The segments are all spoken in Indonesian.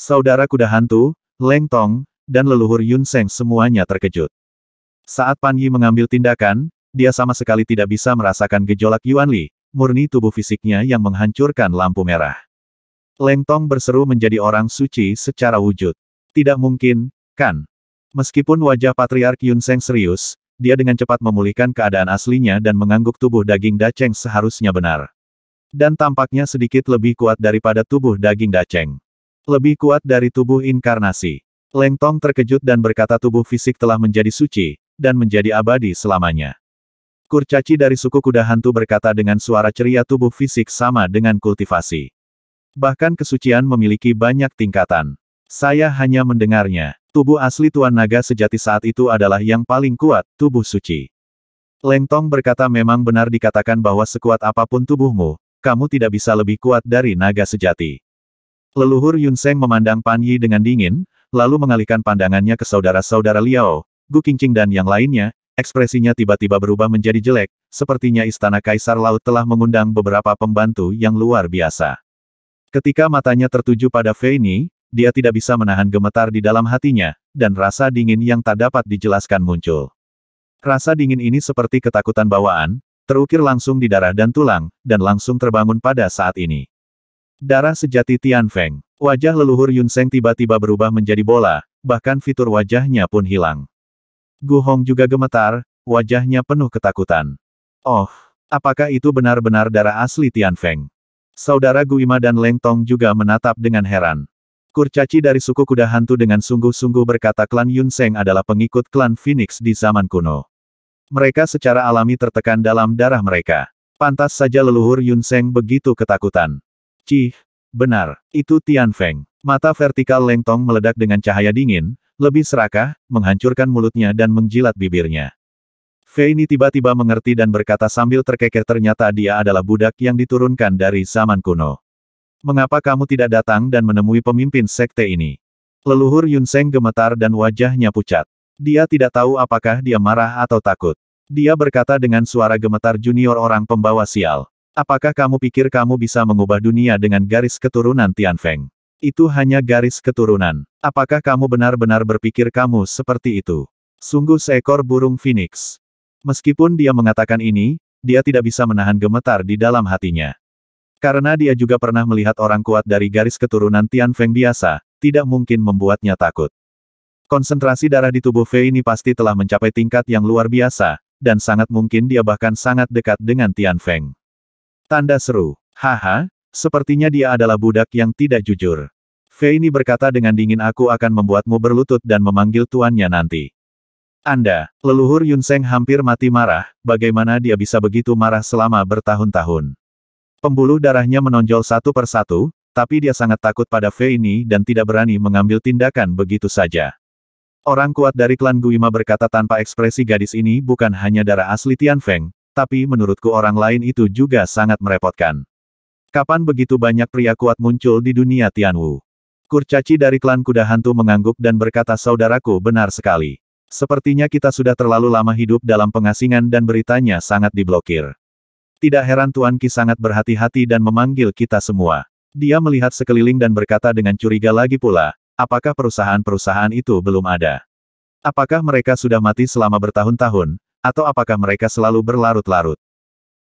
Saudara kuda hantu, Leng Tong, dan leluhur Yun Seng semuanya terkejut. Saat Pan Yi mengambil tindakan, dia sama sekali tidak bisa merasakan gejolak Yuan Li, murni tubuh fisiknya yang menghancurkan lampu merah. Leng Tong berseru menjadi orang suci secara wujud. Tidak mungkin, kan? Meskipun wajah Patriark Yun Seng serius, dia dengan cepat memulihkan keadaan aslinya dan mengangguk tubuh daging Daceng seharusnya benar. Dan tampaknya sedikit lebih kuat daripada tubuh daging Daceng. Lebih kuat dari tubuh inkarnasi. Leng Tong terkejut dan berkata tubuh fisik telah menjadi suci, dan menjadi abadi selamanya. Kurcaci dari suku kuda hantu berkata dengan suara ceria tubuh fisik sama dengan kultivasi. Bahkan kesucian memiliki banyak tingkatan. Saya hanya mendengarnya. Tubuh asli Tuan Naga sejati saat itu adalah yang paling kuat, tubuh suci. Leng Tong berkata memang benar dikatakan bahwa sekuat apapun tubuhmu, kamu tidak bisa lebih kuat dari naga sejati. Leluhur Yun Seng memandang Pan Yi dengan dingin, lalu mengalihkan pandangannya ke saudara-saudara Liao, Gu Qingqing dan yang lainnya, ekspresinya tiba-tiba berubah menjadi jelek, sepertinya Istana Kaisar Laut telah mengundang beberapa pembantu yang luar biasa. Ketika matanya tertuju pada Fei Ni, dia tidak bisa menahan gemetar di dalam hatinya, dan rasa dingin yang tak dapat dijelaskan muncul. Rasa dingin ini seperti ketakutan bawaan, terukir langsung di darah dan tulang, dan langsung terbangun pada saat ini. Darah sejati Tian Feng, Wajah leluhur Yun Seng tiba-tiba berubah menjadi bola, bahkan fitur wajahnya pun hilang. Gu Hong juga gemetar, wajahnya penuh ketakutan. Oh, apakah itu benar-benar darah asli Tian Feng? Saudara Guima dan Leng Tong juga menatap dengan heran. Kurcaci dari suku kuda hantu dengan sungguh-sungguh berkata klan Yun Seng adalah pengikut klan Phoenix di zaman kuno. Mereka secara alami tertekan dalam darah mereka. Pantas saja leluhur Yun Seng begitu ketakutan. Cih, benar, itu Tian Feng. Mata vertikal Leng meledak dengan cahaya dingin, lebih serakah, menghancurkan mulutnya dan menjilat bibirnya. Fei ini tiba-tiba mengerti dan berkata sambil terkekeh ternyata dia adalah budak yang diturunkan dari zaman kuno. Mengapa kamu tidak datang dan menemui pemimpin sekte ini? Leluhur Yun Seng gemetar dan wajahnya pucat. Dia tidak tahu apakah dia marah atau takut. Dia berkata dengan suara gemetar junior orang pembawa sial. Apakah kamu pikir kamu bisa mengubah dunia dengan garis keturunan Tian Feng? Itu hanya garis keturunan. Apakah kamu benar-benar berpikir kamu seperti itu? Sungguh seekor burung phoenix. Meskipun dia mengatakan ini, dia tidak bisa menahan gemetar di dalam hatinya. Karena dia juga pernah melihat orang kuat dari garis keturunan Tian Feng biasa, tidak mungkin membuatnya takut. Konsentrasi darah di tubuh Fei ini pasti telah mencapai tingkat yang luar biasa, dan sangat mungkin dia bahkan sangat dekat dengan Tian Feng. Tanda seru. Haha, sepertinya dia adalah budak yang tidak jujur. Fei ini berkata dengan dingin aku akan membuatmu berlutut dan memanggil tuannya nanti. Anda, leluhur Seng hampir mati marah, bagaimana dia bisa begitu marah selama bertahun-tahun. Pembuluh darahnya menonjol satu persatu, tapi dia sangat takut pada Fei ini dan tidak berani mengambil tindakan begitu saja. Orang kuat dari klan Guima berkata tanpa ekspresi gadis ini bukan hanya darah asli Tian Feng, tapi menurutku orang lain itu juga sangat merepotkan. Kapan begitu banyak pria kuat muncul di dunia Tianwu? Kurcaci dari klan kuda hantu mengangguk dan berkata saudaraku benar sekali. Sepertinya kita sudah terlalu lama hidup dalam pengasingan dan beritanya sangat diblokir. Tidak heran Tuan Ki sangat berhati-hati dan memanggil kita semua. Dia melihat sekeliling dan berkata dengan curiga lagi pula, apakah perusahaan-perusahaan itu belum ada? Apakah mereka sudah mati selama bertahun-tahun, atau apakah mereka selalu berlarut-larut?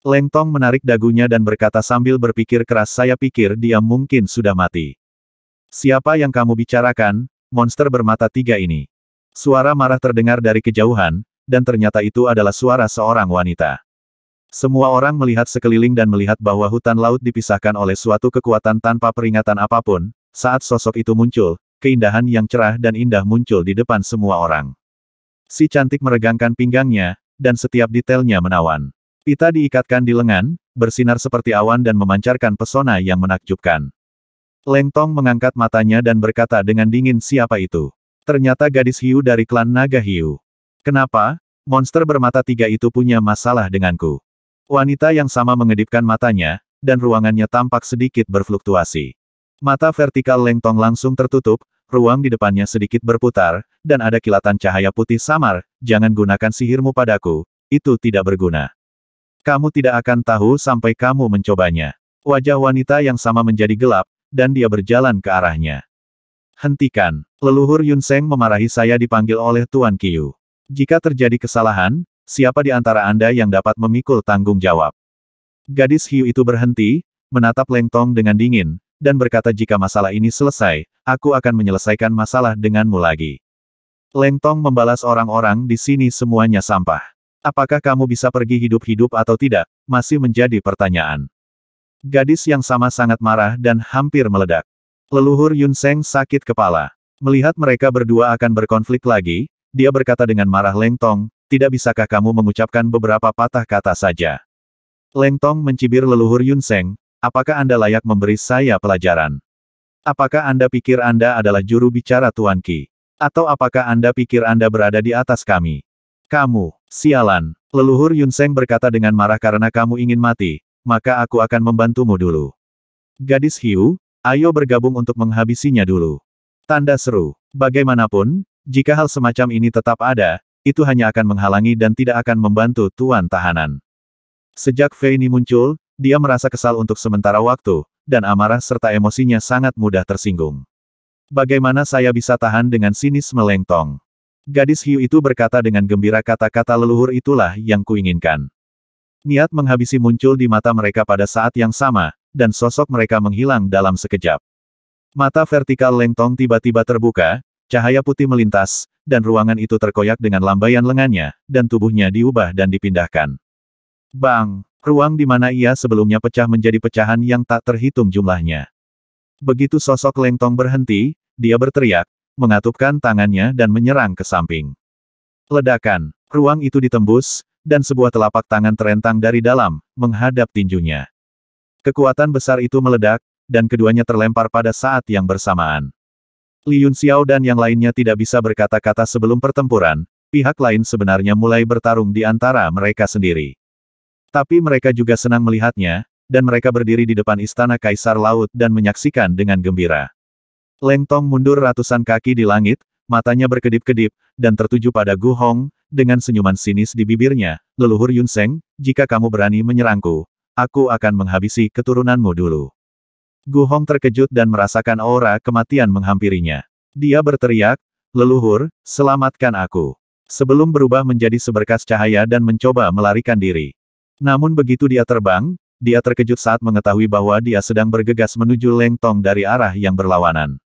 Leng Tong menarik dagunya dan berkata sambil berpikir keras saya pikir dia mungkin sudah mati. Siapa yang kamu bicarakan, monster bermata tiga ini? Suara marah terdengar dari kejauhan, dan ternyata itu adalah suara seorang wanita. Semua orang melihat sekeliling dan melihat bahwa hutan laut dipisahkan oleh suatu kekuatan tanpa peringatan apapun, saat sosok itu muncul, keindahan yang cerah dan indah muncul di depan semua orang. Si cantik meregangkan pinggangnya, dan setiap detailnya menawan. Pita diikatkan di lengan, bersinar seperti awan dan memancarkan pesona yang menakjubkan. Leng Tong mengangkat matanya dan berkata dengan dingin siapa itu. Ternyata gadis hiu dari klan naga hiu. Kenapa? Monster bermata tiga itu punya masalah denganku. Wanita yang sama mengedipkan matanya, dan ruangannya tampak sedikit berfluktuasi. Mata vertikal Leng Tong langsung tertutup, ruang di depannya sedikit berputar, dan ada kilatan cahaya putih samar, jangan gunakan sihirmu padaku, itu tidak berguna. Kamu tidak akan tahu sampai kamu mencobanya. Wajah wanita yang sama menjadi gelap, dan dia berjalan ke arahnya. Hentikan. Leluhur Yunsheng memarahi saya dipanggil oleh Tuan Kiyu. Jika terjadi kesalahan, siapa di antara Anda yang dapat memikul tanggung jawab? Gadis hiu itu berhenti, menatap lengtong dengan dingin, dan berkata jika masalah ini selesai, aku akan menyelesaikan masalah denganmu lagi. Leng Tong membalas orang-orang di sini semuanya sampah. Apakah kamu bisa pergi hidup-hidup atau tidak, masih menjadi pertanyaan. Gadis yang sama sangat marah dan hampir meledak. Leluhur Yun Seng sakit kepala. Melihat mereka berdua akan berkonflik lagi, dia berkata dengan marah Leng Tong, tidak bisakah kamu mengucapkan beberapa patah kata saja. Leng Tong mencibir leluhur Yun Seng, Apakah Anda layak memberi saya pelajaran? Apakah Anda pikir Anda adalah juru bicara Tuan Ki? Atau apakah Anda pikir Anda berada di atas kami? Kamu, sialan. Leluhur Seng berkata dengan marah karena kamu ingin mati, maka aku akan membantumu dulu. Gadis hiu, ayo bergabung untuk menghabisinya dulu. Tanda seru. Bagaimanapun, jika hal semacam ini tetap ada, itu hanya akan menghalangi dan tidak akan membantu Tuan Tahanan. Sejak Feini muncul, dia merasa kesal untuk sementara waktu, dan amarah serta emosinya sangat mudah tersinggung. Bagaimana saya bisa tahan dengan sinis melengtong? Gadis hiu itu berkata dengan gembira kata-kata leluhur itulah yang kuinginkan. Niat menghabisi muncul di mata mereka pada saat yang sama, dan sosok mereka menghilang dalam sekejap. Mata vertikal lengtong tiba-tiba terbuka, cahaya putih melintas, dan ruangan itu terkoyak dengan lambaian lengannya, dan tubuhnya diubah dan dipindahkan. Bang! Ruang di mana ia sebelumnya pecah menjadi pecahan yang tak terhitung jumlahnya. Begitu sosok Lengtong berhenti, dia berteriak, mengatupkan tangannya dan menyerang ke samping. Ledakan, ruang itu ditembus, dan sebuah telapak tangan terentang dari dalam, menghadap tinjunya. Kekuatan besar itu meledak, dan keduanya terlempar pada saat yang bersamaan. Liun Xiao dan yang lainnya tidak bisa berkata-kata sebelum pertempuran, pihak lain sebenarnya mulai bertarung di antara mereka sendiri. Tapi mereka juga senang melihatnya, dan mereka berdiri di depan istana Kaisar Laut dan menyaksikan dengan gembira. Leng Tong mundur ratusan kaki di langit, matanya berkedip-kedip, dan tertuju pada Gu Hong, dengan senyuman sinis di bibirnya, leluhur Yun Seng, jika kamu berani menyerangku, aku akan menghabisi keturunanmu dulu. Gu Hong terkejut dan merasakan aura kematian menghampirinya. Dia berteriak, leluhur, selamatkan aku. Sebelum berubah menjadi seberkas cahaya dan mencoba melarikan diri. Namun begitu dia terbang, dia terkejut saat mengetahui bahwa dia sedang bergegas menuju lengtong dari arah yang berlawanan.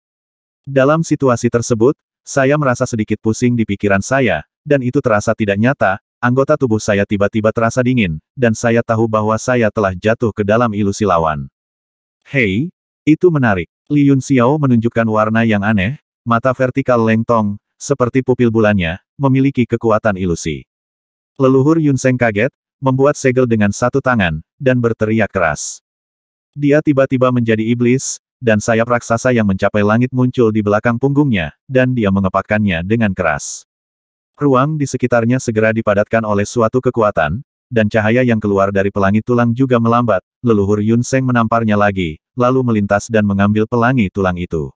Dalam situasi tersebut, saya merasa sedikit pusing di pikiran saya, dan itu terasa tidak nyata, anggota tubuh saya tiba-tiba terasa dingin, dan saya tahu bahwa saya telah jatuh ke dalam ilusi lawan. Hei, itu menarik. Li Yun Xiao menunjukkan warna yang aneh, mata vertikal lengtong, seperti pupil bulannya, memiliki kekuatan ilusi. Leluhur Yun Seng kaget, membuat segel dengan satu tangan, dan berteriak keras. Dia tiba-tiba menjadi iblis, dan sayap raksasa yang mencapai langit muncul di belakang punggungnya, dan dia mengepakkannya dengan keras. Ruang di sekitarnya segera dipadatkan oleh suatu kekuatan, dan cahaya yang keluar dari pelangi tulang juga melambat, leluhur Yun Seng menamparnya lagi, lalu melintas dan mengambil pelangi tulang itu.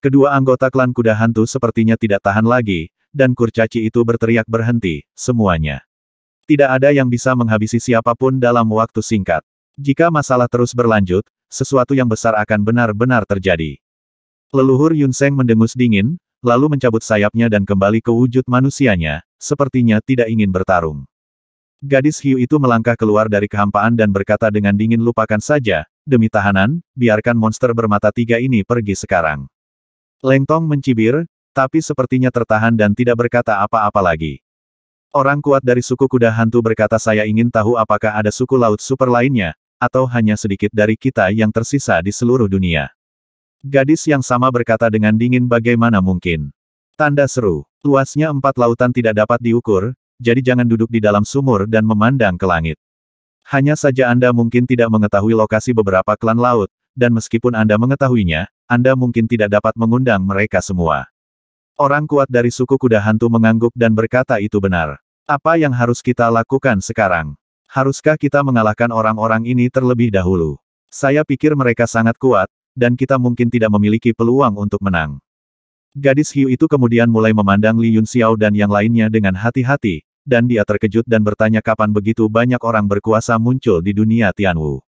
Kedua anggota klan kuda hantu sepertinya tidak tahan lagi, dan kurcaci itu berteriak berhenti, semuanya. Tidak ada yang bisa menghabisi siapapun dalam waktu singkat. Jika masalah terus berlanjut, sesuatu yang besar akan benar-benar terjadi. Leluhur Yun Seng mendengus dingin, lalu mencabut sayapnya dan kembali ke wujud manusianya, sepertinya tidak ingin bertarung. Gadis hiu itu melangkah keluar dari kehampaan dan berkata dengan dingin lupakan saja, demi tahanan, biarkan monster bermata tiga ini pergi sekarang. Lengtong mencibir, tapi sepertinya tertahan dan tidak berkata apa-apa lagi. Orang kuat dari suku kuda hantu berkata saya ingin tahu apakah ada suku laut super lainnya, atau hanya sedikit dari kita yang tersisa di seluruh dunia. Gadis yang sama berkata dengan dingin bagaimana mungkin. Tanda seru, luasnya empat lautan tidak dapat diukur, jadi jangan duduk di dalam sumur dan memandang ke langit. Hanya saja Anda mungkin tidak mengetahui lokasi beberapa klan laut, dan meskipun Anda mengetahuinya, Anda mungkin tidak dapat mengundang mereka semua. Orang kuat dari suku kuda hantu mengangguk dan berkata itu benar. Apa yang harus kita lakukan sekarang? Haruskah kita mengalahkan orang-orang ini terlebih dahulu? Saya pikir mereka sangat kuat, dan kita mungkin tidak memiliki peluang untuk menang. Gadis hiu itu kemudian mulai memandang Li Yun Xiao dan yang lainnya dengan hati-hati, dan dia terkejut dan bertanya kapan begitu banyak orang berkuasa muncul di dunia Tianwu.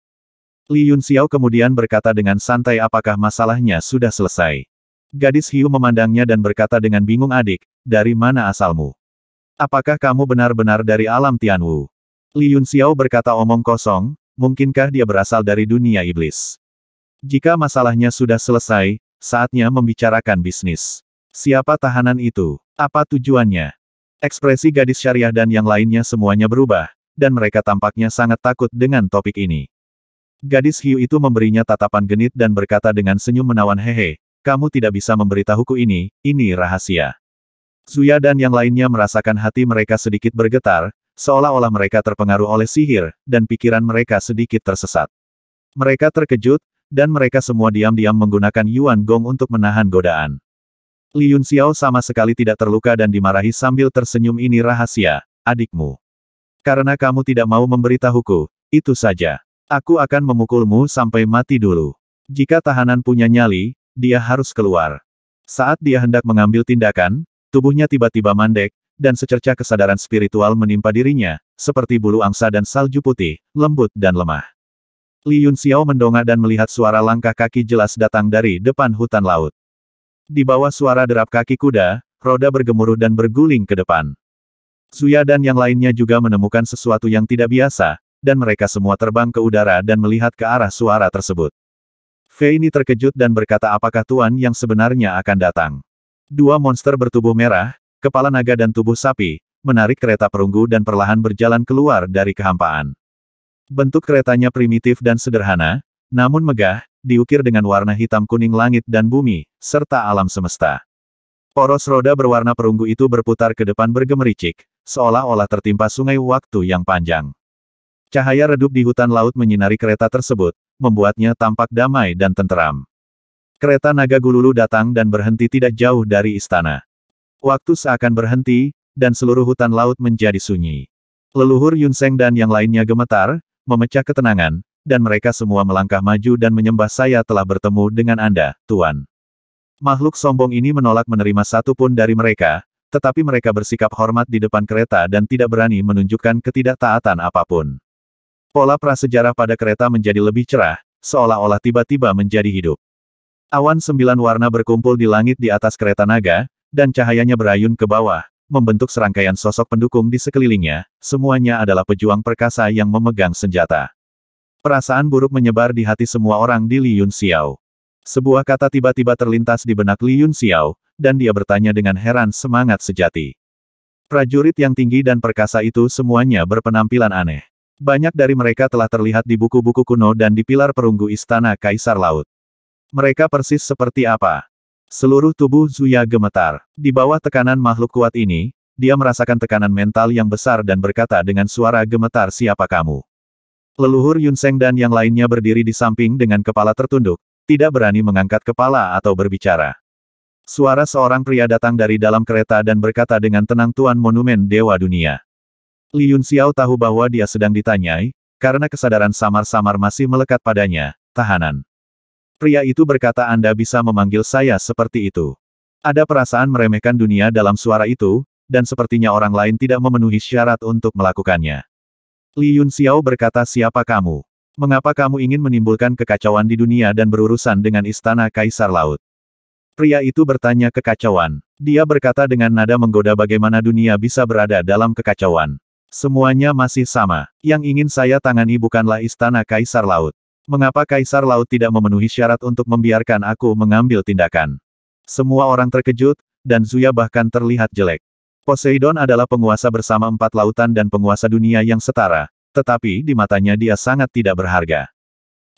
Li Yun Xiao kemudian berkata dengan santai apakah masalahnya sudah selesai. Gadis hiu memandangnya dan berkata dengan bingung adik, dari mana asalmu? Apakah kamu benar-benar dari alam Tianwu? Li Yun Xiao berkata omong kosong, mungkinkah dia berasal dari dunia iblis? Jika masalahnya sudah selesai, saatnya membicarakan bisnis. Siapa tahanan itu? Apa tujuannya? Ekspresi gadis syariah dan yang lainnya semuanya berubah, dan mereka tampaknya sangat takut dengan topik ini. Gadis hiu itu memberinya tatapan genit dan berkata dengan senyum menawan hehe, kamu tidak bisa memberitahuku ini, ini rahasia. Suya dan yang lainnya merasakan hati mereka sedikit bergetar, seolah-olah mereka terpengaruh oleh sihir, dan pikiran mereka sedikit tersesat. Mereka terkejut, dan mereka semua diam-diam menggunakan Yuan Gong untuk menahan godaan. Li Yun Xiao sama sekali tidak terluka dan dimarahi sambil tersenyum ini rahasia, adikmu. Karena kamu tidak mau memberitahuku, itu saja. Aku akan memukulmu sampai mati dulu. Jika tahanan punya nyali, dia harus keluar. Saat dia hendak mengambil tindakan, Tubuhnya tiba-tiba mandek, dan secerca kesadaran spiritual menimpa dirinya, seperti bulu angsa dan salju putih, lembut dan lemah. Li Yun Xiao mendongak dan melihat suara langkah kaki jelas datang dari depan hutan laut. Di bawah suara derap kaki kuda, roda bergemuruh dan berguling ke depan. Suya dan yang lainnya juga menemukan sesuatu yang tidak biasa, dan mereka semua terbang ke udara dan melihat ke arah suara tersebut. Fei ini terkejut dan berkata apakah Tuan yang sebenarnya akan datang. Dua monster bertubuh merah, kepala naga dan tubuh sapi, menarik kereta perunggu dan perlahan berjalan keluar dari kehampaan. Bentuk keretanya primitif dan sederhana, namun megah, diukir dengan warna hitam kuning langit dan bumi, serta alam semesta. Poros roda berwarna perunggu itu berputar ke depan bergemericik, seolah-olah tertimpa sungai waktu yang panjang. Cahaya redup di hutan laut menyinari kereta tersebut, membuatnya tampak damai dan tenteram. Kereta naga gululu datang dan berhenti tidak jauh dari istana. Waktu seakan berhenti, dan seluruh hutan laut menjadi sunyi. Leluhur Yunseng dan yang lainnya gemetar, memecah ketenangan, dan mereka semua melangkah maju dan menyembah saya telah bertemu dengan Anda, Tuan. Makhluk sombong ini menolak menerima satu pun dari mereka, tetapi mereka bersikap hormat di depan kereta dan tidak berani menunjukkan ketidaktaatan apapun. Pola prasejarah pada kereta menjadi lebih cerah, seolah-olah tiba-tiba menjadi hidup. Awan sembilan warna berkumpul di langit di atas kereta naga, dan cahayanya berayun ke bawah, membentuk serangkaian sosok pendukung di sekelilingnya, semuanya adalah pejuang perkasa yang memegang senjata. Perasaan buruk menyebar di hati semua orang di Li Yun Xiao. Sebuah kata tiba-tiba terlintas di benak Li Yun Xiao, dan dia bertanya dengan heran semangat sejati. Prajurit yang tinggi dan perkasa itu semuanya berpenampilan aneh. Banyak dari mereka telah terlihat di buku-buku kuno dan di pilar perunggu istana Kaisar Laut. Mereka persis seperti apa? Seluruh tubuh Zuya gemetar. Di bawah tekanan makhluk kuat ini, dia merasakan tekanan mental yang besar dan berkata dengan suara gemetar siapa kamu? Leluhur Yunseng dan yang lainnya berdiri di samping dengan kepala tertunduk, tidak berani mengangkat kepala atau berbicara. Suara seorang pria datang dari dalam kereta dan berkata dengan tenang Tuan Monumen Dewa Dunia. Li Yunxiao tahu bahwa dia sedang ditanyai, karena kesadaran samar-samar masih melekat padanya, tahanan. Pria itu berkata Anda bisa memanggil saya seperti itu. Ada perasaan meremehkan dunia dalam suara itu, dan sepertinya orang lain tidak memenuhi syarat untuk melakukannya. Li Yun Xiao berkata siapa kamu? Mengapa kamu ingin menimbulkan kekacauan di dunia dan berurusan dengan istana Kaisar Laut? Pria itu bertanya kekacauan. Dia berkata dengan nada menggoda bagaimana dunia bisa berada dalam kekacauan. Semuanya masih sama. Yang ingin saya tangani bukanlah istana Kaisar Laut. Mengapa Kaisar Laut tidak memenuhi syarat untuk membiarkan aku mengambil tindakan? Semua orang terkejut, dan Zuya bahkan terlihat jelek. Poseidon adalah penguasa bersama empat lautan dan penguasa dunia yang setara, tetapi di matanya dia sangat tidak berharga.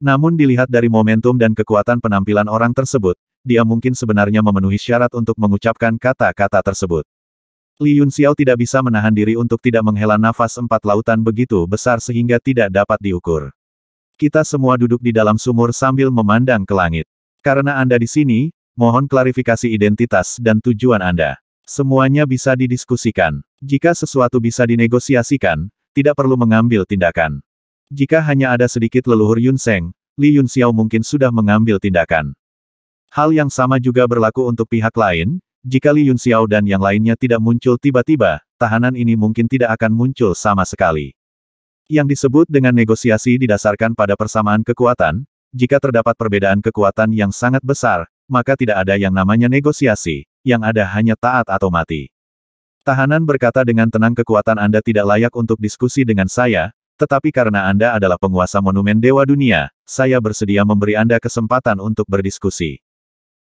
Namun dilihat dari momentum dan kekuatan penampilan orang tersebut, dia mungkin sebenarnya memenuhi syarat untuk mengucapkan kata-kata tersebut. Li Yun Xiao tidak bisa menahan diri untuk tidak menghela nafas empat lautan begitu besar sehingga tidak dapat diukur. Kita semua duduk di dalam sumur sambil memandang ke langit. Karena Anda di sini, mohon klarifikasi identitas dan tujuan Anda. Semuanya bisa didiskusikan. Jika sesuatu bisa dinegosiasikan, tidak perlu mengambil tindakan. Jika hanya ada sedikit leluhur Yun Seng, Li Yun Xiao mungkin sudah mengambil tindakan. Hal yang sama juga berlaku untuk pihak lain, jika Li Yun Xiao dan yang lainnya tidak muncul tiba-tiba, tahanan ini mungkin tidak akan muncul sama sekali yang disebut dengan negosiasi didasarkan pada persamaan kekuatan, jika terdapat perbedaan kekuatan yang sangat besar, maka tidak ada yang namanya negosiasi, yang ada hanya taat atau mati. Tahanan berkata dengan tenang kekuatan Anda tidak layak untuk diskusi dengan saya, tetapi karena Anda adalah penguasa monumen Dewa Dunia, saya bersedia memberi Anda kesempatan untuk berdiskusi.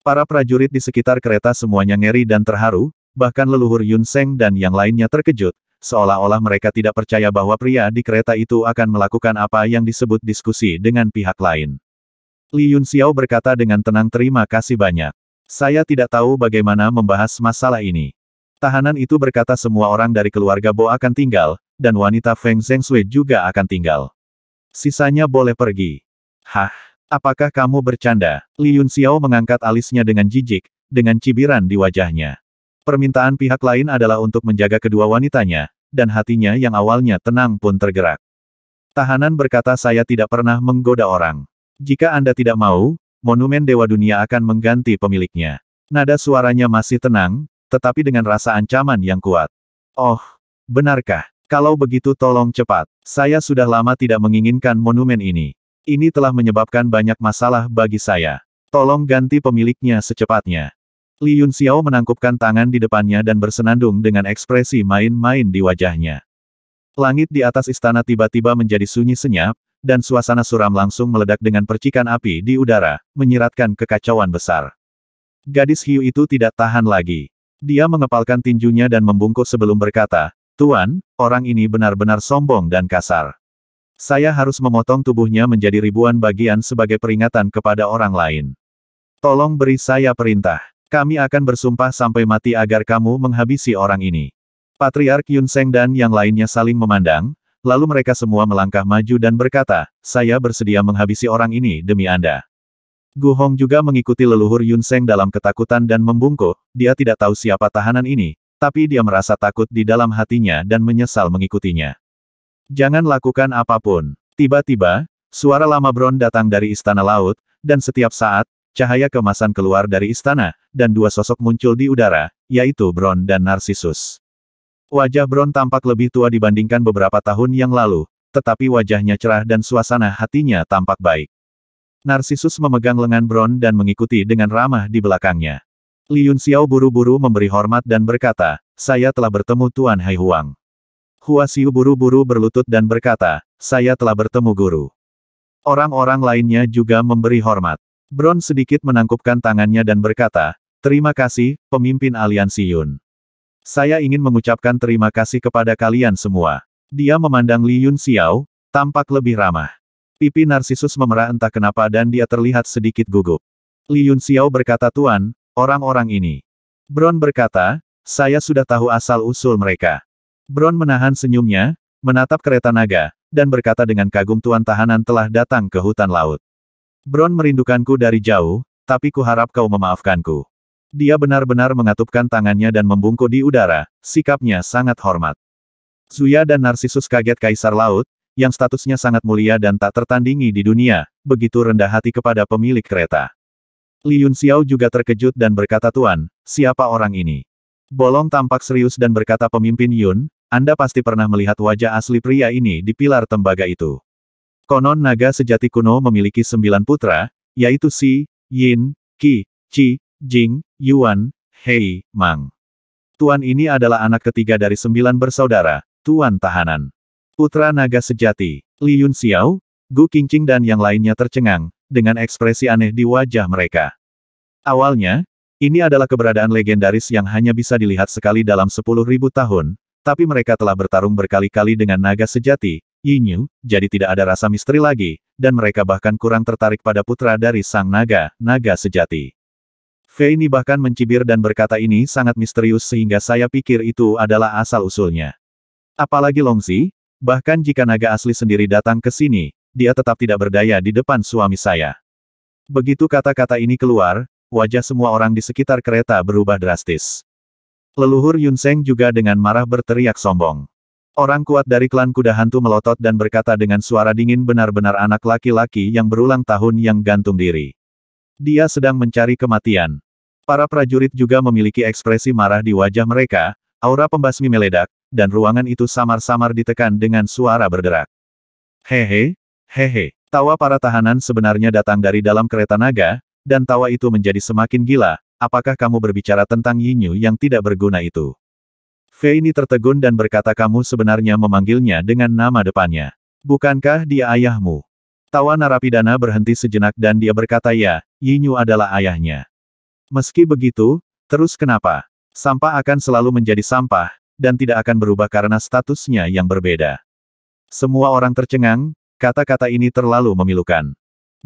Para prajurit di sekitar kereta semuanya ngeri dan terharu, bahkan leluhur Yun Seng dan yang lainnya terkejut, seolah-olah mereka tidak percaya bahwa pria di kereta itu akan melakukan apa yang disebut diskusi dengan pihak lain. Li Yun Xiao berkata dengan tenang terima kasih banyak. Saya tidak tahu bagaimana membahas masalah ini. Tahanan itu berkata semua orang dari keluarga Bo akan tinggal, dan wanita Feng Zhengshui juga akan tinggal. Sisanya boleh pergi. Hah, apakah kamu bercanda? Li Yun Xiao mengangkat alisnya dengan jijik, dengan cibiran di wajahnya. Permintaan pihak lain adalah untuk menjaga kedua wanitanya, dan hatinya yang awalnya tenang pun tergerak. Tahanan berkata saya tidak pernah menggoda orang. Jika Anda tidak mau, monumen Dewa Dunia akan mengganti pemiliknya. Nada suaranya masih tenang, tetapi dengan rasa ancaman yang kuat. Oh, benarkah? Kalau begitu tolong cepat. Saya sudah lama tidak menginginkan monumen ini. Ini telah menyebabkan banyak masalah bagi saya. Tolong ganti pemiliknya secepatnya. Li Yun Xiao menangkupkan tangan di depannya dan bersenandung dengan ekspresi main-main di wajahnya. Langit di atas istana tiba-tiba menjadi sunyi senyap, dan suasana suram langsung meledak dengan percikan api di udara, menyiratkan kekacauan besar. Gadis hiu itu tidak tahan lagi. Dia mengepalkan tinjunya dan membungkuk sebelum berkata, Tuan, orang ini benar-benar sombong dan kasar. Saya harus memotong tubuhnya menjadi ribuan bagian sebagai peringatan kepada orang lain. Tolong beri saya perintah. Kami akan bersumpah sampai mati agar kamu menghabisi orang ini. Patriark Yun Seng dan yang lainnya saling memandang, lalu mereka semua melangkah maju dan berkata, saya bersedia menghabisi orang ini demi Anda. Gu Hong juga mengikuti leluhur Yun Seng dalam ketakutan dan membungkuk, dia tidak tahu siapa tahanan ini, tapi dia merasa takut di dalam hatinya dan menyesal mengikutinya. Jangan lakukan apapun. Tiba-tiba, suara lama Bron datang dari Istana Laut, dan setiap saat, cahaya kemasan keluar dari istana, dan dua sosok muncul di udara, yaitu Bron dan Narsisus. Wajah Bron tampak lebih tua dibandingkan beberapa tahun yang lalu, tetapi wajahnya cerah dan suasana hatinya tampak baik. Narsisus memegang lengan Bron dan mengikuti dengan ramah di belakangnya. Yun Xiao buru-buru memberi hormat dan berkata, saya telah bertemu Tuan Hai Huang. Hua Xiu buru-buru berlutut dan berkata, saya telah bertemu guru. Orang-orang lainnya juga memberi hormat. Bron sedikit menangkupkan tangannya dan berkata, Terima kasih, pemimpin aliansi Yun. Saya ingin mengucapkan terima kasih kepada kalian semua. Dia memandang Li Yun Xiao, tampak lebih ramah. Pipi Narsisus memerah entah kenapa dan dia terlihat sedikit gugup. Li Yun Xiao berkata Tuan, orang-orang ini. Bron berkata, saya sudah tahu asal-usul mereka. Bron menahan senyumnya, menatap kereta naga, dan berkata dengan kagum Tuan tahanan telah datang ke hutan laut. Bron merindukanku dari jauh, tapi kuharap kau memaafkanku. Dia benar-benar mengatupkan tangannya dan membungkuk di udara, sikapnya sangat hormat. Zuya dan Narsisus kaget Kaisar Laut, yang statusnya sangat mulia dan tak tertandingi di dunia, begitu rendah hati kepada pemilik kereta. Li Yun Xiao juga terkejut dan berkata Tuan, siapa orang ini? Bolong tampak serius dan berkata pemimpin Yun, Anda pasti pernah melihat wajah asli pria ini di pilar tembaga itu. Konon naga sejati kuno memiliki sembilan putra, yaitu Si, Yin, Qi, Qi, Jing, Yuan, Hei, Mang. Tuan ini adalah anak ketiga dari sembilan bersaudara, Tuan Tahanan. Putra naga sejati, Li Yun Xiao, Gu Qingqing dan yang lainnya tercengang, dengan ekspresi aneh di wajah mereka. Awalnya, ini adalah keberadaan legendaris yang hanya bisa dilihat sekali dalam sepuluh ribu tahun, tapi mereka telah bertarung berkali-kali dengan naga sejati, Yinyu, jadi tidak ada rasa misteri lagi, dan mereka bahkan kurang tertarik pada putra dari sang naga, naga sejati. Fei ini bahkan mencibir dan berkata ini sangat misterius sehingga saya pikir itu adalah asal-usulnya. Apalagi Longzi, bahkan jika naga asli sendiri datang ke sini, dia tetap tidak berdaya di depan suami saya. Begitu kata-kata ini keluar, wajah semua orang di sekitar kereta berubah drastis. Leluhur Yunseng juga dengan marah berteriak sombong. Orang kuat dari klan kuda hantu melotot dan berkata dengan suara dingin benar-benar anak laki-laki yang berulang tahun yang gantung diri. Dia sedang mencari kematian. Para prajurit juga memiliki ekspresi marah di wajah mereka, aura pembasmi meledak, dan ruangan itu samar-samar ditekan dengan suara berderak. Hehe, hehe, tawa para tahanan sebenarnya datang dari dalam kereta naga, dan tawa itu menjadi semakin gila, apakah kamu berbicara tentang Yinyu yang tidak berguna itu? ini tertegun dan berkata kamu sebenarnya memanggilnya dengan nama depannya. Bukankah dia ayahmu? Tawa narapidana berhenti sejenak dan dia berkata ya, Yinyu adalah ayahnya. Meski begitu, terus kenapa? Sampah akan selalu menjadi sampah, dan tidak akan berubah karena statusnya yang berbeda. Semua orang tercengang, kata-kata ini terlalu memilukan.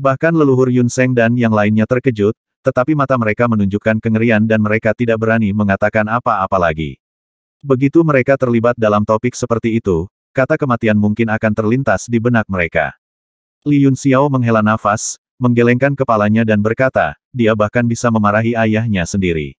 Bahkan leluhur Yun Seng dan yang lainnya terkejut, tetapi mata mereka menunjukkan kengerian dan mereka tidak berani mengatakan apa-apa lagi. Begitu mereka terlibat dalam topik seperti itu, kata kematian mungkin akan terlintas di benak mereka. Li Yun Xiao menghela nafas, menggelengkan kepalanya dan berkata, dia bahkan bisa memarahi ayahnya sendiri.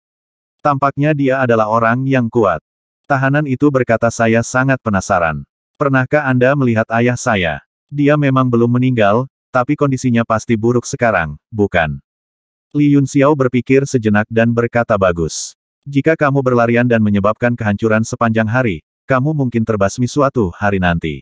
Tampaknya dia adalah orang yang kuat. Tahanan itu berkata saya sangat penasaran. Pernahkah Anda melihat ayah saya? Dia memang belum meninggal, tapi kondisinya pasti buruk sekarang, bukan? Li Yun Xiao berpikir sejenak dan berkata bagus. Jika kamu berlarian dan menyebabkan kehancuran sepanjang hari, kamu mungkin terbasmi suatu hari nanti.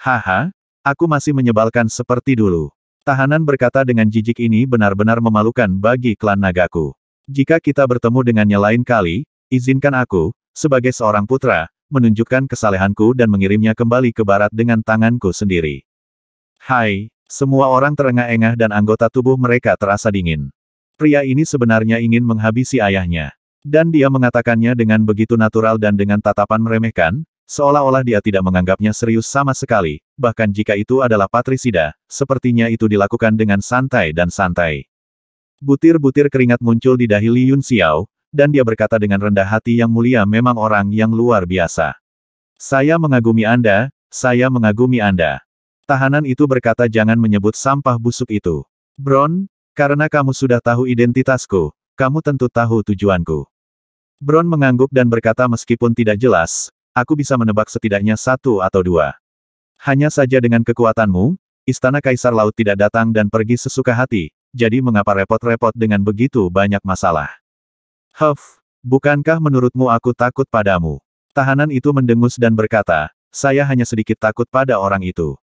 Haha, aku masih menyebalkan seperti dulu. Tahanan berkata dengan jijik ini benar-benar memalukan bagi klan Nagaku. Jika kita bertemu dengannya lain kali, izinkan aku, sebagai seorang putra, menunjukkan kesalehanku dan mengirimnya kembali ke barat dengan tanganku sendiri. Hai, semua orang terengah-engah dan anggota tubuh mereka terasa dingin. Pria ini sebenarnya ingin menghabisi ayahnya. Dan dia mengatakannya dengan begitu natural dan dengan tatapan meremehkan, seolah-olah dia tidak menganggapnya serius sama sekali, bahkan jika itu adalah patrisida, sepertinya itu dilakukan dengan santai dan santai. Butir-butir keringat muncul di dahi Li Yun Xiao, dan dia berkata dengan rendah hati yang mulia memang orang yang luar biasa. Saya mengagumi Anda, saya mengagumi Anda. Tahanan itu berkata jangan menyebut sampah busuk itu. Bron, karena kamu sudah tahu identitasku, kamu tentu tahu tujuanku. Bron mengangguk dan berkata meskipun tidak jelas, aku bisa menebak setidaknya satu atau dua. Hanya saja dengan kekuatanmu, Istana Kaisar Laut tidak datang dan pergi sesuka hati, jadi mengapa repot-repot dengan begitu banyak masalah? Huff, bukankah menurutmu aku takut padamu? Tahanan itu mendengus dan berkata, saya hanya sedikit takut pada orang itu.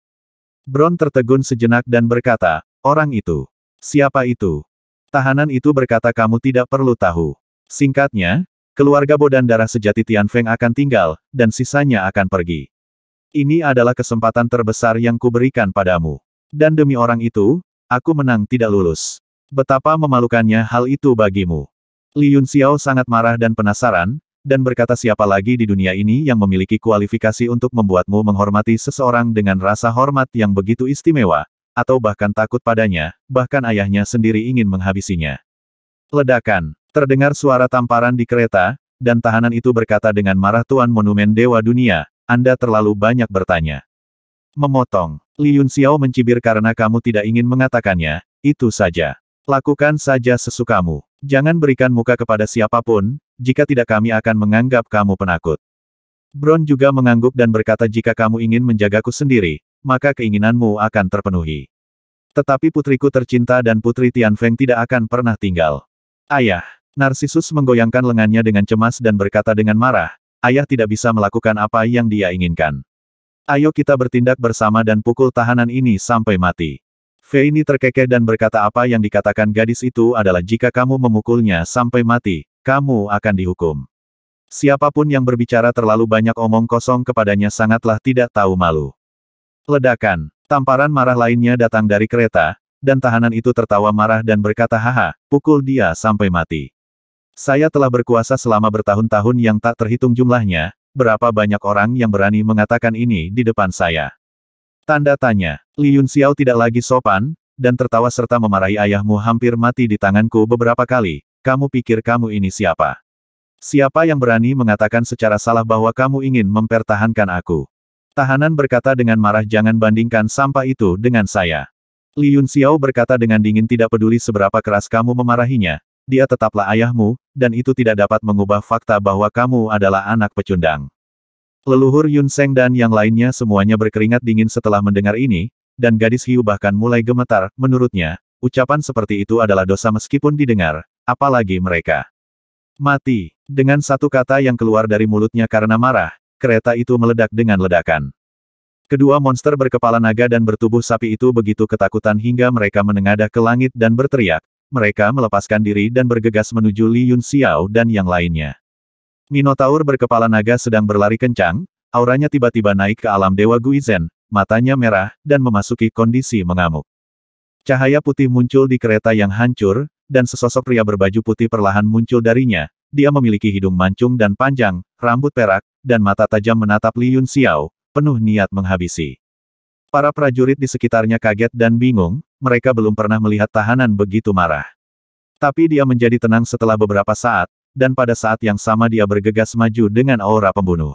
Bron tertegun sejenak dan berkata, orang itu. Siapa itu? Tahanan itu berkata kamu tidak perlu tahu. Singkatnya, keluarga Bodan darah sejati Tian Feng akan tinggal, dan sisanya akan pergi. Ini adalah kesempatan terbesar yang kuberikan padamu. Dan demi orang itu, aku menang tidak lulus. Betapa memalukannya hal itu bagimu. Li Yun Xiao sangat marah dan penasaran, dan berkata siapa lagi di dunia ini yang memiliki kualifikasi untuk membuatmu menghormati seseorang dengan rasa hormat yang begitu istimewa, atau bahkan takut padanya, bahkan ayahnya sendiri ingin menghabisinya. Ledakan. Terdengar suara tamparan di kereta, dan tahanan itu berkata dengan marah Tuan Monumen Dewa Dunia, Anda terlalu banyak bertanya. Memotong, Li Yun Xiao mencibir karena kamu tidak ingin mengatakannya, itu saja. Lakukan saja sesukamu. Jangan berikan muka kepada siapapun, jika tidak kami akan menganggap kamu penakut. Bron juga mengangguk dan berkata jika kamu ingin menjagaku sendiri, maka keinginanmu akan terpenuhi. Tetapi putriku tercinta dan putri Tian Feng tidak akan pernah tinggal. Ayah, Narsisus menggoyangkan lengannya dengan cemas dan berkata dengan marah, ayah tidak bisa melakukan apa yang dia inginkan. Ayo kita bertindak bersama dan pukul tahanan ini sampai mati. Feini terkekeh dan berkata apa yang dikatakan gadis itu adalah jika kamu memukulnya sampai mati, kamu akan dihukum. Siapapun yang berbicara terlalu banyak omong kosong kepadanya sangatlah tidak tahu malu. Ledakan, tamparan marah lainnya datang dari kereta, dan tahanan itu tertawa marah dan berkata haha, pukul dia sampai mati. Saya telah berkuasa selama bertahun-tahun yang tak terhitung jumlahnya, berapa banyak orang yang berani mengatakan ini di depan saya. Tanda tanya, Li Yun Xiao tidak lagi sopan, dan tertawa serta memarahi ayahmu hampir mati di tanganku beberapa kali, kamu pikir kamu ini siapa? Siapa yang berani mengatakan secara salah bahwa kamu ingin mempertahankan aku? Tahanan berkata dengan marah jangan bandingkan sampah itu dengan saya. Li Yun Xiao berkata dengan dingin tidak peduli seberapa keras kamu memarahinya, dia tetaplah ayahmu, dan itu tidak dapat mengubah fakta bahwa kamu adalah anak pecundang. Leluhur Yun Seng dan yang lainnya semuanya berkeringat dingin setelah mendengar ini, dan gadis hiu bahkan mulai gemetar, menurutnya, ucapan seperti itu adalah dosa meskipun didengar, apalagi mereka. Mati, dengan satu kata yang keluar dari mulutnya karena marah, kereta itu meledak dengan ledakan. Kedua monster berkepala naga dan bertubuh sapi itu begitu ketakutan hingga mereka menengadah ke langit dan berteriak, mereka melepaskan diri dan bergegas menuju Li Yun Xiao dan yang lainnya. Minotaur berkepala naga sedang berlari kencang, auranya tiba-tiba naik ke alam Dewa Guizen, matanya merah, dan memasuki kondisi mengamuk. Cahaya putih muncul di kereta yang hancur, dan sesosok pria berbaju putih perlahan muncul darinya. Dia memiliki hidung mancung dan panjang, rambut perak, dan mata tajam menatap Li Yun Xiao, penuh niat menghabisi. Para prajurit di sekitarnya kaget dan bingung, mereka belum pernah melihat tahanan begitu marah. Tapi dia menjadi tenang setelah beberapa saat, dan pada saat yang sama dia bergegas maju dengan aura pembunuh.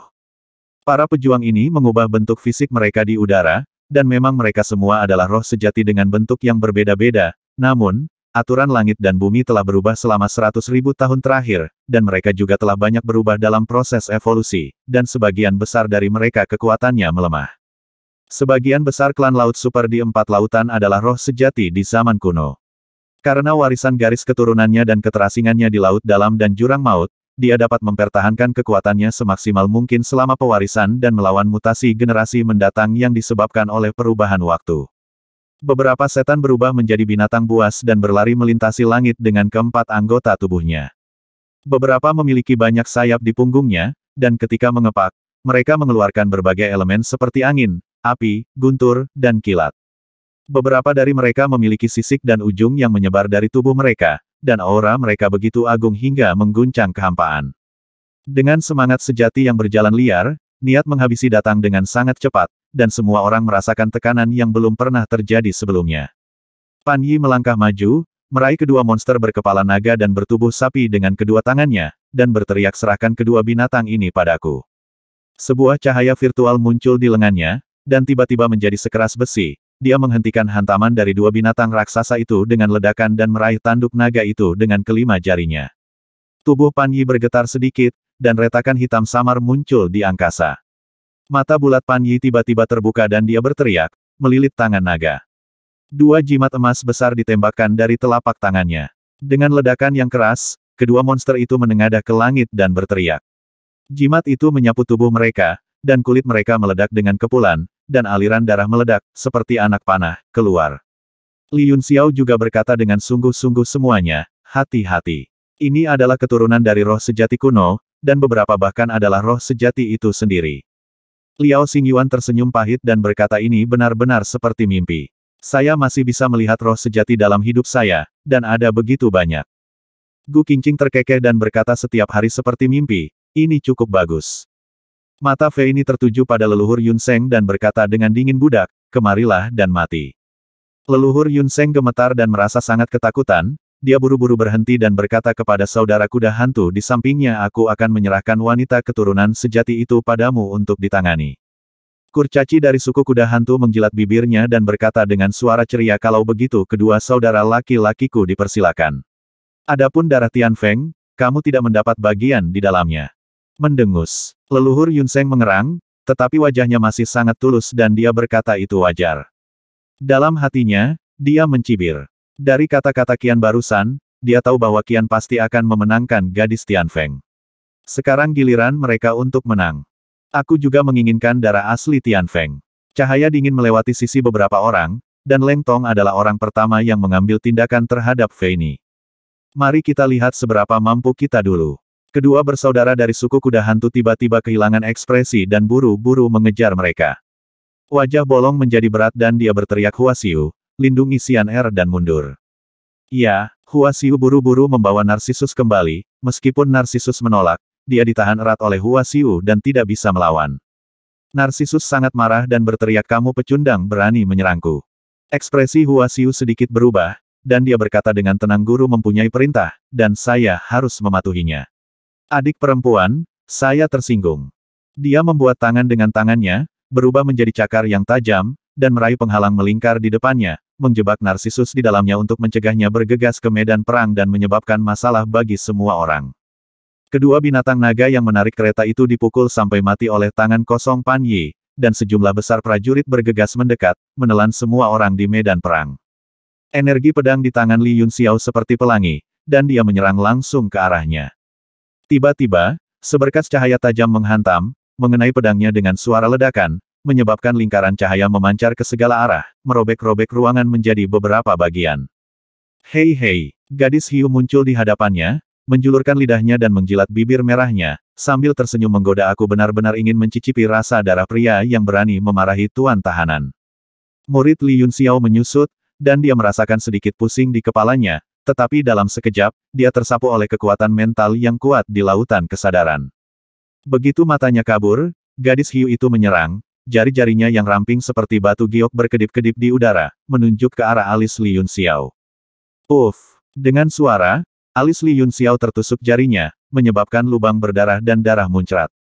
Para pejuang ini mengubah bentuk fisik mereka di udara, dan memang mereka semua adalah roh sejati dengan bentuk yang berbeda-beda, namun, aturan langit dan bumi telah berubah selama seratus ribu tahun terakhir, dan mereka juga telah banyak berubah dalam proses evolusi, dan sebagian besar dari mereka kekuatannya melemah. Sebagian besar klan Laut Super di Empat Lautan adalah roh sejati di zaman kuno. Karena warisan garis keturunannya dan keterasingannya di Laut Dalam dan Jurang Maut, dia dapat mempertahankan kekuatannya semaksimal mungkin selama pewarisan dan melawan mutasi generasi mendatang yang disebabkan oleh perubahan waktu. Beberapa setan berubah menjadi binatang buas dan berlari melintasi langit dengan keempat anggota tubuhnya. Beberapa memiliki banyak sayap di punggungnya, dan ketika mengepak, mereka mengeluarkan berbagai elemen seperti angin, api, guntur, dan kilat. Beberapa dari mereka memiliki sisik dan ujung yang menyebar dari tubuh mereka, dan aura mereka begitu agung hingga mengguncang kehampaan. Dengan semangat sejati yang berjalan liar, niat menghabisi datang dengan sangat cepat, dan semua orang merasakan tekanan yang belum pernah terjadi sebelumnya. Pan Yi melangkah maju, meraih kedua monster berkepala naga dan bertubuh sapi dengan kedua tangannya, dan berteriak serahkan kedua binatang ini padaku. Sebuah cahaya virtual muncul di lengannya, dan tiba-tiba menjadi sekeras besi, dia menghentikan hantaman dari dua binatang raksasa itu dengan ledakan dan meraih tanduk naga itu dengan kelima jarinya. Tubuh Pan Yi bergetar sedikit, dan retakan hitam samar muncul di angkasa. Mata bulat Pan Yi tiba-tiba terbuka dan dia berteriak, melilit tangan naga. Dua jimat emas besar ditembakkan dari telapak tangannya. Dengan ledakan yang keras, kedua monster itu menengadah ke langit dan berteriak. Jimat itu menyapu tubuh mereka, dan kulit mereka meledak dengan kepulan, dan aliran darah meledak, seperti anak panah, keluar. Li Yun Xiao juga berkata dengan sungguh-sungguh semuanya, hati-hati. Ini adalah keturunan dari roh sejati kuno, dan beberapa bahkan adalah roh sejati itu sendiri. Liao Xingyuan tersenyum pahit dan berkata ini benar-benar seperti mimpi. Saya masih bisa melihat roh sejati dalam hidup saya, dan ada begitu banyak. Gu Qingqing terkekeh dan berkata setiap hari seperti mimpi, ini cukup bagus. Mata Fei ini tertuju pada leluhur Yun Seng dan berkata dengan dingin budak, kemarilah dan mati. Leluhur Yun Seng gemetar dan merasa sangat ketakutan, dia buru-buru berhenti dan berkata kepada saudara kuda hantu di sampingnya aku akan menyerahkan wanita keturunan sejati itu padamu untuk ditangani. Kurcaci dari suku kuda hantu menjilat bibirnya dan berkata dengan suara ceria kalau begitu kedua saudara laki-lakiku dipersilakan. Adapun darah Tian Feng, kamu tidak mendapat bagian di dalamnya. Mendengus. Leluhur Yunsheng mengerang, tetapi wajahnya masih sangat tulus dan dia berkata itu wajar. Dalam hatinya, dia mencibir. Dari kata-kata Kian barusan, dia tahu bahwa Kian pasti akan memenangkan gadis Tian Feng. Sekarang giliran mereka untuk menang. Aku juga menginginkan darah asli Tian Feng. Cahaya dingin melewati sisi beberapa orang, dan Leng Tong adalah orang pertama yang mengambil tindakan terhadap Feini. Mari kita lihat seberapa mampu kita dulu. Kedua bersaudara dari suku kuda hantu tiba-tiba kehilangan ekspresi dan buru-buru mengejar mereka. Wajah bolong menjadi berat dan dia berteriak Huasiu, lindungi Sian Er dan mundur. Ya, Huasiu buru-buru membawa Narsisus kembali, meskipun Narsisus menolak, dia ditahan erat oleh Huasiu dan tidak bisa melawan. Narsisus sangat marah dan berteriak kamu pecundang berani menyerangku. Ekspresi Huasiu sedikit berubah, dan dia berkata dengan tenang guru mempunyai perintah, dan saya harus mematuhinya. Adik perempuan, saya tersinggung. Dia membuat tangan dengan tangannya, berubah menjadi cakar yang tajam, dan meraih penghalang melingkar di depannya, menjebak Narsisus di dalamnya untuk mencegahnya bergegas ke medan perang dan menyebabkan masalah bagi semua orang. Kedua binatang naga yang menarik kereta itu dipukul sampai mati oleh tangan kosong Pan Yi, dan sejumlah besar prajurit bergegas mendekat, menelan semua orang di medan perang. Energi pedang di tangan Li Yun Xiao seperti pelangi, dan dia menyerang langsung ke arahnya. Tiba-tiba, seberkas cahaya tajam menghantam, mengenai pedangnya dengan suara ledakan, menyebabkan lingkaran cahaya memancar ke segala arah, merobek-robek ruangan menjadi beberapa bagian. Hei hei, gadis hiu muncul di hadapannya, menjulurkan lidahnya dan menjilat bibir merahnya, sambil tersenyum menggoda aku benar-benar ingin mencicipi rasa darah pria yang berani memarahi tuan tahanan. Murid Li Yun Xiao menyusut, dan dia merasakan sedikit pusing di kepalanya, tetapi dalam sekejap, dia tersapu oleh kekuatan mental yang kuat di lautan kesadaran. Begitu matanya kabur, gadis hiu itu menyerang, jari-jarinya yang ramping seperti batu giok berkedip-kedip di udara, menunjuk ke arah alis Li Yun Xiao. Uff! Dengan suara, alis Li Yun Xiao tertusuk jarinya, menyebabkan lubang berdarah dan darah muncrat.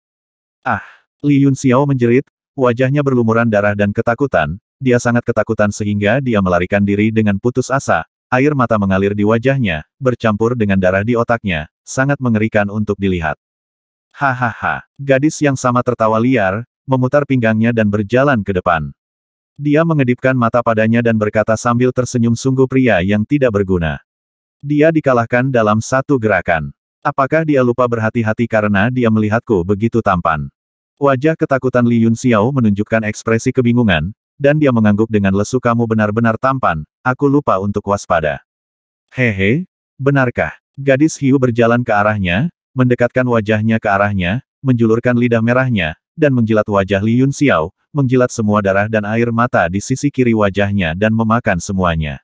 Ah! Li Yun Xiao menjerit, wajahnya berlumuran darah dan ketakutan, dia sangat ketakutan sehingga dia melarikan diri dengan putus asa, Air mata mengalir di wajahnya, bercampur dengan darah di otaknya, sangat mengerikan untuk dilihat. Hahaha, gadis yang sama tertawa liar, memutar pinggangnya dan berjalan ke depan. Dia mengedipkan mata padanya dan berkata sambil tersenyum sungguh pria yang tidak berguna. Dia dikalahkan dalam satu gerakan. Apakah dia lupa berhati-hati karena dia melihatku begitu tampan? Wajah ketakutan Li Yun Xiao menunjukkan ekspresi kebingungan, dan dia mengangguk dengan lesu kamu benar-benar tampan, aku lupa untuk waspada. Hehe, benarkah? Gadis hiu berjalan ke arahnya, mendekatkan wajahnya ke arahnya, menjulurkan lidah merahnya, dan menjilat wajah Li Yun Xiao, menjilat semua darah dan air mata di sisi kiri wajahnya dan memakan semuanya.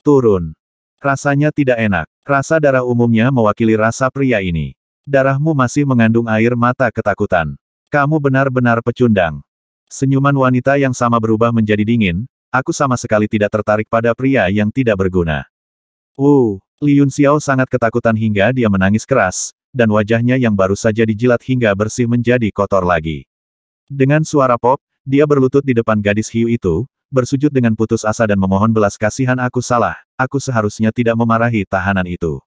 Turun. Rasanya tidak enak. Rasa darah umumnya mewakili rasa pria ini. Darahmu masih mengandung air mata ketakutan. Kamu benar-benar pecundang. Senyuman wanita yang sama berubah menjadi dingin, aku sama sekali tidak tertarik pada pria yang tidak berguna. Wuh, oh, Liun Xiao sangat ketakutan hingga dia menangis keras, dan wajahnya yang baru saja dijilat hingga bersih menjadi kotor lagi. Dengan suara pop, dia berlutut di depan gadis hiu itu, bersujud dengan putus asa dan memohon belas kasihan aku salah, aku seharusnya tidak memarahi tahanan itu.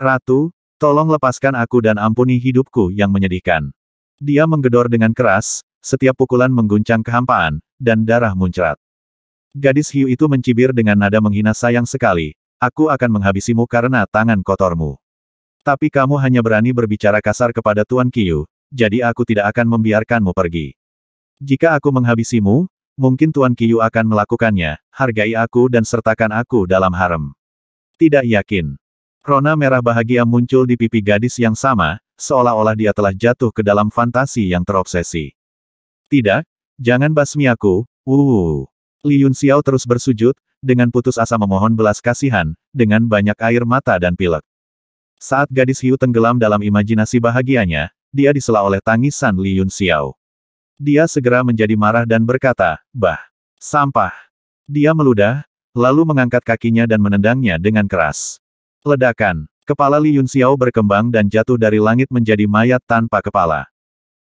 Ratu, tolong lepaskan aku dan ampuni hidupku yang menyedihkan. Dia menggedor dengan keras, setiap pukulan mengguncang kehampaan, dan darah muncrat. Gadis hiu itu mencibir dengan nada menghina sayang sekali, aku akan menghabisimu karena tangan kotormu. Tapi kamu hanya berani berbicara kasar kepada Tuan Kiyu, jadi aku tidak akan membiarkanmu pergi. Jika aku menghabisimu, mungkin Tuan Kiyu akan melakukannya, hargai aku dan sertakan aku dalam harem. Tidak yakin. Rona merah bahagia muncul di pipi gadis yang sama, seolah-olah dia telah jatuh ke dalam fantasi yang terobsesi. Tidak, jangan basmi aku, uh. Li Yun Xiao terus bersujud, dengan putus asa memohon belas kasihan, dengan banyak air mata dan pilek. Saat gadis hiu tenggelam dalam imajinasi bahagianya, dia disela oleh tangisan Li Yun Xiao. Dia segera menjadi marah dan berkata, bah, sampah. Dia meludah, lalu mengangkat kakinya dan menendangnya dengan keras. Ledakan, kepala Li Yun Xiao berkembang dan jatuh dari langit menjadi mayat tanpa kepala.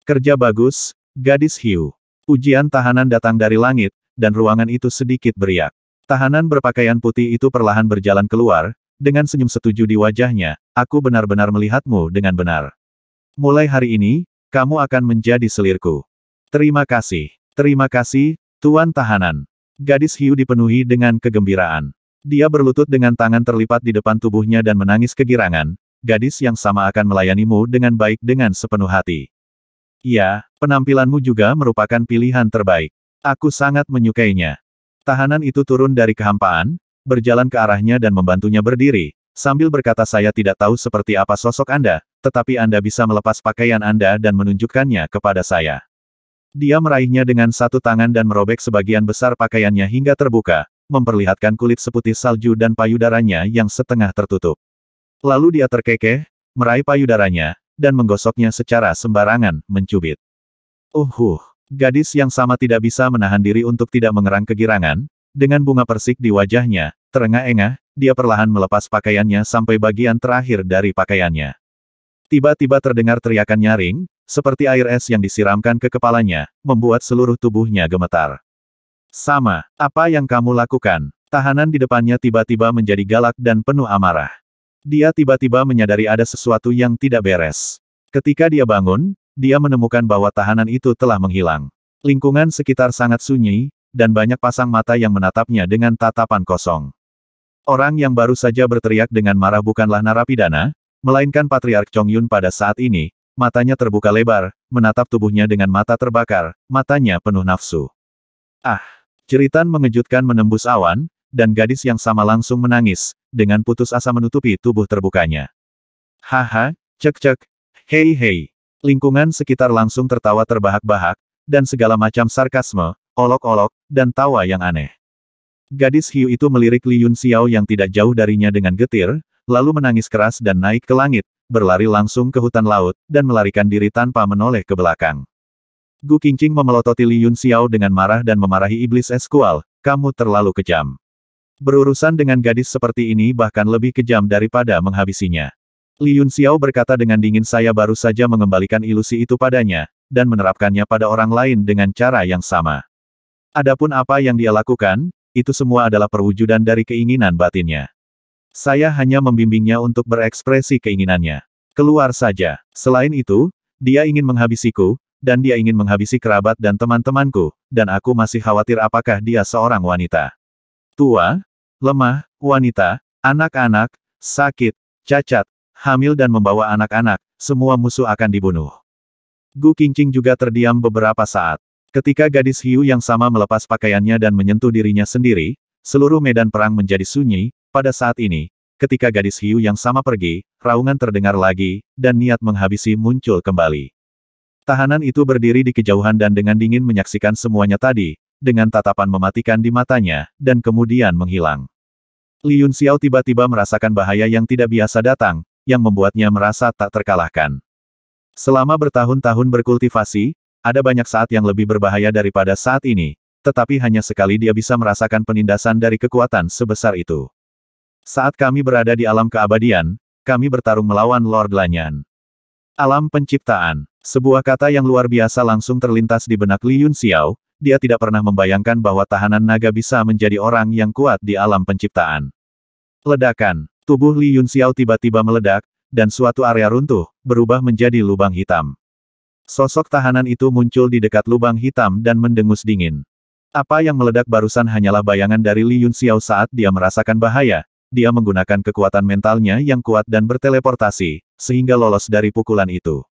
Kerja bagus, Gadis hiu. Ujian tahanan datang dari langit, dan ruangan itu sedikit beriak. Tahanan berpakaian putih itu perlahan berjalan keluar, dengan senyum setuju di wajahnya, aku benar-benar melihatmu dengan benar. Mulai hari ini, kamu akan menjadi selirku. Terima kasih. Terima kasih, Tuan Tahanan. Gadis hiu dipenuhi dengan kegembiraan. Dia berlutut dengan tangan terlipat di depan tubuhnya dan menangis kegirangan, gadis yang sama akan melayanimu dengan baik dengan sepenuh hati. Iya, penampilanmu juga merupakan pilihan terbaik. Aku sangat menyukainya. Tahanan itu turun dari kehampaan, berjalan ke arahnya dan membantunya berdiri, sambil berkata saya tidak tahu seperti apa sosok Anda, tetapi Anda bisa melepas pakaian Anda dan menunjukkannya kepada saya. Dia meraihnya dengan satu tangan dan merobek sebagian besar pakaiannya hingga terbuka, memperlihatkan kulit seputih salju dan payudaranya yang setengah tertutup. Lalu dia terkekeh, meraih payudaranya, dan menggosoknya secara sembarangan, mencubit. Uhuh, gadis yang sama tidak bisa menahan diri untuk tidak mengerang kegirangan, dengan bunga persik di wajahnya, terengah-engah, dia perlahan melepas pakaiannya sampai bagian terakhir dari pakaiannya. Tiba-tiba terdengar teriakan nyaring, seperti air es yang disiramkan ke kepalanya, membuat seluruh tubuhnya gemetar. Sama, apa yang kamu lakukan? Tahanan di depannya tiba-tiba menjadi galak dan penuh amarah. Dia tiba-tiba menyadari ada sesuatu yang tidak beres. Ketika dia bangun, dia menemukan bahwa tahanan itu telah menghilang. Lingkungan sekitar sangat sunyi, dan banyak pasang mata yang menatapnya dengan tatapan kosong. Orang yang baru saja berteriak dengan marah bukanlah narapidana, melainkan Patriark Chong Yun pada saat ini, matanya terbuka lebar, menatap tubuhnya dengan mata terbakar, matanya penuh nafsu. Ah! ceritan mengejutkan menembus awan, dan gadis yang sama langsung menangis, dengan putus asa menutupi tubuh terbukanya. Haha, cek-cek, hei hei. Lingkungan sekitar langsung tertawa terbahak-bahak, dan segala macam sarkasme, olok-olok, dan tawa yang aneh. Gadis hiu itu melirik Li Yun Xiao yang tidak jauh darinya dengan getir, lalu menangis keras dan naik ke langit, berlari langsung ke hutan laut, dan melarikan diri tanpa menoleh ke belakang. Gu Qingqing memelototi Li Yun Xiao dengan marah dan memarahi iblis eskual, kamu terlalu kejam. Berurusan dengan gadis seperti ini bahkan lebih kejam daripada menghabisinya. Li Yun Xiao berkata dengan dingin saya baru saja mengembalikan ilusi itu padanya, dan menerapkannya pada orang lain dengan cara yang sama. Adapun apa yang dia lakukan, itu semua adalah perwujudan dari keinginan batinnya. Saya hanya membimbingnya untuk berekspresi keinginannya. Keluar saja. Selain itu, dia ingin menghabisiku, dan dia ingin menghabisi kerabat dan teman-temanku, dan aku masih khawatir apakah dia seorang wanita tua, lemah, wanita, anak-anak, sakit, cacat, hamil dan membawa anak-anak, semua musuh akan dibunuh. Gu Qingqing juga terdiam beberapa saat. Ketika gadis hiu yang sama melepas pakaiannya dan menyentuh dirinya sendiri, seluruh medan perang menjadi sunyi, pada saat ini, ketika gadis hiu yang sama pergi, raungan terdengar lagi, dan niat menghabisi muncul kembali. Tahanan itu berdiri di kejauhan dan dengan dingin menyaksikan semuanya tadi, dengan tatapan mematikan di matanya, dan kemudian menghilang. Li Yun Xiao tiba-tiba merasakan bahaya yang tidak biasa datang, yang membuatnya merasa tak terkalahkan. Selama bertahun-tahun berkultivasi, ada banyak saat yang lebih berbahaya daripada saat ini, tetapi hanya sekali dia bisa merasakan penindasan dari kekuatan sebesar itu. Saat kami berada di alam keabadian, kami bertarung melawan Lord Lanyan. Alam penciptaan, sebuah kata yang luar biasa langsung terlintas di benak Li Yun Xiao, dia tidak pernah membayangkan bahwa tahanan naga bisa menjadi orang yang kuat di alam penciptaan. Ledakan, tubuh Li Yunxiao tiba-tiba meledak, dan suatu area runtuh, berubah menjadi lubang hitam. Sosok tahanan itu muncul di dekat lubang hitam dan mendengus dingin. Apa yang meledak barusan hanyalah bayangan dari Li Yunxiao saat dia merasakan bahaya, dia menggunakan kekuatan mentalnya yang kuat dan berteleportasi, sehingga lolos dari pukulan itu.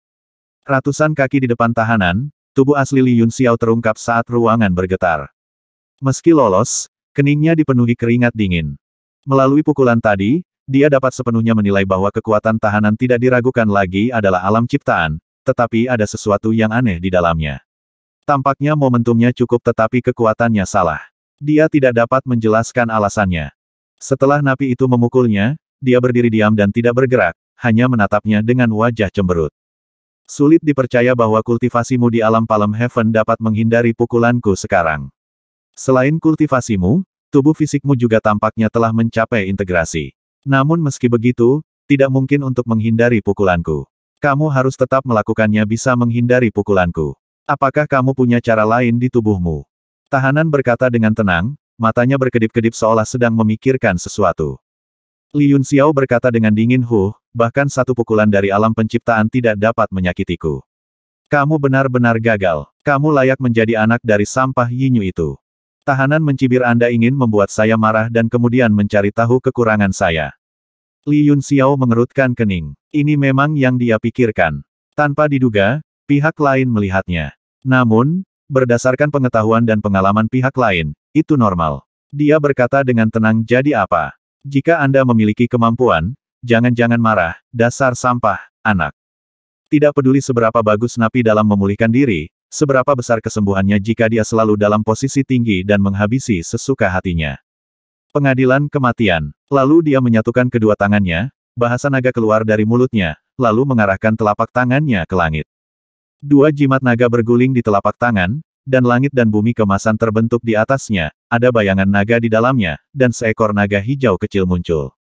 Ratusan kaki di depan tahanan, Tubuh asli Li Yun Xiao terungkap saat ruangan bergetar. Meski lolos, keningnya dipenuhi keringat dingin. Melalui pukulan tadi, dia dapat sepenuhnya menilai bahwa kekuatan tahanan tidak diragukan lagi adalah alam ciptaan, tetapi ada sesuatu yang aneh di dalamnya. Tampaknya momentumnya cukup tetapi kekuatannya salah. Dia tidak dapat menjelaskan alasannya. Setelah napi itu memukulnya, dia berdiri diam dan tidak bergerak, hanya menatapnya dengan wajah cemberut. Sulit dipercaya bahwa kultivasimu di alam Palem Heaven dapat menghindari pukulanku sekarang. Selain kultivasimu, tubuh fisikmu juga tampaknya telah mencapai integrasi. Namun meski begitu, tidak mungkin untuk menghindari pukulanku. Kamu harus tetap melakukannya bisa menghindari pukulanku. Apakah kamu punya cara lain di tubuhmu? Tahanan berkata dengan tenang, matanya berkedip-kedip seolah sedang memikirkan sesuatu. Li Yun Xiao berkata dengan dingin Hu, bahkan satu pukulan dari alam penciptaan tidak dapat menyakitiku. Kamu benar-benar gagal. Kamu layak menjadi anak dari sampah Yinyu itu. Tahanan mencibir Anda ingin membuat saya marah dan kemudian mencari tahu kekurangan saya. Li Yun Xiao mengerutkan kening. Ini memang yang dia pikirkan. Tanpa diduga, pihak lain melihatnya. Namun, berdasarkan pengetahuan dan pengalaman pihak lain, itu normal. Dia berkata dengan tenang jadi apa? Jika Anda memiliki kemampuan, Jangan-jangan marah, dasar sampah, anak. Tidak peduli seberapa bagus Napi dalam memulihkan diri, seberapa besar kesembuhannya jika dia selalu dalam posisi tinggi dan menghabisi sesuka hatinya. Pengadilan kematian. Lalu dia menyatukan kedua tangannya, bahasa naga keluar dari mulutnya, lalu mengarahkan telapak tangannya ke langit. Dua jimat naga berguling di telapak tangan, dan langit dan bumi kemasan terbentuk di atasnya, ada bayangan naga di dalamnya, dan seekor naga hijau kecil muncul.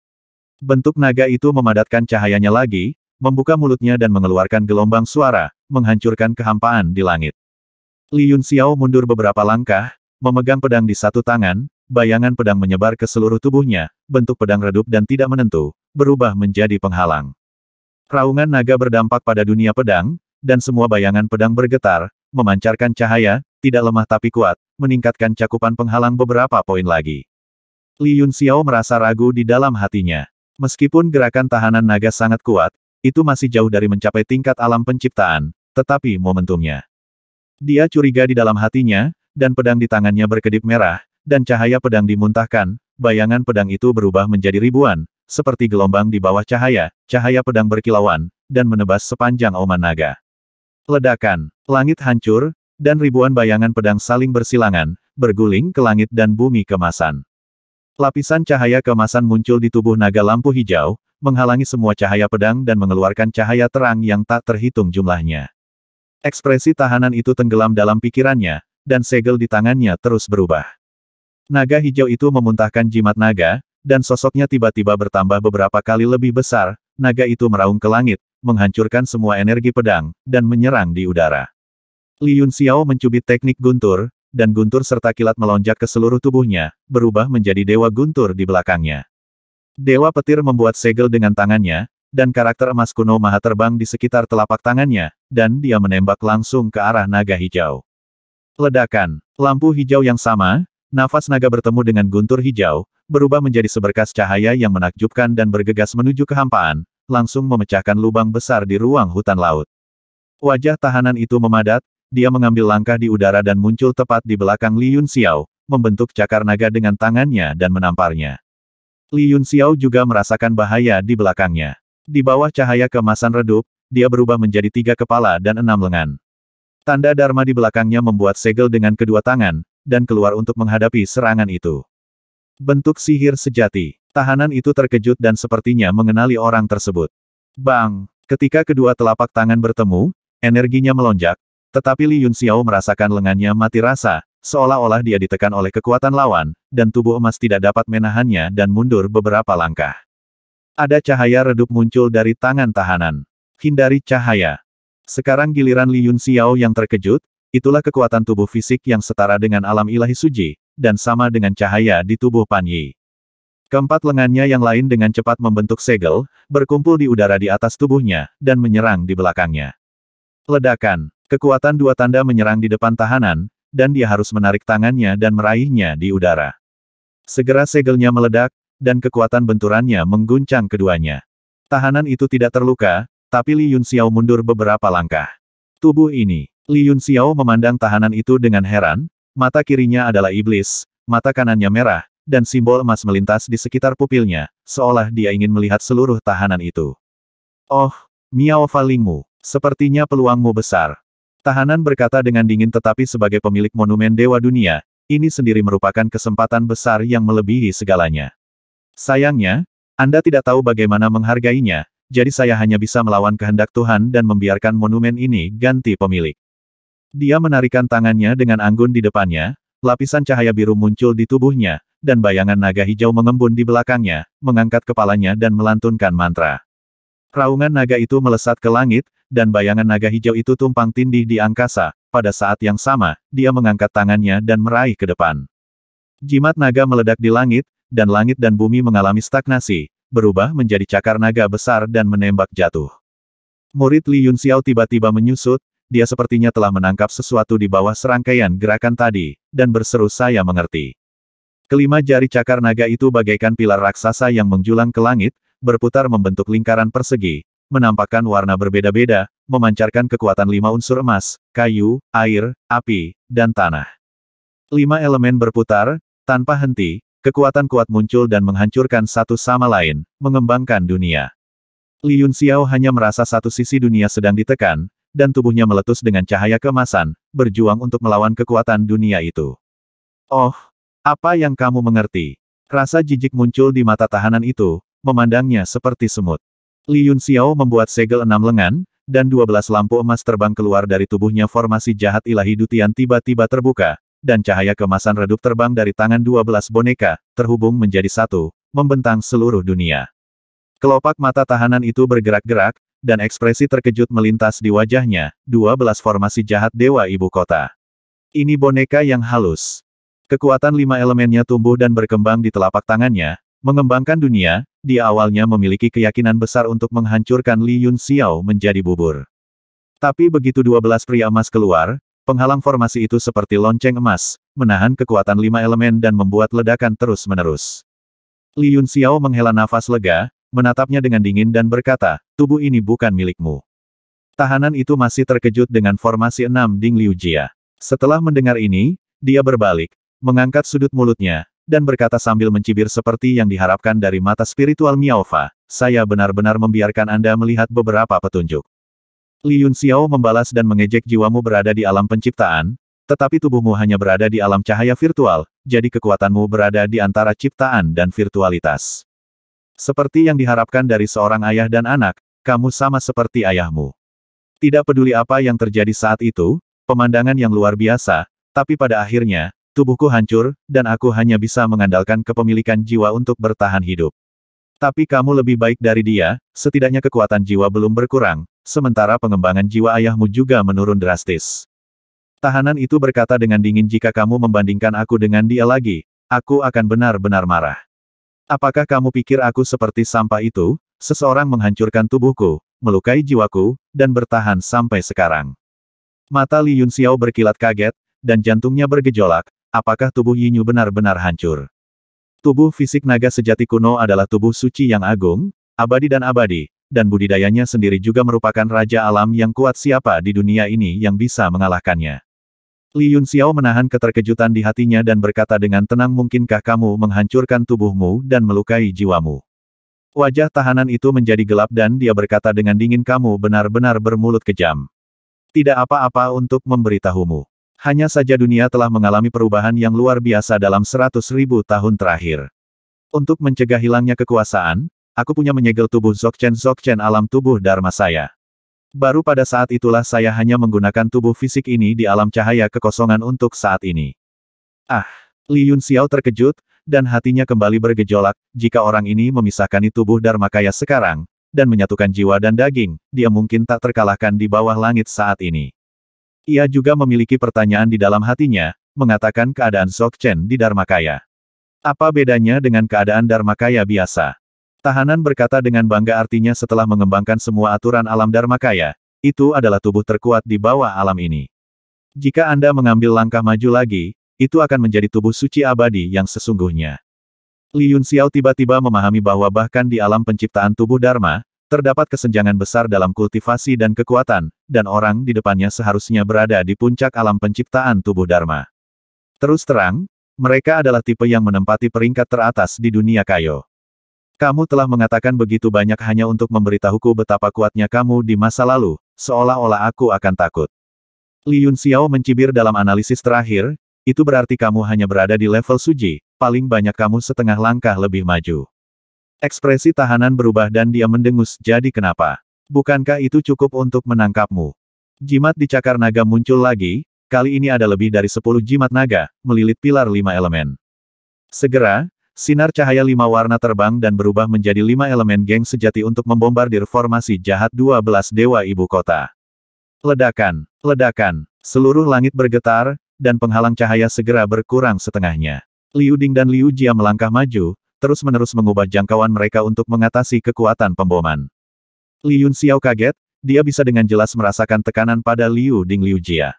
Bentuk naga itu memadatkan cahayanya lagi, membuka mulutnya dan mengeluarkan gelombang suara, menghancurkan kehampaan di langit. Li Yun Xiao mundur beberapa langkah, memegang pedang di satu tangan, bayangan pedang menyebar ke seluruh tubuhnya, bentuk pedang redup dan tidak menentu, berubah menjadi penghalang. Raungan naga berdampak pada dunia pedang, dan semua bayangan pedang bergetar, memancarkan cahaya, tidak lemah tapi kuat, meningkatkan cakupan penghalang beberapa poin lagi. Li Yun Xiao merasa ragu di dalam hatinya. Meskipun gerakan tahanan naga sangat kuat, itu masih jauh dari mencapai tingkat alam penciptaan, tetapi momentumnya. Dia curiga di dalam hatinya, dan pedang di tangannya berkedip merah, dan cahaya pedang dimuntahkan, bayangan pedang itu berubah menjadi ribuan, seperti gelombang di bawah cahaya, cahaya pedang berkilauan, dan menebas sepanjang oman naga. Ledakan, langit hancur, dan ribuan bayangan pedang saling bersilangan, berguling ke langit dan bumi kemasan. Lapisan cahaya kemasan muncul di tubuh naga lampu hijau, menghalangi semua cahaya pedang dan mengeluarkan cahaya terang yang tak terhitung jumlahnya. Ekspresi tahanan itu tenggelam dalam pikirannya, dan segel di tangannya terus berubah. Naga hijau itu memuntahkan jimat naga, dan sosoknya tiba-tiba bertambah beberapa kali lebih besar, naga itu meraung ke langit, menghancurkan semua energi pedang, dan menyerang di udara. Li Yun Xiao mencubit teknik guntur, dan guntur serta kilat melonjak ke seluruh tubuhnya, berubah menjadi dewa guntur di belakangnya. Dewa petir membuat segel dengan tangannya, dan karakter emas kuno maha terbang di sekitar telapak tangannya, dan dia menembak langsung ke arah naga hijau. Ledakan, lampu hijau yang sama, nafas naga bertemu dengan guntur hijau, berubah menjadi seberkas cahaya yang menakjubkan dan bergegas menuju kehampaan, langsung memecahkan lubang besar di ruang hutan laut. Wajah tahanan itu memadat, dia mengambil langkah di udara dan muncul tepat di belakang Li Yun Xiao, membentuk cakar naga dengan tangannya dan menamparnya. Li Yun Xiao juga merasakan bahaya di belakangnya. Di bawah cahaya kemasan redup, dia berubah menjadi tiga kepala dan enam lengan. Tanda Dharma di belakangnya membuat segel dengan kedua tangan, dan keluar untuk menghadapi serangan itu. Bentuk sihir sejati. Tahanan itu terkejut dan sepertinya mengenali orang tersebut. Bang! Ketika kedua telapak tangan bertemu, energinya melonjak, tetapi Li Yun Xiao merasakan lengannya mati rasa, seolah-olah dia ditekan oleh kekuatan lawan, dan tubuh emas tidak dapat menahannya dan mundur beberapa langkah. Ada cahaya redup muncul dari tangan tahanan. Hindari cahaya. Sekarang giliran Li Yun Xiao yang terkejut, itulah kekuatan tubuh fisik yang setara dengan alam ilahi suji, dan sama dengan cahaya di tubuh Pan Yi. Keempat lengannya yang lain dengan cepat membentuk segel, berkumpul di udara di atas tubuhnya, dan menyerang di belakangnya. Ledakan. Kekuatan dua tanda menyerang di depan tahanan, dan dia harus menarik tangannya dan meraihnya di udara. Segera segelnya meledak, dan kekuatan benturannya mengguncang keduanya. Tahanan itu tidak terluka, tapi Li Yun Xiao mundur beberapa langkah. Tubuh ini, Li Yun Xiao memandang tahanan itu dengan heran, mata kirinya adalah iblis, mata kanannya merah, dan simbol emas melintas di sekitar pupilnya, seolah dia ingin melihat seluruh tahanan itu. Oh, Miao Falingmu, sepertinya peluangmu besar. Tahanan berkata dengan dingin tetapi sebagai pemilik monumen Dewa Dunia, ini sendiri merupakan kesempatan besar yang melebihi segalanya. Sayangnya, Anda tidak tahu bagaimana menghargainya, jadi saya hanya bisa melawan kehendak Tuhan dan membiarkan monumen ini ganti pemilik. Dia menarikan tangannya dengan anggun di depannya, lapisan cahaya biru muncul di tubuhnya, dan bayangan naga hijau mengembun di belakangnya, mengangkat kepalanya dan melantunkan mantra. Raungan naga itu melesat ke langit, dan bayangan naga hijau itu tumpang tindih di angkasa, pada saat yang sama, dia mengangkat tangannya dan meraih ke depan. Jimat naga meledak di langit, dan langit dan bumi mengalami stagnasi, berubah menjadi cakar naga besar dan menembak jatuh. Murid Li Yun Xiao tiba-tiba menyusut, dia sepertinya telah menangkap sesuatu di bawah serangkaian gerakan tadi, dan berseru saya mengerti. Kelima jari cakar naga itu bagaikan pilar raksasa yang menjulang ke langit, berputar membentuk lingkaran persegi, menampakkan warna berbeda-beda, memancarkan kekuatan lima unsur emas, kayu, air, api, dan tanah. Lima elemen berputar, tanpa henti, kekuatan kuat muncul dan menghancurkan satu sama lain, mengembangkan dunia. Li Yun Xiao hanya merasa satu sisi dunia sedang ditekan, dan tubuhnya meletus dengan cahaya kemasan, berjuang untuk melawan kekuatan dunia itu. Oh, apa yang kamu mengerti? Rasa jijik muncul di mata tahanan itu, memandangnya seperti semut. Li Yun Xiao membuat segel enam lengan, dan dua belas lampu emas terbang keluar dari tubuhnya formasi jahat ilahi Dutian tiba-tiba terbuka, dan cahaya kemasan redup terbang dari tangan dua belas boneka, terhubung menjadi satu, membentang seluruh dunia. Kelopak mata tahanan itu bergerak-gerak, dan ekspresi terkejut melintas di wajahnya, Dua belas formasi jahat Dewa Ibu Kota. Ini boneka yang halus. Kekuatan lima elemennya tumbuh dan berkembang di telapak tangannya, mengembangkan dunia, dia awalnya memiliki keyakinan besar untuk menghancurkan Li Yun Xiao menjadi bubur. Tapi begitu belas pria emas keluar, penghalang formasi itu seperti lonceng emas, menahan kekuatan lima elemen dan membuat ledakan terus-menerus. Li Yun Xiao menghela nafas lega, menatapnya dengan dingin dan berkata, tubuh ini bukan milikmu. Tahanan itu masih terkejut dengan formasi enam Ding Liu Jia. Setelah mendengar ini, dia berbalik, mengangkat sudut mulutnya, dan berkata sambil mencibir seperti yang diharapkan dari mata spiritual Miaofa, saya benar-benar membiarkan Anda melihat beberapa petunjuk. Li Yun Xiao membalas dan mengejek jiwamu berada di alam penciptaan, tetapi tubuhmu hanya berada di alam cahaya virtual, jadi kekuatanmu berada di antara ciptaan dan virtualitas. Seperti yang diharapkan dari seorang ayah dan anak, kamu sama seperti ayahmu. Tidak peduli apa yang terjadi saat itu, pemandangan yang luar biasa, tapi pada akhirnya, Tubuhku hancur, dan aku hanya bisa mengandalkan kepemilikan jiwa untuk bertahan hidup. Tapi kamu lebih baik dari dia, setidaknya kekuatan jiwa belum berkurang, sementara pengembangan jiwa ayahmu juga menurun drastis. Tahanan itu berkata dengan dingin jika kamu membandingkan aku dengan dia lagi, aku akan benar-benar marah. Apakah kamu pikir aku seperti sampah itu, seseorang menghancurkan tubuhku, melukai jiwaku, dan bertahan sampai sekarang. Mata Li Yun Xiao berkilat kaget, dan jantungnya bergejolak, apakah tubuh Yinyu benar-benar hancur. Tubuh fisik naga sejati kuno adalah tubuh suci yang agung, abadi dan abadi, dan budidayanya sendiri juga merupakan raja alam yang kuat siapa di dunia ini yang bisa mengalahkannya. Li Yun Xiao menahan keterkejutan di hatinya dan berkata dengan tenang mungkinkah kamu menghancurkan tubuhmu dan melukai jiwamu. Wajah tahanan itu menjadi gelap dan dia berkata dengan dingin kamu benar-benar bermulut kejam. Tidak apa-apa untuk memberitahumu. Hanya saja dunia telah mengalami perubahan yang luar biasa dalam seratus ribu tahun terakhir. Untuk mencegah hilangnya kekuasaan, aku punya menyegel tubuh Zokchen-Zokchen alam tubuh Dharma saya. Baru pada saat itulah saya hanya menggunakan tubuh fisik ini di alam cahaya kekosongan untuk saat ini. Ah, Li Yun Xiao terkejut, dan hatinya kembali bergejolak, jika orang ini memisahkan tubuh Dharma Kaya sekarang, dan menyatukan jiwa dan daging, dia mungkin tak terkalahkan di bawah langit saat ini. Ia juga memiliki pertanyaan di dalam hatinya, mengatakan keadaan Sok Chen di Dharmakaya. Apa bedanya dengan keadaan Dharmakaya biasa? Tahanan berkata dengan bangga artinya setelah mengembangkan semua aturan alam Dharmakaya, itu adalah tubuh terkuat di bawah alam ini. Jika Anda mengambil langkah maju lagi, itu akan menjadi tubuh suci abadi yang sesungguhnya. Li Yun Xiao tiba-tiba memahami bahwa bahkan di alam penciptaan tubuh Dharma, terdapat kesenjangan besar dalam kultivasi dan kekuatan, dan orang di depannya seharusnya berada di puncak alam penciptaan tubuh Dharma. Terus terang, mereka adalah tipe yang menempati peringkat teratas di dunia Kayo. Kamu telah mengatakan begitu banyak hanya untuk memberitahuku betapa kuatnya kamu di masa lalu, seolah-olah aku akan takut. Li Yun Xiao mencibir dalam analisis terakhir, itu berarti kamu hanya berada di level suji, paling banyak kamu setengah langkah lebih maju. Ekspresi tahanan berubah dan dia mendengus jadi kenapa. Bukankah itu cukup untuk menangkapmu? Jimat di cakar naga muncul lagi, kali ini ada lebih dari sepuluh jimat naga, melilit pilar lima elemen. Segera, sinar cahaya lima warna terbang dan berubah menjadi lima elemen geng sejati untuk membombardir formasi jahat 12 dewa ibu kota. Ledakan, ledakan, seluruh langit bergetar, dan penghalang cahaya segera berkurang setengahnya. Liu Ding dan Liu Jia melangkah maju, terus-menerus mengubah jangkauan mereka untuk mengatasi kekuatan pemboman. Liu Xiao kaget, dia bisa dengan jelas merasakan tekanan pada Liu Ding Liu Jia.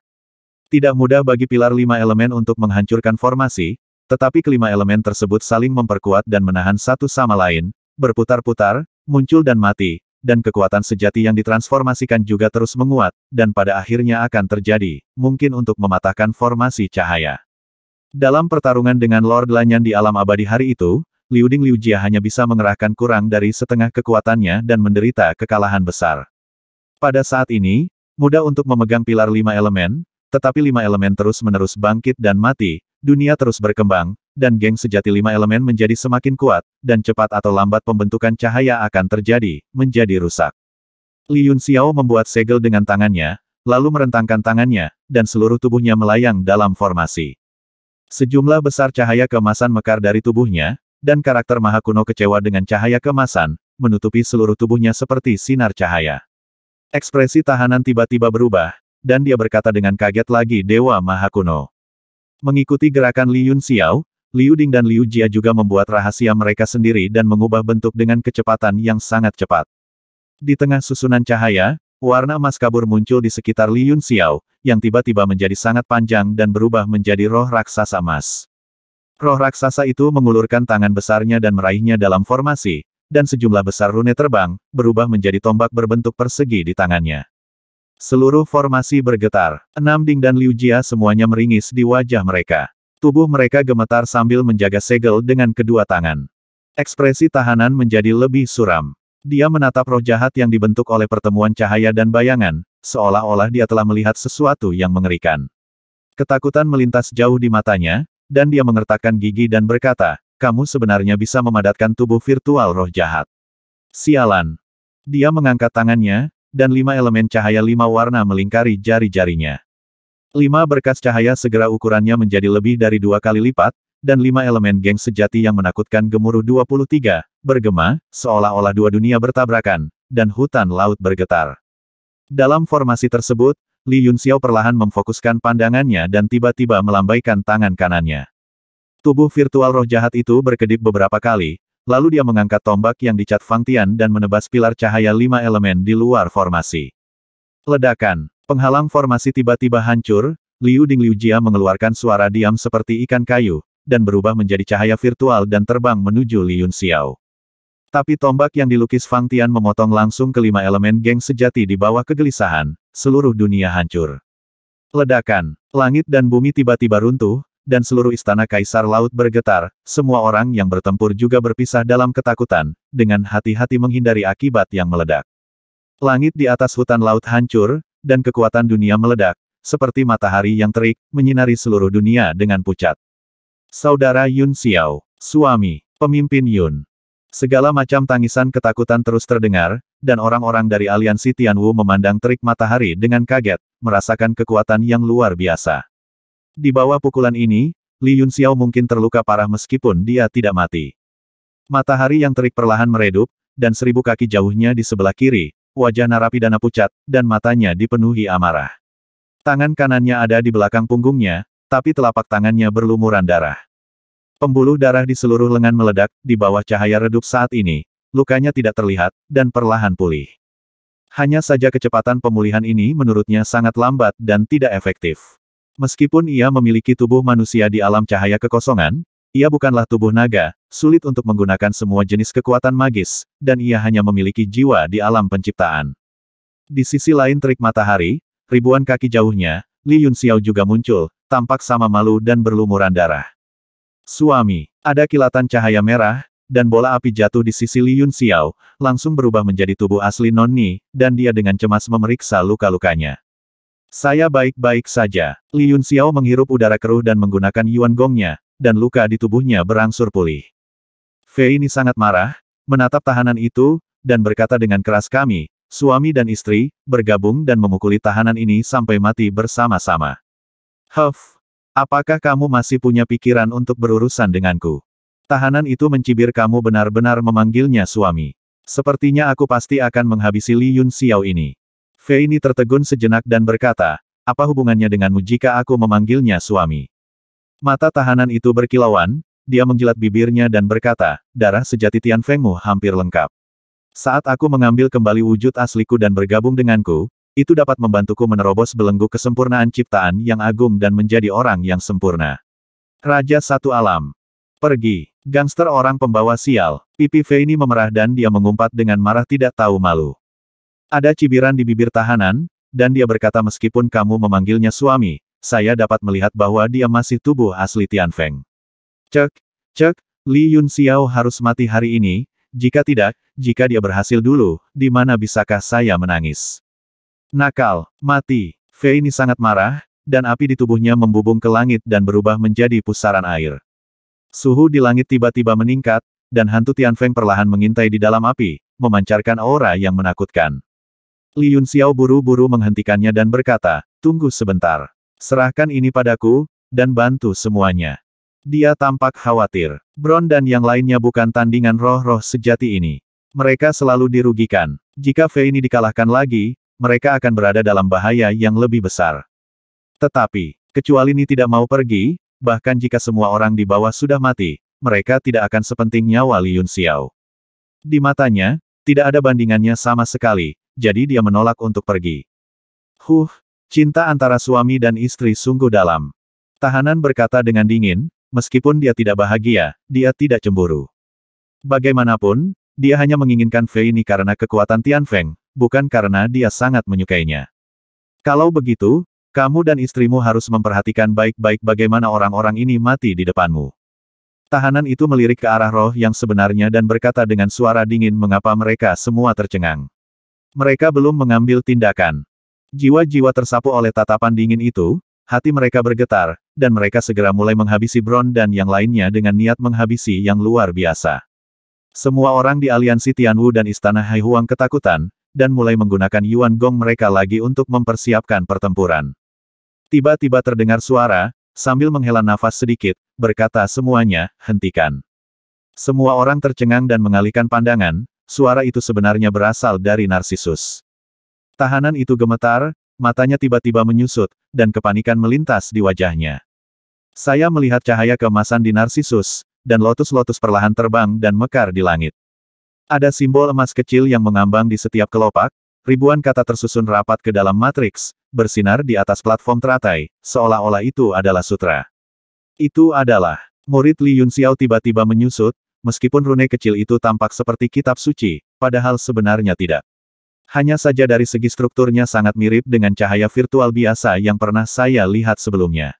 Tidak mudah bagi pilar lima elemen untuk menghancurkan formasi, tetapi kelima elemen tersebut saling memperkuat dan menahan satu sama lain, berputar-putar, muncul dan mati, dan kekuatan sejati yang ditransformasikan juga terus menguat, dan pada akhirnya akan terjadi, mungkin untuk mematahkan formasi cahaya. Dalam pertarungan dengan Lord Lanyan di alam abadi hari itu, Liu Ding Liu Jia hanya bisa mengerahkan kurang dari setengah kekuatannya dan menderita kekalahan besar. Pada saat ini, mudah untuk memegang pilar lima elemen, tetapi lima elemen terus-menerus bangkit dan mati, dunia terus berkembang, dan geng sejati lima elemen menjadi semakin kuat, dan cepat atau lambat pembentukan cahaya akan terjadi, menjadi rusak. Li Yun Xiao membuat segel dengan tangannya, lalu merentangkan tangannya, dan seluruh tubuhnya melayang dalam formasi. Sejumlah besar cahaya kemasan mekar dari tubuhnya, dan karakter maha kuno kecewa dengan cahaya kemasan, menutupi seluruh tubuhnya seperti sinar cahaya. Ekspresi tahanan tiba-tiba berubah, dan dia berkata dengan kaget lagi Dewa Maha Kuno. Mengikuti gerakan Li Yun Xiao, Liu Ding dan Liu Jia juga membuat rahasia mereka sendiri dan mengubah bentuk dengan kecepatan yang sangat cepat. Di tengah susunan cahaya, warna emas kabur muncul di sekitar Li Yun Xiao, yang tiba-tiba menjadi sangat panjang dan berubah menjadi roh raksasa emas. Roh raksasa itu mengulurkan tangan besarnya dan meraihnya dalam formasi, dan sejumlah besar rune terbang, berubah menjadi tombak berbentuk persegi di tangannya. Seluruh formasi bergetar, enam Ding dan Liu Jia semuanya meringis di wajah mereka. Tubuh mereka gemetar sambil menjaga segel dengan kedua tangan. Ekspresi tahanan menjadi lebih suram. Dia menatap roh jahat yang dibentuk oleh pertemuan cahaya dan bayangan, seolah-olah dia telah melihat sesuatu yang mengerikan. Ketakutan melintas jauh di matanya, dan dia mengertakkan gigi dan berkata, kamu sebenarnya bisa memadatkan tubuh virtual roh jahat. Sialan. Dia mengangkat tangannya, dan lima elemen cahaya lima warna melingkari jari-jarinya. Lima berkas cahaya segera ukurannya menjadi lebih dari dua kali lipat, dan lima elemen geng sejati yang menakutkan gemuruh 23, bergema, seolah-olah dua dunia bertabrakan, dan hutan laut bergetar. Dalam formasi tersebut, Li Yunxiao perlahan memfokuskan pandangannya dan tiba-tiba melambaikan tangan kanannya. Tubuh virtual roh jahat itu berkedip beberapa kali, lalu dia mengangkat tombak yang dicat Fang Tian dan menebas pilar cahaya lima elemen di luar formasi. Ledakan, penghalang formasi tiba-tiba hancur, Liu Ding Liu Jia mengeluarkan suara diam seperti ikan kayu, dan berubah menjadi cahaya virtual dan terbang menuju Li Yunxiao. Tapi tombak yang dilukis Fang Tian memotong langsung kelima elemen geng sejati di bawah kegelisahan, seluruh dunia hancur. Ledakan, langit dan bumi tiba-tiba runtuh, dan seluruh istana kaisar laut bergetar, semua orang yang bertempur juga berpisah dalam ketakutan, dengan hati-hati menghindari akibat yang meledak. Langit di atas hutan laut hancur, dan kekuatan dunia meledak, seperti matahari yang terik, menyinari seluruh dunia dengan pucat. Saudara Yun Xiao, suami, pemimpin Yun, Segala macam tangisan ketakutan terus terdengar, dan orang-orang dari aliansi Tianwu memandang terik matahari dengan kaget, merasakan kekuatan yang luar biasa. Di bawah pukulan ini, Li Yunxiao mungkin terluka parah meskipun dia tidak mati. Matahari yang terik perlahan meredup, dan seribu kaki jauhnya di sebelah kiri, wajah narapidana pucat, dan matanya dipenuhi amarah. Tangan kanannya ada di belakang punggungnya, tapi telapak tangannya berlumuran darah. Pembuluh darah di seluruh lengan meledak, di bawah cahaya redup saat ini, lukanya tidak terlihat, dan perlahan pulih. Hanya saja kecepatan pemulihan ini menurutnya sangat lambat dan tidak efektif. Meskipun ia memiliki tubuh manusia di alam cahaya kekosongan, ia bukanlah tubuh naga, sulit untuk menggunakan semua jenis kekuatan magis, dan ia hanya memiliki jiwa di alam penciptaan. Di sisi lain terik matahari, ribuan kaki jauhnya, Li Yun juga muncul, tampak sama malu dan berlumuran darah. Suami, ada kilatan cahaya merah, dan bola api jatuh di sisi Li Yun Xiao, langsung berubah menjadi tubuh asli Nonni, dan dia dengan cemas memeriksa luka-lukanya. Saya baik-baik saja. Li Yun Xiao menghirup udara keruh dan menggunakan Yuan Gongnya, dan luka di tubuhnya berangsur pulih. Fei ini sangat marah, menatap tahanan itu, dan berkata dengan keras kami, suami dan istri, bergabung dan memukuli tahanan ini sampai mati bersama-sama. Huff, Apakah kamu masih punya pikiran untuk berurusan denganku? Tahanan itu mencibir kamu benar-benar memanggilnya suami. Sepertinya aku pasti akan menghabisi Li Yun Xiao ini. Fei ini tertegun sejenak dan berkata, apa hubungannya denganmu jika aku memanggilnya suami? Mata tahanan itu berkilauan, dia menjilat bibirnya dan berkata, darah sejati Tian Fengmu hampir lengkap. Saat aku mengambil kembali wujud asliku dan bergabung denganku, itu dapat membantuku menerobos belenggu kesempurnaan ciptaan yang agung dan menjadi orang yang sempurna. Raja Satu Alam. Pergi. Gangster orang pembawa sial. Pipi Feini memerah dan dia mengumpat dengan marah tidak tahu malu. Ada cibiran di bibir tahanan, dan dia berkata meskipun kamu memanggilnya suami, saya dapat melihat bahwa dia masih tubuh asli Tian Feng. Cek, cek, Li Yun Xiao harus mati hari ini, jika tidak, jika dia berhasil dulu, di mana bisakah saya menangis? Nakal, mati. Fei ini sangat marah, dan api di tubuhnya membubung ke langit dan berubah menjadi pusaran air. Suhu di langit tiba-tiba meningkat, dan hantu Tian Feng perlahan mengintai di dalam api, memancarkan aura yang menakutkan. Li Yun Xiao buru-buru menghentikannya dan berkata, tunggu sebentar. Serahkan ini padaku, dan bantu semuanya. Dia tampak khawatir. Bron dan yang lainnya bukan tandingan roh-roh sejati ini. Mereka selalu dirugikan. Jika Fei ini dikalahkan lagi, mereka akan berada dalam bahaya yang lebih besar. Tetapi, kecuali ini tidak mau pergi, bahkan jika semua orang di bawah sudah mati, mereka tidak akan sepenting nyawa Li Yun Xiao. Di matanya, tidak ada bandingannya sama sekali, jadi dia menolak untuk pergi. Huh, cinta antara suami dan istri sungguh dalam. Tahanan berkata dengan dingin, meskipun dia tidak bahagia, dia tidak cemburu. Bagaimanapun, dia hanya menginginkan Fei ini karena kekuatan Tian Feng, bukan karena dia sangat menyukainya. Kalau begitu, kamu dan istrimu harus memperhatikan baik-baik bagaimana orang-orang ini mati di depanmu. Tahanan itu melirik ke arah roh yang sebenarnya dan berkata dengan suara dingin mengapa mereka semua tercengang. Mereka belum mengambil tindakan. Jiwa-jiwa tersapu oleh tatapan dingin itu, hati mereka bergetar, dan mereka segera mulai menghabisi Bron dan yang lainnya dengan niat menghabisi yang luar biasa. Semua orang di aliansi Tianwu dan Istana Haihuang ketakutan, dan mulai menggunakan Yuan Gong mereka lagi untuk mempersiapkan pertempuran. Tiba-tiba terdengar suara, sambil menghela nafas sedikit, berkata semuanya, hentikan. Semua orang tercengang dan mengalihkan pandangan, suara itu sebenarnya berasal dari Narsisus. Tahanan itu gemetar, matanya tiba-tiba menyusut, dan kepanikan melintas di wajahnya. Saya melihat cahaya kemasan di Narsisus, dan lotus-lotus perlahan terbang dan mekar di langit. Ada simbol emas kecil yang mengambang di setiap kelopak, ribuan kata tersusun rapat ke dalam matriks, bersinar di atas platform teratai, seolah-olah itu adalah sutra. Itu adalah, murid Li Yun Xiao tiba-tiba menyusut, meskipun rune kecil itu tampak seperti kitab suci, padahal sebenarnya tidak. Hanya saja dari segi strukturnya sangat mirip dengan cahaya virtual biasa yang pernah saya lihat sebelumnya.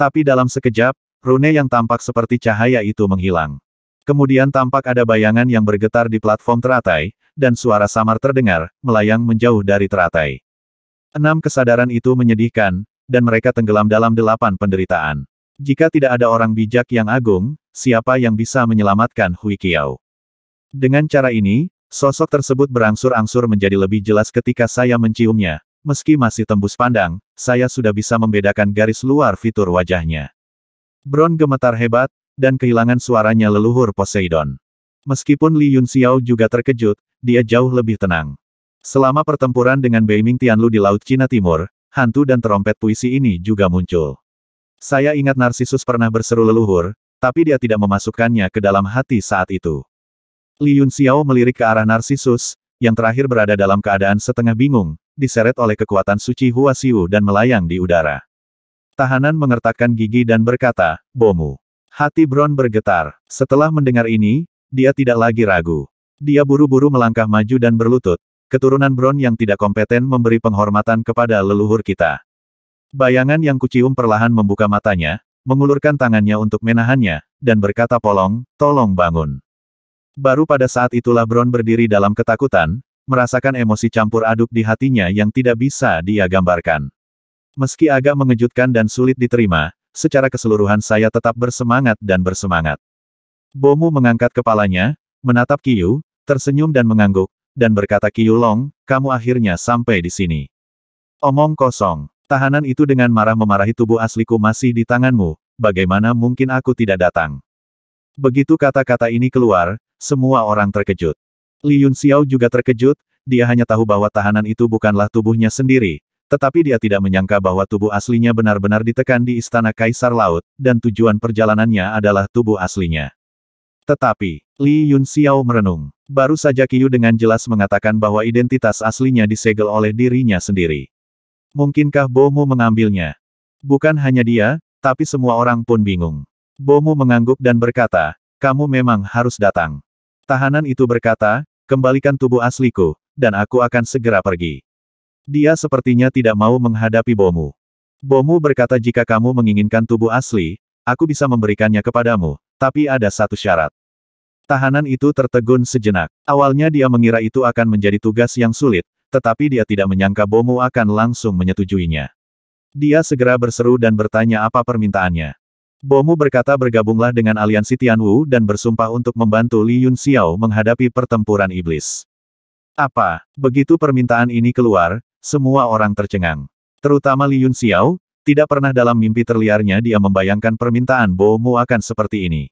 Tapi dalam sekejap, rune yang tampak seperti cahaya itu menghilang. Kemudian tampak ada bayangan yang bergetar di platform teratai, dan suara samar terdengar, melayang menjauh dari teratai. Enam kesadaran itu menyedihkan, dan mereka tenggelam dalam delapan penderitaan. Jika tidak ada orang bijak yang agung, siapa yang bisa menyelamatkan Hui Kiao? Dengan cara ini, sosok tersebut berangsur-angsur menjadi lebih jelas ketika saya menciumnya. Meski masih tembus pandang, saya sudah bisa membedakan garis luar fitur wajahnya. Bron gemetar hebat, dan kehilangan suaranya leluhur Poseidon. Meskipun Li Yun Xiao juga terkejut, dia jauh lebih tenang. Selama pertempuran dengan Beiming Tianlu di Laut Cina Timur, hantu dan terompet puisi ini juga muncul. Saya ingat Narsisus pernah berseru leluhur, tapi dia tidak memasukkannya ke dalam hati saat itu. Li Yun Xiao melirik ke arah Narsisus, yang terakhir berada dalam keadaan setengah bingung, diseret oleh kekuatan suci Hua dan melayang di udara. Tahanan mengertakkan gigi dan berkata, Bomu. Hati Bron bergetar. Setelah mendengar ini, dia tidak lagi ragu. Dia buru-buru melangkah maju dan berlutut. Keturunan Bron yang tidak kompeten memberi penghormatan kepada leluhur kita. Bayangan yang kucium perlahan membuka matanya, mengulurkan tangannya untuk menahannya, dan berkata polong, tolong bangun. Baru pada saat itulah Bron berdiri dalam ketakutan, merasakan emosi campur aduk di hatinya yang tidak bisa dia gambarkan. Meski agak mengejutkan dan sulit diterima, secara keseluruhan saya tetap bersemangat dan bersemangat. Bomu mengangkat kepalanya, menatap Kiyu, tersenyum dan mengangguk, dan berkata Kiyu Long, kamu akhirnya sampai di sini. Omong kosong, tahanan itu dengan marah memarahi tubuh asliku masih di tanganmu, bagaimana mungkin aku tidak datang. Begitu kata-kata ini keluar, semua orang terkejut. Li Yun Xiao juga terkejut, dia hanya tahu bahwa tahanan itu bukanlah tubuhnya sendiri, tetapi dia tidak menyangka bahwa tubuh aslinya benar-benar ditekan di Istana Kaisar Laut, dan tujuan perjalanannya adalah tubuh aslinya. Tetapi, Li Yun Xiao merenung. Baru saja Qiyu dengan jelas mengatakan bahwa identitas aslinya disegel oleh dirinya sendiri. Mungkinkah Bomu mengambilnya? Bukan hanya dia, tapi semua orang pun bingung. Bomu mengangguk dan berkata, kamu memang harus datang. Tahanan itu berkata, kembalikan tubuh asliku, dan aku akan segera pergi. Dia sepertinya tidak mau menghadapi Bomu. Bomu berkata jika kamu menginginkan tubuh asli, aku bisa memberikannya kepadamu, tapi ada satu syarat. Tahanan itu tertegun sejenak. Awalnya dia mengira itu akan menjadi tugas yang sulit, tetapi dia tidak menyangka Bomu akan langsung menyetujuinya. Dia segera berseru dan bertanya apa permintaannya. Bomu berkata bergabunglah dengan aliansi Tianwu dan bersumpah untuk membantu Li Yun Xiao menghadapi pertempuran iblis. Apa? Begitu permintaan ini keluar, semua orang tercengang. Terutama Li Yun Xiao, tidak pernah dalam mimpi terliarnya dia membayangkan permintaan Bo Mu akan seperti ini.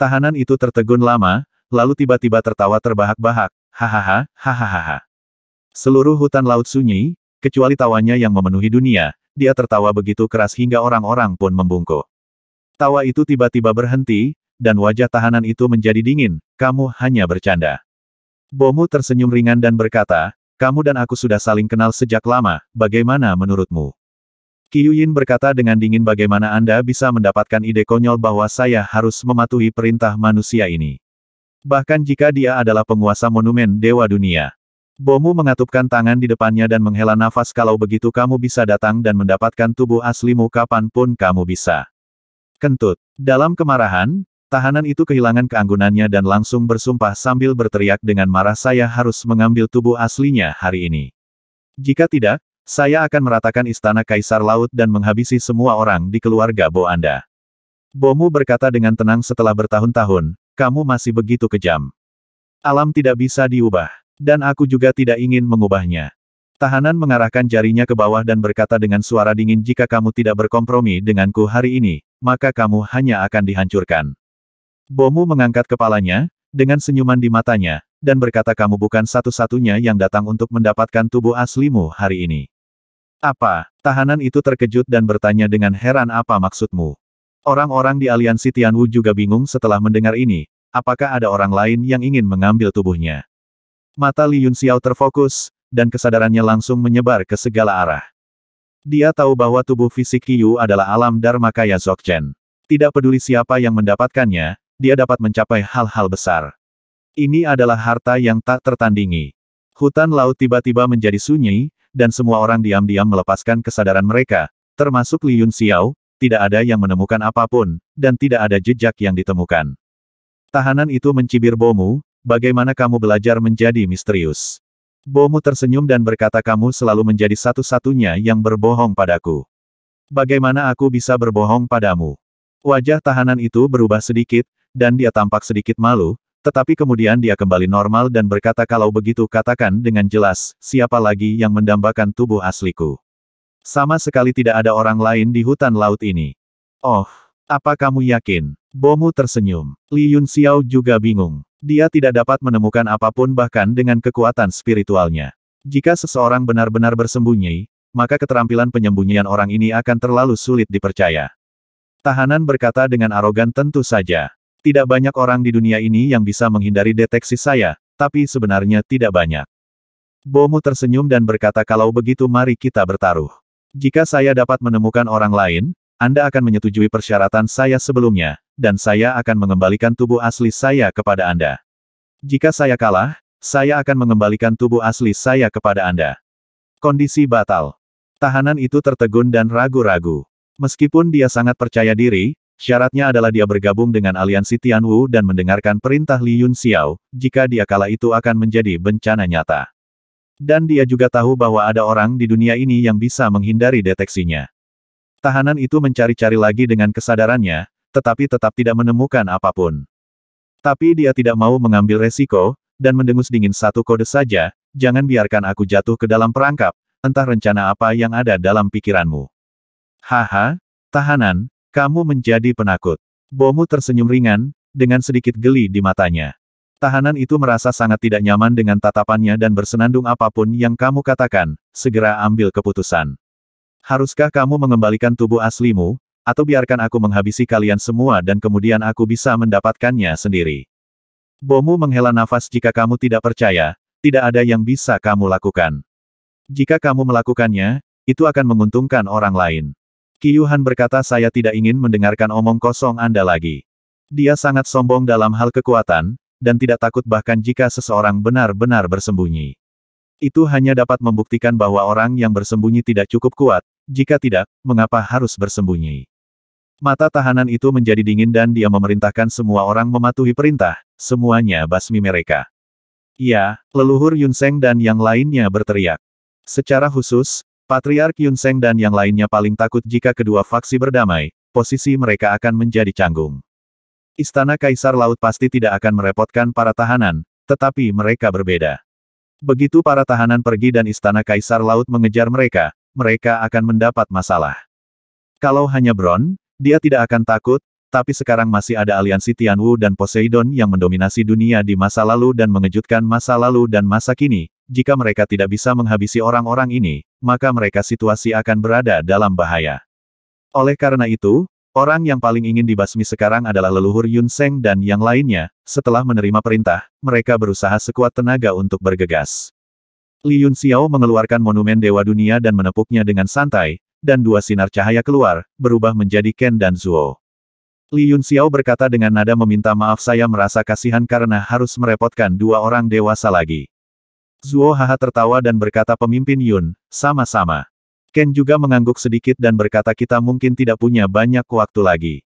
Tahanan itu tertegun lama, lalu tiba-tiba tertawa terbahak-bahak, hahaha, hahaha. Seluruh hutan laut sunyi, kecuali tawanya yang memenuhi dunia, dia tertawa begitu keras hingga orang-orang pun membungkuk. Tawa itu tiba-tiba berhenti, dan wajah tahanan itu menjadi dingin, kamu hanya bercanda. Bomu tersenyum ringan dan berkata, kamu dan aku sudah saling kenal sejak lama, bagaimana menurutmu? Qiuyin berkata dengan dingin bagaimana Anda bisa mendapatkan ide konyol bahwa saya harus mematuhi perintah manusia ini. Bahkan jika dia adalah penguasa monumen Dewa Dunia. Bomu mengatupkan tangan di depannya dan menghela nafas kalau begitu kamu bisa datang dan mendapatkan tubuh aslimu kapanpun kamu bisa. Kentut. Dalam kemarahan, Tahanan itu kehilangan keanggunannya dan langsung bersumpah sambil berteriak dengan marah saya harus mengambil tubuh aslinya hari ini. Jika tidak, saya akan meratakan istana Kaisar Laut dan menghabisi semua orang di keluarga Bo Anda. Bomu berkata dengan tenang setelah bertahun-tahun, kamu masih begitu kejam. Alam tidak bisa diubah, dan aku juga tidak ingin mengubahnya. Tahanan mengarahkan jarinya ke bawah dan berkata dengan suara dingin jika kamu tidak berkompromi denganku hari ini, maka kamu hanya akan dihancurkan. Bomu mengangkat kepalanya, dengan senyuman di matanya, dan berkata kamu bukan satu-satunya yang datang untuk mendapatkan tubuh aslimu hari ini. Apa? Tahanan itu terkejut dan bertanya dengan heran apa maksudmu? Orang-orang di aliansi Tianwu juga bingung setelah mendengar ini, apakah ada orang lain yang ingin mengambil tubuhnya. Mata Li Yun Xiao terfokus, dan kesadarannya langsung menyebar ke segala arah. Dia tahu bahwa tubuh fisik Qiyu adalah alam Dharma Kaya Zokchen. Tidak peduli siapa yang mendapatkannya, dia dapat mencapai hal-hal besar. Ini adalah harta yang tak tertandingi. Hutan laut tiba-tiba menjadi sunyi, dan semua orang diam-diam melepaskan kesadaran mereka, termasuk Li Yun Xiao, tidak ada yang menemukan apapun, dan tidak ada jejak yang ditemukan. Tahanan itu mencibir Bomu, bagaimana kamu belajar menjadi misterius? Bomu tersenyum dan berkata kamu selalu menjadi satu-satunya yang berbohong padaku. Bagaimana aku bisa berbohong padamu? Wajah tahanan itu berubah sedikit, dan dia tampak sedikit malu, tetapi kemudian dia kembali normal dan berkata kalau begitu katakan dengan jelas, siapa lagi yang mendambakan tubuh asliku. Sama sekali tidak ada orang lain di hutan laut ini. Oh, apa kamu yakin? Bomu tersenyum. Li Yun Xiao juga bingung. Dia tidak dapat menemukan apapun bahkan dengan kekuatan spiritualnya. Jika seseorang benar-benar bersembunyi, maka keterampilan penyembunyian orang ini akan terlalu sulit dipercaya. Tahanan berkata dengan arogan tentu saja. Tidak banyak orang di dunia ini yang bisa menghindari deteksi saya, tapi sebenarnya tidak banyak. Bomu tersenyum dan berkata kalau begitu mari kita bertaruh. Jika saya dapat menemukan orang lain, Anda akan menyetujui persyaratan saya sebelumnya, dan saya akan mengembalikan tubuh asli saya kepada Anda. Jika saya kalah, saya akan mengembalikan tubuh asli saya kepada Anda. Kondisi batal. Tahanan itu tertegun dan ragu-ragu. Meskipun dia sangat percaya diri, Syaratnya adalah dia bergabung dengan aliansi Tianwu dan mendengarkan perintah Li Yun Xiao, jika dia kala itu akan menjadi bencana nyata. Dan dia juga tahu bahwa ada orang di dunia ini yang bisa menghindari deteksinya. Tahanan itu mencari-cari lagi dengan kesadarannya, tetapi tetap tidak menemukan apapun. Tapi dia tidak mau mengambil resiko, dan mendengus dingin satu kode saja, jangan biarkan aku jatuh ke dalam perangkap, entah rencana apa yang ada dalam pikiranmu. Haha, tahanan, kamu menjadi penakut. Bomu tersenyum ringan, dengan sedikit geli di matanya. Tahanan itu merasa sangat tidak nyaman dengan tatapannya dan bersenandung apapun yang kamu katakan, segera ambil keputusan. Haruskah kamu mengembalikan tubuh aslimu, atau biarkan aku menghabisi kalian semua dan kemudian aku bisa mendapatkannya sendiri? Bomu menghela nafas jika kamu tidak percaya, tidak ada yang bisa kamu lakukan. Jika kamu melakukannya, itu akan menguntungkan orang lain. Kiyuhan berkata saya tidak ingin mendengarkan omong kosong Anda lagi. Dia sangat sombong dalam hal kekuatan, dan tidak takut bahkan jika seseorang benar-benar bersembunyi. Itu hanya dapat membuktikan bahwa orang yang bersembunyi tidak cukup kuat, jika tidak, mengapa harus bersembunyi. Mata tahanan itu menjadi dingin dan dia memerintahkan semua orang mematuhi perintah, semuanya basmi mereka. Ya, leluhur Yunseng dan yang lainnya berteriak. Secara khusus, Patriark Yunsheng dan yang lainnya paling takut jika kedua faksi berdamai, posisi mereka akan menjadi canggung. Istana Kaisar Laut pasti tidak akan merepotkan para tahanan, tetapi mereka berbeda. Begitu para tahanan pergi dan Istana Kaisar Laut mengejar mereka, mereka akan mendapat masalah. Kalau hanya Bron, dia tidak akan takut, tapi sekarang masih ada aliansi Tianwu dan Poseidon yang mendominasi dunia di masa lalu dan mengejutkan masa lalu dan masa kini, jika mereka tidak bisa menghabisi orang-orang ini, maka mereka situasi akan berada dalam bahaya. Oleh karena itu, orang yang paling ingin dibasmi sekarang adalah leluhur Yun Seng dan yang lainnya, setelah menerima perintah, mereka berusaha sekuat tenaga untuk bergegas. Li Yun Xiao mengeluarkan monumen Dewa Dunia dan menepuknya dengan santai, dan dua sinar cahaya keluar, berubah menjadi Ken dan Zuo. Li Yun Xiao berkata dengan nada meminta maaf saya merasa kasihan karena harus merepotkan dua orang dewasa lagi. Zuo Haha tertawa dan berkata pemimpin Yun, sama-sama. Ken juga mengangguk sedikit dan berkata kita mungkin tidak punya banyak waktu lagi.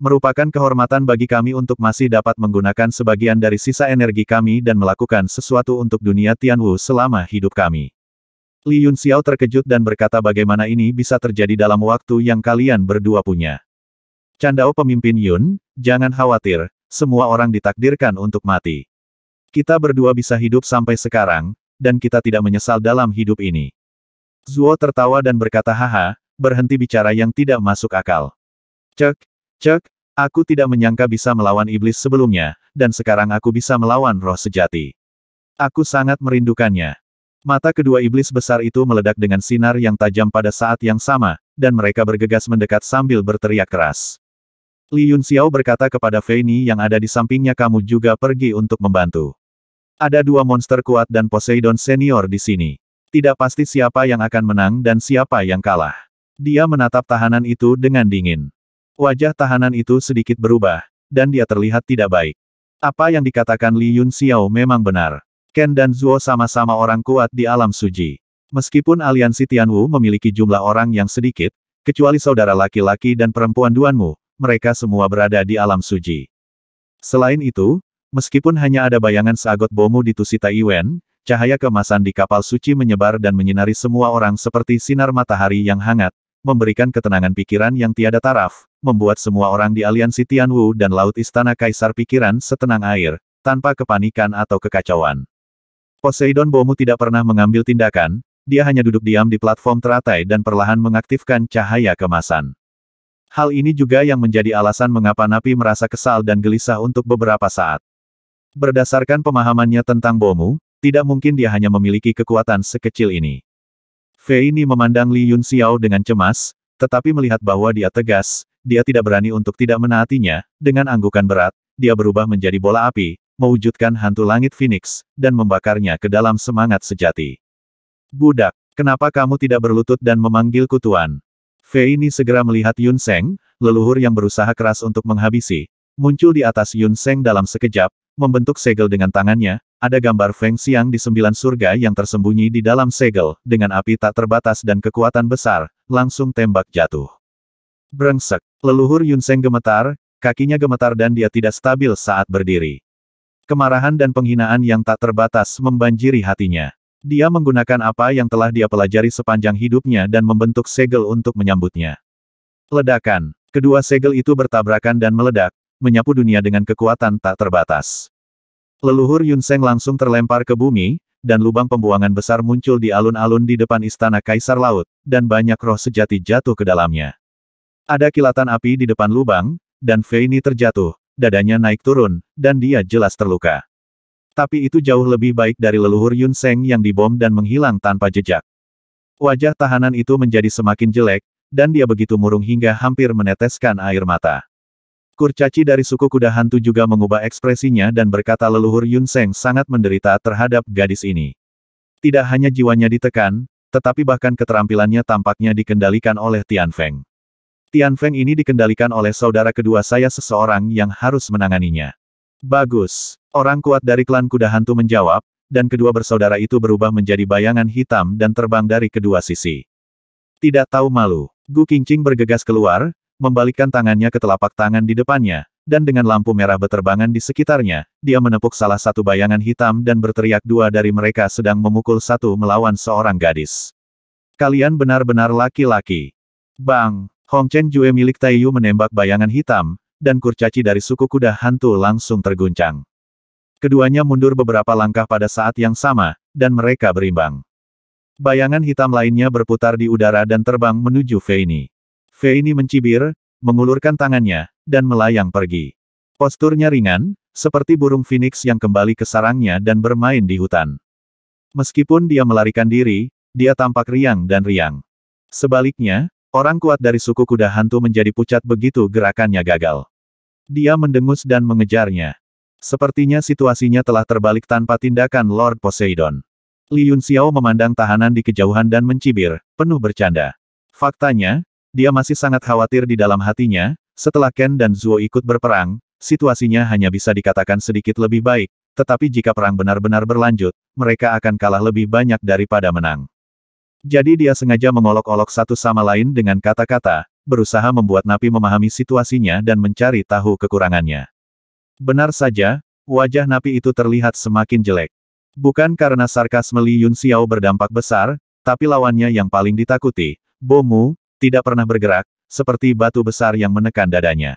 Merupakan kehormatan bagi kami untuk masih dapat menggunakan sebagian dari sisa energi kami dan melakukan sesuatu untuk dunia Tianwu selama hidup kami. Li Yun Xiao terkejut dan berkata bagaimana ini bisa terjadi dalam waktu yang kalian berdua punya. Candao pemimpin Yun, jangan khawatir, semua orang ditakdirkan untuk mati. Kita berdua bisa hidup sampai sekarang, dan kita tidak menyesal dalam hidup ini. Zuo tertawa dan berkata haha, berhenti bicara yang tidak masuk akal. Cek, cek, aku tidak menyangka bisa melawan iblis sebelumnya, dan sekarang aku bisa melawan roh sejati. Aku sangat merindukannya. Mata kedua iblis besar itu meledak dengan sinar yang tajam pada saat yang sama, dan mereka bergegas mendekat sambil berteriak keras. Li Yun Xiao berkata kepada Fei Ni yang ada di sampingnya kamu juga pergi untuk membantu. Ada dua monster kuat dan Poseidon senior di sini. Tidak pasti siapa yang akan menang dan siapa yang kalah. Dia menatap tahanan itu dengan dingin. Wajah tahanan itu sedikit berubah, dan dia terlihat tidak baik. Apa yang dikatakan Li Yun Xiao memang benar. Ken dan Zuo sama-sama orang kuat di alam suji. Meskipun aliansi Tianwu memiliki jumlah orang yang sedikit, kecuali saudara laki-laki dan perempuan Duanmu, mereka semua berada di alam suji. Selain itu, Meskipun hanya ada bayangan seagot bomu di Tusita Iwen, cahaya kemasan di kapal suci menyebar dan menyinari semua orang seperti sinar matahari yang hangat, memberikan ketenangan pikiran yang tiada taraf, membuat semua orang di aliansi Tianwu dan Laut Istana Kaisar pikiran setenang air, tanpa kepanikan atau kekacauan. Poseidon Bomu tidak pernah mengambil tindakan, dia hanya duduk diam di platform teratai dan perlahan mengaktifkan cahaya kemasan. Hal ini juga yang menjadi alasan mengapa Napi merasa kesal dan gelisah untuk beberapa saat. Berdasarkan pemahamannya tentang Bomu, tidak mungkin dia hanya memiliki kekuatan sekecil ini. Fei Ni memandang Li Yun Xiao dengan cemas, tetapi melihat bahwa dia tegas, dia tidak berani untuk tidak menaatinya, dengan anggukan berat, dia berubah menjadi bola api, mewujudkan hantu langit Phoenix, dan membakarnya ke dalam semangat sejati. Budak, kenapa kamu tidak berlutut dan memanggilku tuan? Fei Ni segera melihat Yun Seng, leluhur yang berusaha keras untuk menghabisi, muncul di atas Yun Seng dalam sekejap, membentuk segel dengan tangannya, ada gambar Feng Xiang di sembilan surga yang tersembunyi di dalam segel, dengan api tak terbatas dan kekuatan besar, langsung tembak jatuh. Brengsek, leluhur Yun Seng gemetar, kakinya gemetar dan dia tidak stabil saat berdiri. Kemarahan dan penghinaan yang tak terbatas membanjiri hatinya. Dia menggunakan apa yang telah dia pelajari sepanjang hidupnya dan membentuk segel untuk menyambutnya. Ledakan. Kedua segel itu bertabrakan dan meledak, menyapu dunia dengan kekuatan tak terbatas. Leluhur Yun Seng langsung terlempar ke bumi, dan lubang pembuangan besar muncul di alun-alun di depan istana Kaisar Laut, dan banyak roh sejati jatuh ke dalamnya. Ada kilatan api di depan lubang, dan Feini terjatuh, dadanya naik turun, dan dia jelas terluka. Tapi itu jauh lebih baik dari leluhur Yun Seng yang dibom dan menghilang tanpa jejak. Wajah tahanan itu menjadi semakin jelek, dan dia begitu murung hingga hampir meneteskan air mata. Kurcaci dari suku kuda hantu juga mengubah ekspresinya dan berkata leluhur Yun Seng sangat menderita terhadap gadis ini. Tidak hanya jiwanya ditekan, tetapi bahkan keterampilannya tampaknya dikendalikan oleh Tian Feng. Tian Feng ini dikendalikan oleh saudara kedua saya seseorang yang harus menanganinya. Bagus. Orang kuat dari klan kuda hantu menjawab, dan kedua bersaudara itu berubah menjadi bayangan hitam dan terbang dari kedua sisi. Tidak tahu malu, Gu Qingqing bergegas keluar, membalikkan tangannya ke telapak tangan di depannya, dan dengan lampu merah beterbangan di sekitarnya, dia menepuk salah satu bayangan hitam dan berteriak dua dari mereka sedang memukul satu melawan seorang gadis. Kalian benar-benar laki-laki. Bang, Hong Chen Jue milik Tai Yu menembak bayangan hitam, dan kurcaci dari suku kuda hantu langsung terguncang. Keduanya mundur beberapa langkah pada saat yang sama, dan mereka berimbang. Bayangan hitam lainnya berputar di udara dan terbang menuju Feini. Fe ini mencibir, mengulurkan tangannya, dan melayang pergi. Posturnya ringan, seperti burung phoenix yang kembali ke sarangnya dan bermain di hutan. Meskipun dia melarikan diri, dia tampak riang dan riang. Sebaliknya, orang kuat dari suku kuda hantu menjadi pucat begitu gerakannya gagal. Dia mendengus dan mengejarnya. Sepertinya situasinya telah terbalik tanpa tindakan Lord Poseidon. Li Yun Xiao memandang tahanan di kejauhan dan mencibir, penuh bercanda. Faktanya, dia masih sangat khawatir di dalam hatinya, setelah Ken dan Zuo ikut berperang, situasinya hanya bisa dikatakan sedikit lebih baik, tetapi jika perang benar-benar berlanjut, mereka akan kalah lebih banyak daripada menang. Jadi dia sengaja mengolok-olok satu sama lain dengan kata-kata, berusaha membuat Napi memahami situasinya dan mencari tahu kekurangannya. Benar saja, wajah Napi itu terlihat semakin jelek. Bukan karena sarkasme Li Yun Xiao berdampak besar, tapi lawannya yang paling ditakuti, Bomu, tidak pernah bergerak, seperti batu besar yang menekan dadanya.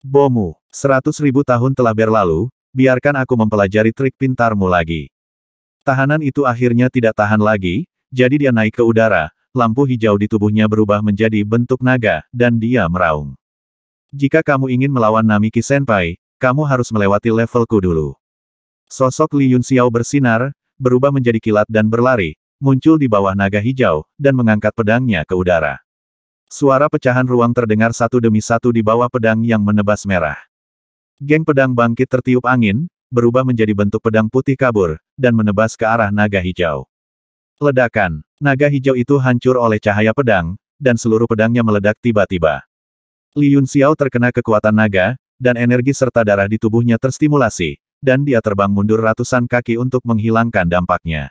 Bomu, seratus ribu tahun telah berlalu, biarkan aku mempelajari trik pintarmu lagi. Tahanan itu akhirnya tidak tahan lagi, jadi dia naik ke udara, lampu hijau di tubuhnya berubah menjadi bentuk naga, dan dia meraung. Jika kamu ingin melawan Namiki Senpai, kamu harus melewati levelku dulu. Sosok Li Yun Xiao bersinar, berubah menjadi kilat dan berlari, muncul di bawah naga hijau, dan mengangkat pedangnya ke udara. Suara pecahan ruang terdengar satu demi satu di bawah pedang yang menebas merah. Geng pedang bangkit tertiup angin, berubah menjadi bentuk pedang putih kabur, dan menebas ke arah naga hijau. Ledakan, naga hijau itu hancur oleh cahaya pedang, dan seluruh pedangnya meledak tiba-tiba. Li Yun Xiao terkena kekuatan naga, dan energi serta darah di tubuhnya terstimulasi, dan dia terbang mundur ratusan kaki untuk menghilangkan dampaknya.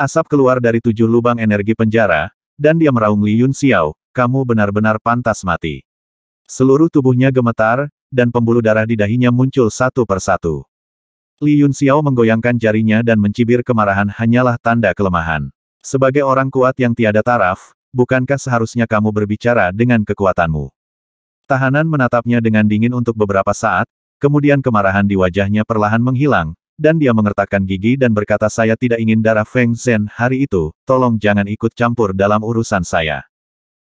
Asap keluar dari tujuh lubang energi penjara, dan dia meraung Li Yun Xiao, kamu benar-benar pantas mati. Seluruh tubuhnya gemetar, dan pembuluh darah di dahinya muncul satu persatu. Li Yun Xiao menggoyangkan jarinya dan mencibir kemarahan hanyalah tanda kelemahan. Sebagai orang kuat yang tiada taraf, bukankah seharusnya kamu berbicara dengan kekuatanmu? Tahanan menatapnya dengan dingin untuk beberapa saat, kemudian kemarahan di wajahnya perlahan menghilang, dan dia mengertakkan gigi dan berkata saya tidak ingin darah Feng Zhen hari itu, tolong jangan ikut campur dalam urusan saya.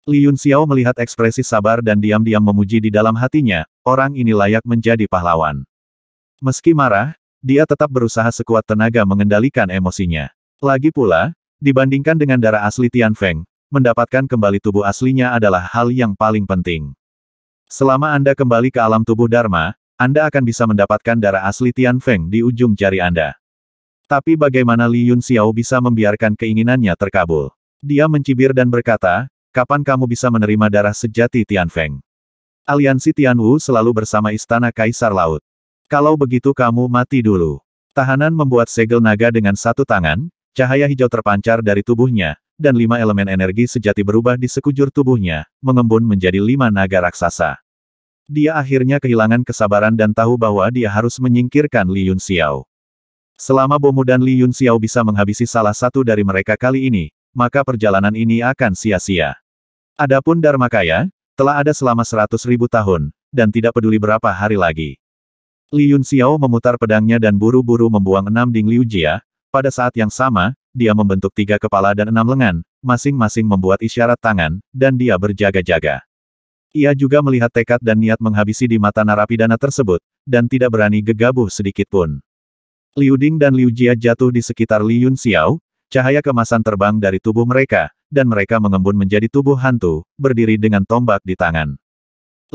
Yun Xiao melihat ekspresi sabar dan diam-diam memuji di dalam hatinya, orang ini layak menjadi pahlawan. Meski marah, dia tetap berusaha sekuat tenaga mengendalikan emosinya. Lagi pula, dibandingkan dengan darah asli Tian Feng, mendapatkan kembali tubuh aslinya adalah hal yang paling penting. Selama Anda kembali ke alam tubuh Dharma, Anda akan bisa mendapatkan darah asli Tian Feng di ujung jari Anda. Tapi bagaimana Li Yun Xiao bisa membiarkan keinginannya terkabul? Dia mencibir dan berkata, Kapan kamu bisa menerima darah sejati Tian Feng? Aliansi Tian Wu selalu bersama Istana Kaisar Laut. Kalau begitu kamu mati dulu. Tahanan membuat segel naga dengan satu tangan, cahaya hijau terpancar dari tubuhnya, dan lima elemen energi sejati berubah di sekujur tubuhnya, mengembun menjadi lima naga raksasa. Dia akhirnya kehilangan kesabaran dan tahu bahwa dia harus menyingkirkan Li Yun Xiao. Selama Bomu dan Li Yun Xiao bisa menghabisi salah satu dari mereka kali ini, maka perjalanan ini akan sia-sia. Adapun Dharma Kaya telah ada selama seratus ribu tahun, dan tidak peduli berapa hari lagi. Li Yun Xiao memutar pedangnya dan buru-buru membuang enam ding Liu Jia, pada saat yang sama, dia membentuk tiga kepala dan enam lengan, masing-masing membuat isyarat tangan, dan dia berjaga-jaga. Ia juga melihat tekad dan niat menghabisi di mata narapidana tersebut, dan tidak berani gegabah sedikitpun. Liu Ding dan Liu Jia jatuh di sekitar Li Yun Xiao, Cahaya kemasan terbang dari tubuh mereka, dan mereka mengembun menjadi tubuh hantu, berdiri dengan tombak di tangan.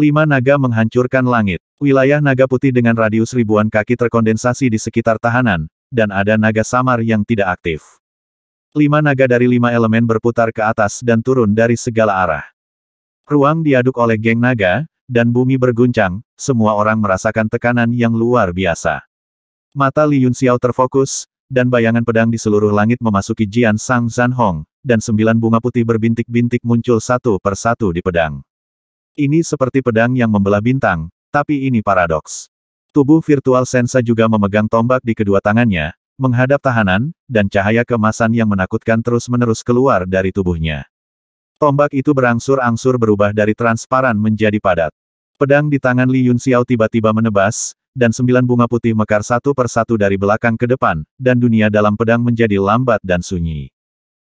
Lima naga menghancurkan langit. Wilayah naga putih dengan radius ribuan kaki terkondensasi di sekitar tahanan, dan ada naga samar yang tidak aktif. Lima naga dari lima elemen berputar ke atas dan turun dari segala arah. Ruang diaduk oleh geng naga, dan bumi berguncang, semua orang merasakan tekanan yang luar biasa. Mata Li Yun Xiao terfokus, dan bayangan pedang di seluruh langit memasuki Jian Sang Zan dan sembilan bunga putih berbintik-bintik muncul satu per satu di pedang. Ini seperti pedang yang membelah bintang, tapi ini paradoks. Tubuh virtual Sensa juga memegang tombak di kedua tangannya, menghadap tahanan, dan cahaya kemasan yang menakutkan terus-menerus keluar dari tubuhnya. Tombak itu berangsur-angsur berubah dari transparan menjadi padat. Pedang di tangan Li Yun Xiao tiba-tiba menebas, dan sembilan bunga putih mekar satu per satu dari belakang ke depan, dan dunia dalam pedang menjadi lambat dan sunyi.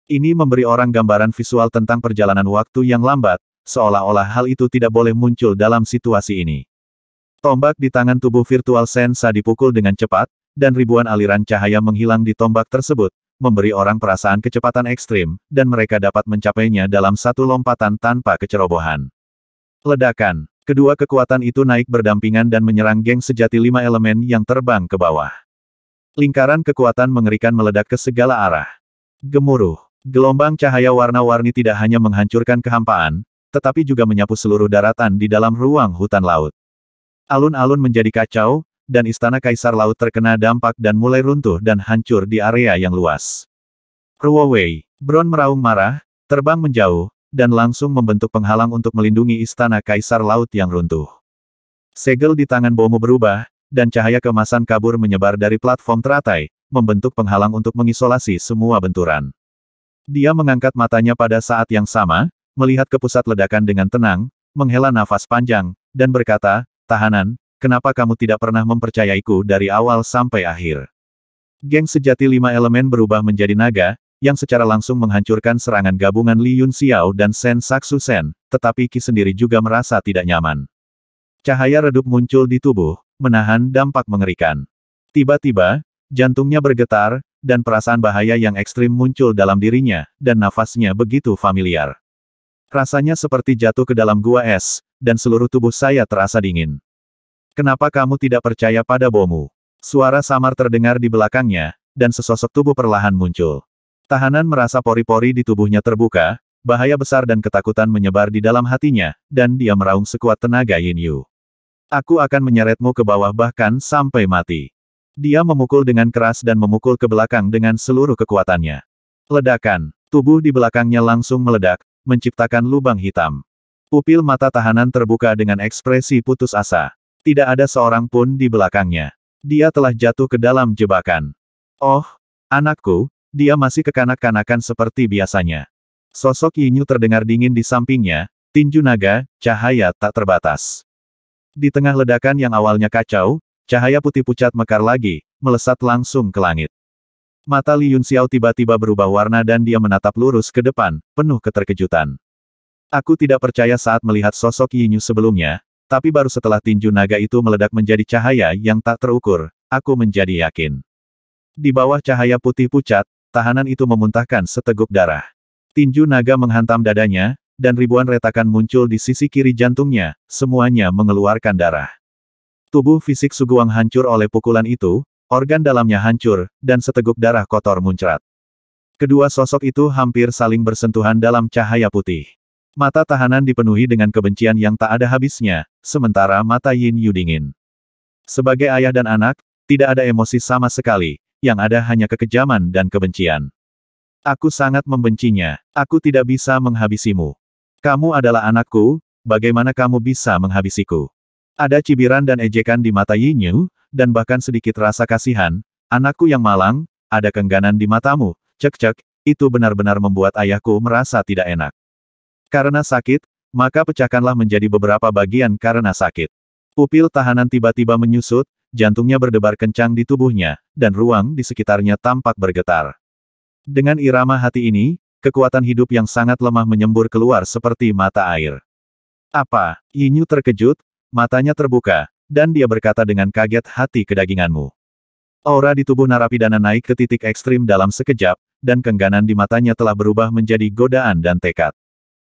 Ini memberi orang gambaran visual tentang perjalanan waktu yang lambat, seolah-olah hal itu tidak boleh muncul dalam situasi ini. Tombak di tangan tubuh virtual Sensa dipukul dengan cepat, dan ribuan aliran cahaya menghilang di tombak tersebut, memberi orang perasaan kecepatan ekstrim, dan mereka dapat mencapainya dalam satu lompatan tanpa kecerobohan. Ledakan Kedua kekuatan itu naik berdampingan dan menyerang geng sejati lima elemen yang terbang ke bawah. Lingkaran kekuatan mengerikan meledak ke segala arah. Gemuruh. Gelombang cahaya warna-warni tidak hanya menghancurkan kehampaan, tetapi juga menyapu seluruh daratan di dalam ruang hutan laut. Alun-alun menjadi kacau, dan istana kaisar laut terkena dampak dan mulai runtuh dan hancur di area yang luas. Ruowei, Bron meraung marah, terbang menjauh, dan langsung membentuk penghalang untuk melindungi istana kaisar laut yang runtuh. Segel di tangan Bomo berubah, dan cahaya kemasan kabur menyebar dari platform teratai, membentuk penghalang untuk mengisolasi semua benturan. Dia mengangkat matanya pada saat yang sama, melihat ke pusat ledakan dengan tenang, menghela nafas panjang, dan berkata, Tahanan, kenapa kamu tidak pernah mempercayaiku dari awal sampai akhir? Geng sejati lima elemen berubah menjadi naga, yang secara langsung menghancurkan serangan gabungan Li Yun Xiao dan Sen Saksu Sen, tetapi Qi sendiri juga merasa tidak nyaman. Cahaya redup muncul di tubuh, menahan dampak mengerikan. Tiba-tiba, jantungnya bergetar, dan perasaan bahaya yang ekstrim muncul dalam dirinya, dan nafasnya begitu familiar. Rasanya seperti jatuh ke dalam gua es, dan seluruh tubuh saya terasa dingin. Kenapa kamu tidak percaya pada bomu? Suara samar terdengar di belakangnya, dan sesosok tubuh perlahan muncul. Tahanan merasa pori-pori di tubuhnya terbuka, bahaya besar dan ketakutan menyebar di dalam hatinya, dan dia meraung sekuat tenaga Yin Yu. Aku akan menyeretmu ke bawah bahkan sampai mati. Dia memukul dengan keras dan memukul ke belakang dengan seluruh kekuatannya. Ledakan, tubuh di belakangnya langsung meledak, menciptakan lubang hitam. Pupil mata tahanan terbuka dengan ekspresi putus asa. Tidak ada seorang pun di belakangnya. Dia telah jatuh ke dalam jebakan. Oh, anakku, dia masih kekanak-kanakan seperti biasanya. Sosok Yinyu terdengar dingin di sampingnya, tinju naga, cahaya tak terbatas. Di tengah ledakan yang awalnya kacau, cahaya putih pucat mekar lagi, melesat langsung ke langit. Mata Li Xiao tiba-tiba berubah warna dan dia menatap lurus ke depan, penuh keterkejutan. Aku tidak percaya saat melihat sosok Yinyu sebelumnya, tapi baru setelah tinju naga itu meledak menjadi cahaya yang tak terukur, aku menjadi yakin. Di bawah cahaya putih pucat, tahanan itu memuntahkan seteguk darah. Tinju naga menghantam dadanya, dan ribuan retakan muncul di sisi kiri jantungnya, semuanya mengeluarkan darah. Tubuh fisik Suguang hancur oleh pukulan itu, organ dalamnya hancur, dan seteguk darah kotor muncrat. Kedua sosok itu hampir saling bersentuhan dalam cahaya putih. Mata tahanan dipenuhi dengan kebencian yang tak ada habisnya, sementara mata Yin Yu dingin. Sebagai ayah dan anak, tidak ada emosi sama sekali, yang ada hanya kekejaman dan kebencian. Aku sangat membencinya. Aku tidak bisa menghabisimu. Kamu adalah anakku, bagaimana kamu bisa menghabisiku? Ada cibiran dan ejekan di mata Yinyu, dan bahkan sedikit rasa kasihan, anakku yang malang, ada kengganan di matamu, cek-cek, itu benar-benar membuat ayahku merasa tidak enak. Karena sakit, maka pecahkanlah menjadi beberapa bagian karena sakit. Pupil tahanan tiba-tiba menyusut, jantungnya berdebar kencang di tubuhnya, dan ruang di sekitarnya tampak bergetar. Dengan irama hati ini, kekuatan hidup yang sangat lemah menyembur keluar seperti mata air. Apa? Yinyu terkejut, matanya terbuka, dan dia berkata dengan kaget hati kedaginganmu. Aura di tubuh narapidana naik ke titik ekstrim dalam sekejap, dan kengganan di matanya telah berubah menjadi godaan dan tekad.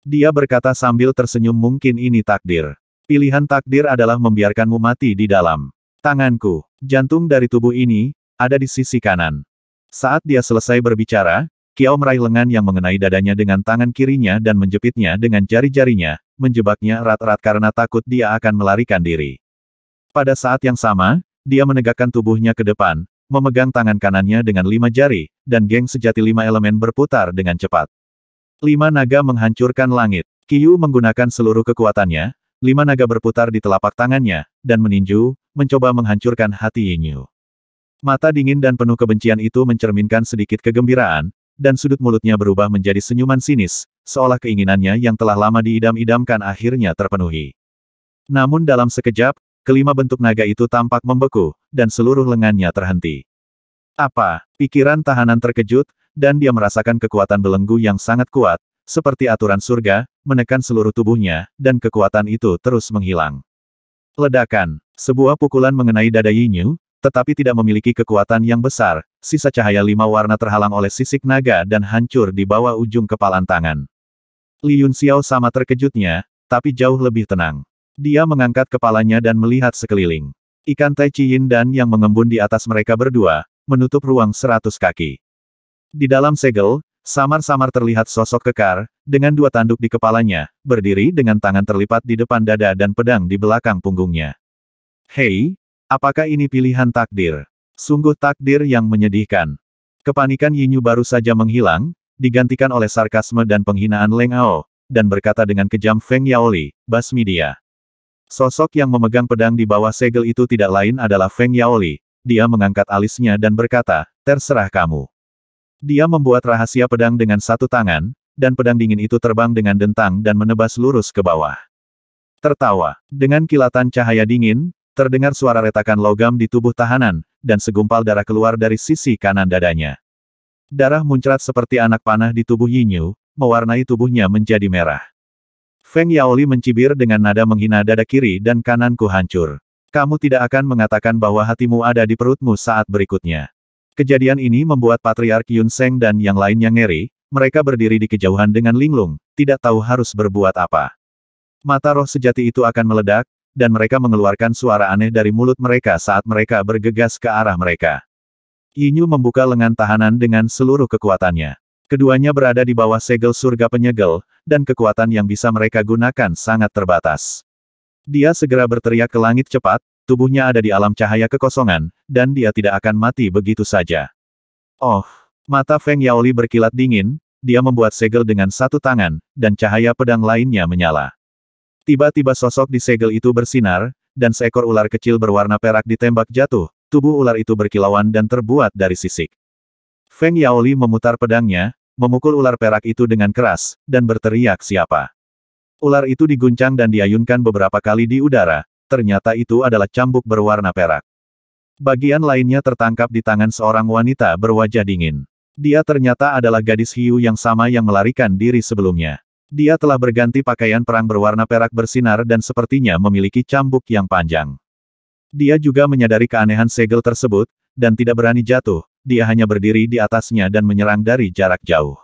Dia berkata sambil tersenyum mungkin ini takdir. Pilihan takdir adalah membiarkanmu mati di dalam. Tanganku, jantung dari tubuh ini, ada di sisi kanan. Saat dia selesai berbicara, Kiao meraih lengan yang mengenai dadanya dengan tangan kirinya dan menjepitnya dengan jari-jarinya, menjebaknya erat-erat karena takut dia akan melarikan diri. Pada saat yang sama, dia menegakkan tubuhnya ke depan, memegang tangan kanannya dengan lima jari, dan geng sejati lima elemen berputar dengan cepat. Lima naga menghancurkan langit. Kiyu menggunakan seluruh kekuatannya, lima naga berputar di telapak tangannya, dan meninju, mencoba menghancurkan hati Yinyu. Mata dingin dan penuh kebencian itu mencerminkan sedikit kegembiraan, dan sudut mulutnya berubah menjadi senyuman sinis, seolah keinginannya yang telah lama diidam-idamkan akhirnya terpenuhi. Namun dalam sekejap, kelima bentuk naga itu tampak membeku, dan seluruh lengannya terhenti. Apa? Pikiran tahanan terkejut, dan dia merasakan kekuatan belenggu yang sangat kuat, seperti aturan surga, menekan seluruh tubuhnya, dan kekuatan itu terus menghilang. Ledakan. Sebuah pukulan mengenai dada Yinyu, tetapi tidak memiliki kekuatan yang besar, sisa cahaya lima warna terhalang oleh sisik naga dan hancur di bawah ujung kepalan tangan. Li Yun Xiao sama terkejutnya, tapi jauh lebih tenang. Dia mengangkat kepalanya dan melihat sekeliling. Ikan Tai Chi Yin dan yang mengembun di atas mereka berdua, menutup ruang seratus kaki. Di dalam segel, samar-samar terlihat sosok kekar, dengan dua tanduk di kepalanya, berdiri dengan tangan terlipat di depan dada dan pedang di belakang punggungnya. Hei, apakah ini pilihan takdir? Sungguh takdir yang menyedihkan. Kepanikan Yinyu baru saja menghilang, digantikan oleh sarkasme dan penghinaan Leng Ao, dan berkata dengan kejam Feng Yaoli, basmi dia. Sosok yang memegang pedang di bawah segel itu tidak lain adalah Feng Yaoli. Dia mengangkat alisnya dan berkata, terserah kamu. Dia membuat rahasia pedang dengan satu tangan, dan pedang dingin itu terbang dengan dentang dan menebas lurus ke bawah. Tertawa. Dengan kilatan cahaya dingin, Terdengar suara retakan logam di tubuh tahanan, dan segumpal darah keluar dari sisi kanan dadanya. Darah muncrat seperti anak panah di tubuh Yinyu, mewarnai tubuhnya menjadi merah. Feng Yaoli mencibir dengan nada menghina dada kiri dan kananku hancur. Kamu tidak akan mengatakan bahwa hatimu ada di perutmu saat berikutnya. Kejadian ini membuat Patriark Yun Seng dan yang lainnya ngeri, mereka berdiri di kejauhan dengan linglung, tidak tahu harus berbuat apa. Mata roh sejati itu akan meledak, dan mereka mengeluarkan suara aneh dari mulut mereka saat mereka bergegas ke arah mereka. Yinyu membuka lengan tahanan dengan seluruh kekuatannya. Keduanya berada di bawah segel surga penyegel, dan kekuatan yang bisa mereka gunakan sangat terbatas. Dia segera berteriak ke langit cepat, tubuhnya ada di alam cahaya kekosongan, dan dia tidak akan mati begitu saja. Oh, mata Feng Yaoli berkilat dingin, dia membuat segel dengan satu tangan, dan cahaya pedang lainnya menyala. Tiba-tiba sosok di segel itu bersinar, dan seekor ular kecil berwarna perak ditembak jatuh, tubuh ular itu berkilauan dan terbuat dari sisik. Feng Yaoli memutar pedangnya, memukul ular perak itu dengan keras, dan berteriak siapa. Ular itu diguncang dan diayunkan beberapa kali di udara, ternyata itu adalah cambuk berwarna perak. Bagian lainnya tertangkap di tangan seorang wanita berwajah dingin. Dia ternyata adalah gadis hiu yang sama yang melarikan diri sebelumnya. Dia telah berganti pakaian perang berwarna perak bersinar dan sepertinya memiliki cambuk yang panjang. Dia juga menyadari keanehan segel tersebut, dan tidak berani jatuh, dia hanya berdiri di atasnya dan menyerang dari jarak jauh.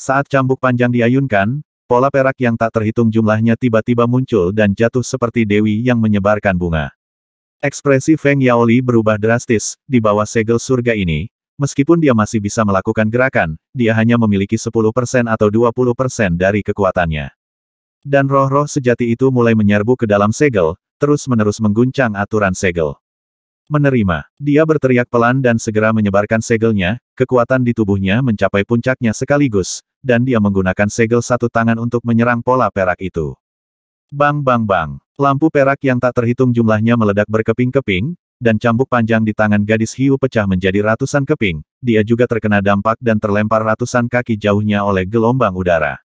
Saat cambuk panjang diayunkan, pola perak yang tak terhitung jumlahnya tiba-tiba muncul dan jatuh seperti dewi yang menyebarkan bunga. Ekspresi Feng Yaoli berubah drastis, di bawah segel surga ini, Meskipun dia masih bisa melakukan gerakan, dia hanya memiliki 10% atau 20% dari kekuatannya. Dan roh-roh sejati itu mulai menyerbu ke dalam segel, terus-menerus mengguncang aturan segel. Menerima, dia berteriak pelan dan segera menyebarkan segelnya, kekuatan di tubuhnya mencapai puncaknya sekaligus, dan dia menggunakan segel satu tangan untuk menyerang pola perak itu. Bang bang bang, lampu perak yang tak terhitung jumlahnya meledak berkeping-keping, dan cambuk panjang di tangan gadis hiu pecah menjadi ratusan keping, dia juga terkena dampak dan terlempar ratusan kaki jauhnya oleh gelombang udara.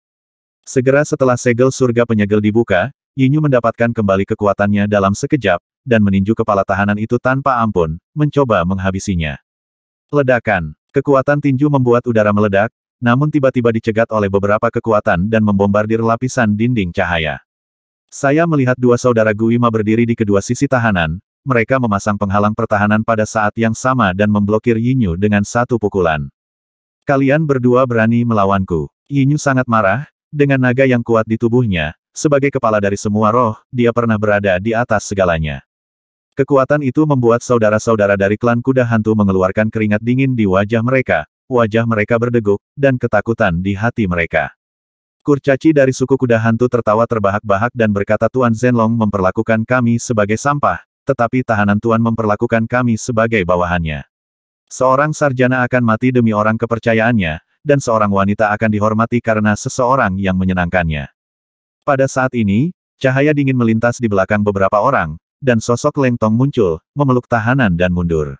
Segera setelah segel surga penyegel dibuka, Yinyu mendapatkan kembali kekuatannya dalam sekejap, dan meninju kepala tahanan itu tanpa ampun, mencoba menghabisinya. Ledakan. Kekuatan tinju membuat udara meledak, namun tiba-tiba dicegat oleh beberapa kekuatan dan membombardir lapisan dinding cahaya. Saya melihat dua saudara Guima berdiri di kedua sisi tahanan, mereka memasang penghalang pertahanan pada saat yang sama dan memblokir Yinyu dengan satu pukulan. Kalian berdua berani melawanku. Yinyu sangat marah, dengan naga yang kuat di tubuhnya, sebagai kepala dari semua roh, dia pernah berada di atas segalanya. Kekuatan itu membuat saudara-saudara dari klan kuda hantu mengeluarkan keringat dingin di wajah mereka, wajah mereka berdeguk, dan ketakutan di hati mereka. Kurcaci dari suku kuda hantu tertawa terbahak-bahak dan berkata Tuan Zenlong memperlakukan kami sebagai sampah, tetapi tahanan Tuan memperlakukan kami sebagai bawahannya. Seorang sarjana akan mati demi orang kepercayaannya, dan seorang wanita akan dihormati karena seseorang yang menyenangkannya. Pada saat ini, cahaya dingin melintas di belakang beberapa orang, dan sosok lengtong muncul, memeluk tahanan dan mundur.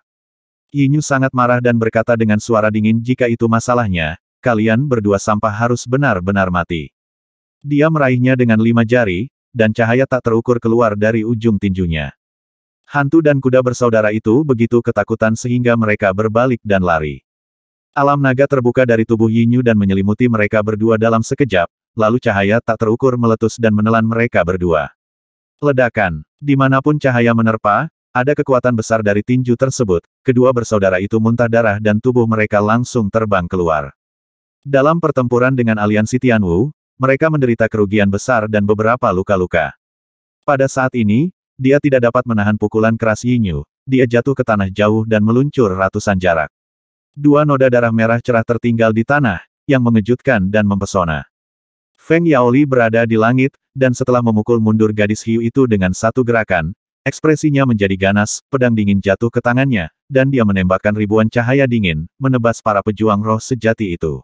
Yinyu sangat marah dan berkata dengan suara dingin jika itu masalahnya, kalian berdua sampah harus benar-benar mati. Dia meraihnya dengan lima jari, dan cahaya tak terukur keluar dari ujung tinjunya. Hantu dan kuda bersaudara itu begitu ketakutan sehingga mereka berbalik dan lari. Alam naga terbuka dari tubuh Yinyu dan menyelimuti mereka berdua dalam sekejap, lalu cahaya tak terukur meletus dan menelan mereka berdua. Ledakan. Dimanapun cahaya menerpa, ada kekuatan besar dari tinju tersebut, kedua bersaudara itu muntah darah dan tubuh mereka langsung terbang keluar. Dalam pertempuran dengan aliansi Tianwu, mereka menderita kerugian besar dan beberapa luka-luka. Pada saat ini, dia tidak dapat menahan pukulan keras Yinyu, dia jatuh ke tanah jauh dan meluncur ratusan jarak. Dua noda darah merah cerah tertinggal di tanah, yang mengejutkan dan mempesona. Feng Yaoli berada di langit, dan setelah memukul mundur gadis hiu itu dengan satu gerakan, ekspresinya menjadi ganas, pedang dingin jatuh ke tangannya, dan dia menembakkan ribuan cahaya dingin, menebas para pejuang roh sejati itu.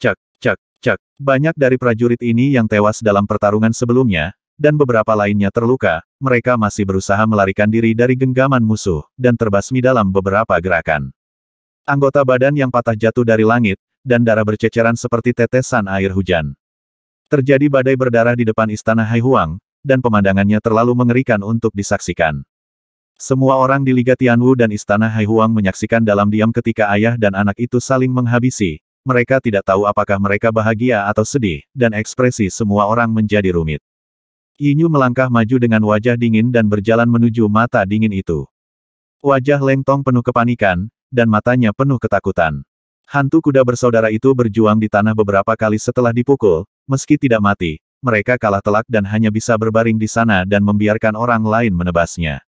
Cak cak cak. banyak dari prajurit ini yang tewas dalam pertarungan sebelumnya, dan beberapa lainnya terluka, mereka masih berusaha melarikan diri dari genggaman musuh, dan terbasmi dalam beberapa gerakan. Anggota badan yang patah jatuh dari langit, dan darah berceceran seperti tetesan air hujan. Terjadi badai berdarah di depan istana Haihuang, dan pemandangannya terlalu mengerikan untuk disaksikan. Semua orang di Liga Tianwu dan istana Haihuang menyaksikan dalam diam ketika ayah dan anak itu saling menghabisi, mereka tidak tahu apakah mereka bahagia atau sedih, dan ekspresi semua orang menjadi rumit. Yinyu melangkah maju dengan wajah dingin dan berjalan menuju mata dingin itu. Wajah Leng Tong penuh kepanikan, dan matanya penuh ketakutan. Hantu kuda bersaudara itu berjuang di tanah beberapa kali setelah dipukul, meski tidak mati, mereka kalah telak dan hanya bisa berbaring di sana dan membiarkan orang lain menebasnya.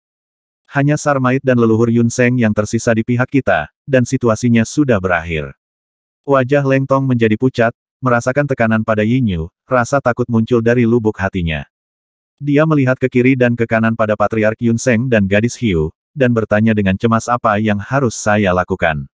Hanya Sarmait dan leluhur Yun Seng yang tersisa di pihak kita, dan situasinya sudah berakhir. Wajah Leng Tong menjadi pucat, merasakan tekanan pada Yinyu, rasa takut muncul dari lubuk hatinya. Dia melihat ke kiri dan ke kanan pada Patriark Yun Seng dan gadis Hiu, dan bertanya dengan cemas apa yang harus saya lakukan.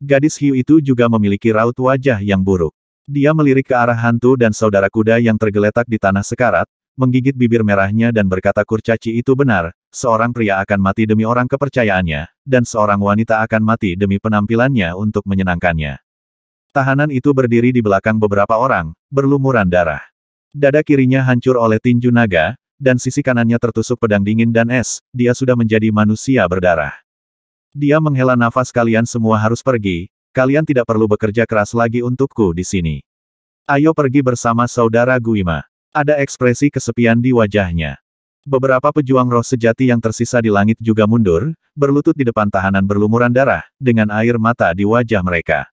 Gadis Hiu itu juga memiliki raut wajah yang buruk. Dia melirik ke arah hantu dan saudara kuda yang tergeletak di tanah sekarat, menggigit bibir merahnya dan berkata kurcaci itu benar, seorang pria akan mati demi orang kepercayaannya, dan seorang wanita akan mati demi penampilannya untuk menyenangkannya. Tahanan itu berdiri di belakang beberapa orang, berlumuran darah. Dada kirinya hancur oleh tinju naga, dan sisi kanannya tertusuk pedang dingin dan es, dia sudah menjadi manusia berdarah. Dia menghela nafas kalian semua harus pergi, kalian tidak perlu bekerja keras lagi untukku di sini. Ayo pergi bersama saudara Guima. Ada ekspresi kesepian di wajahnya. Beberapa pejuang roh sejati yang tersisa di langit juga mundur, berlutut di depan tahanan berlumuran darah, dengan air mata di wajah mereka.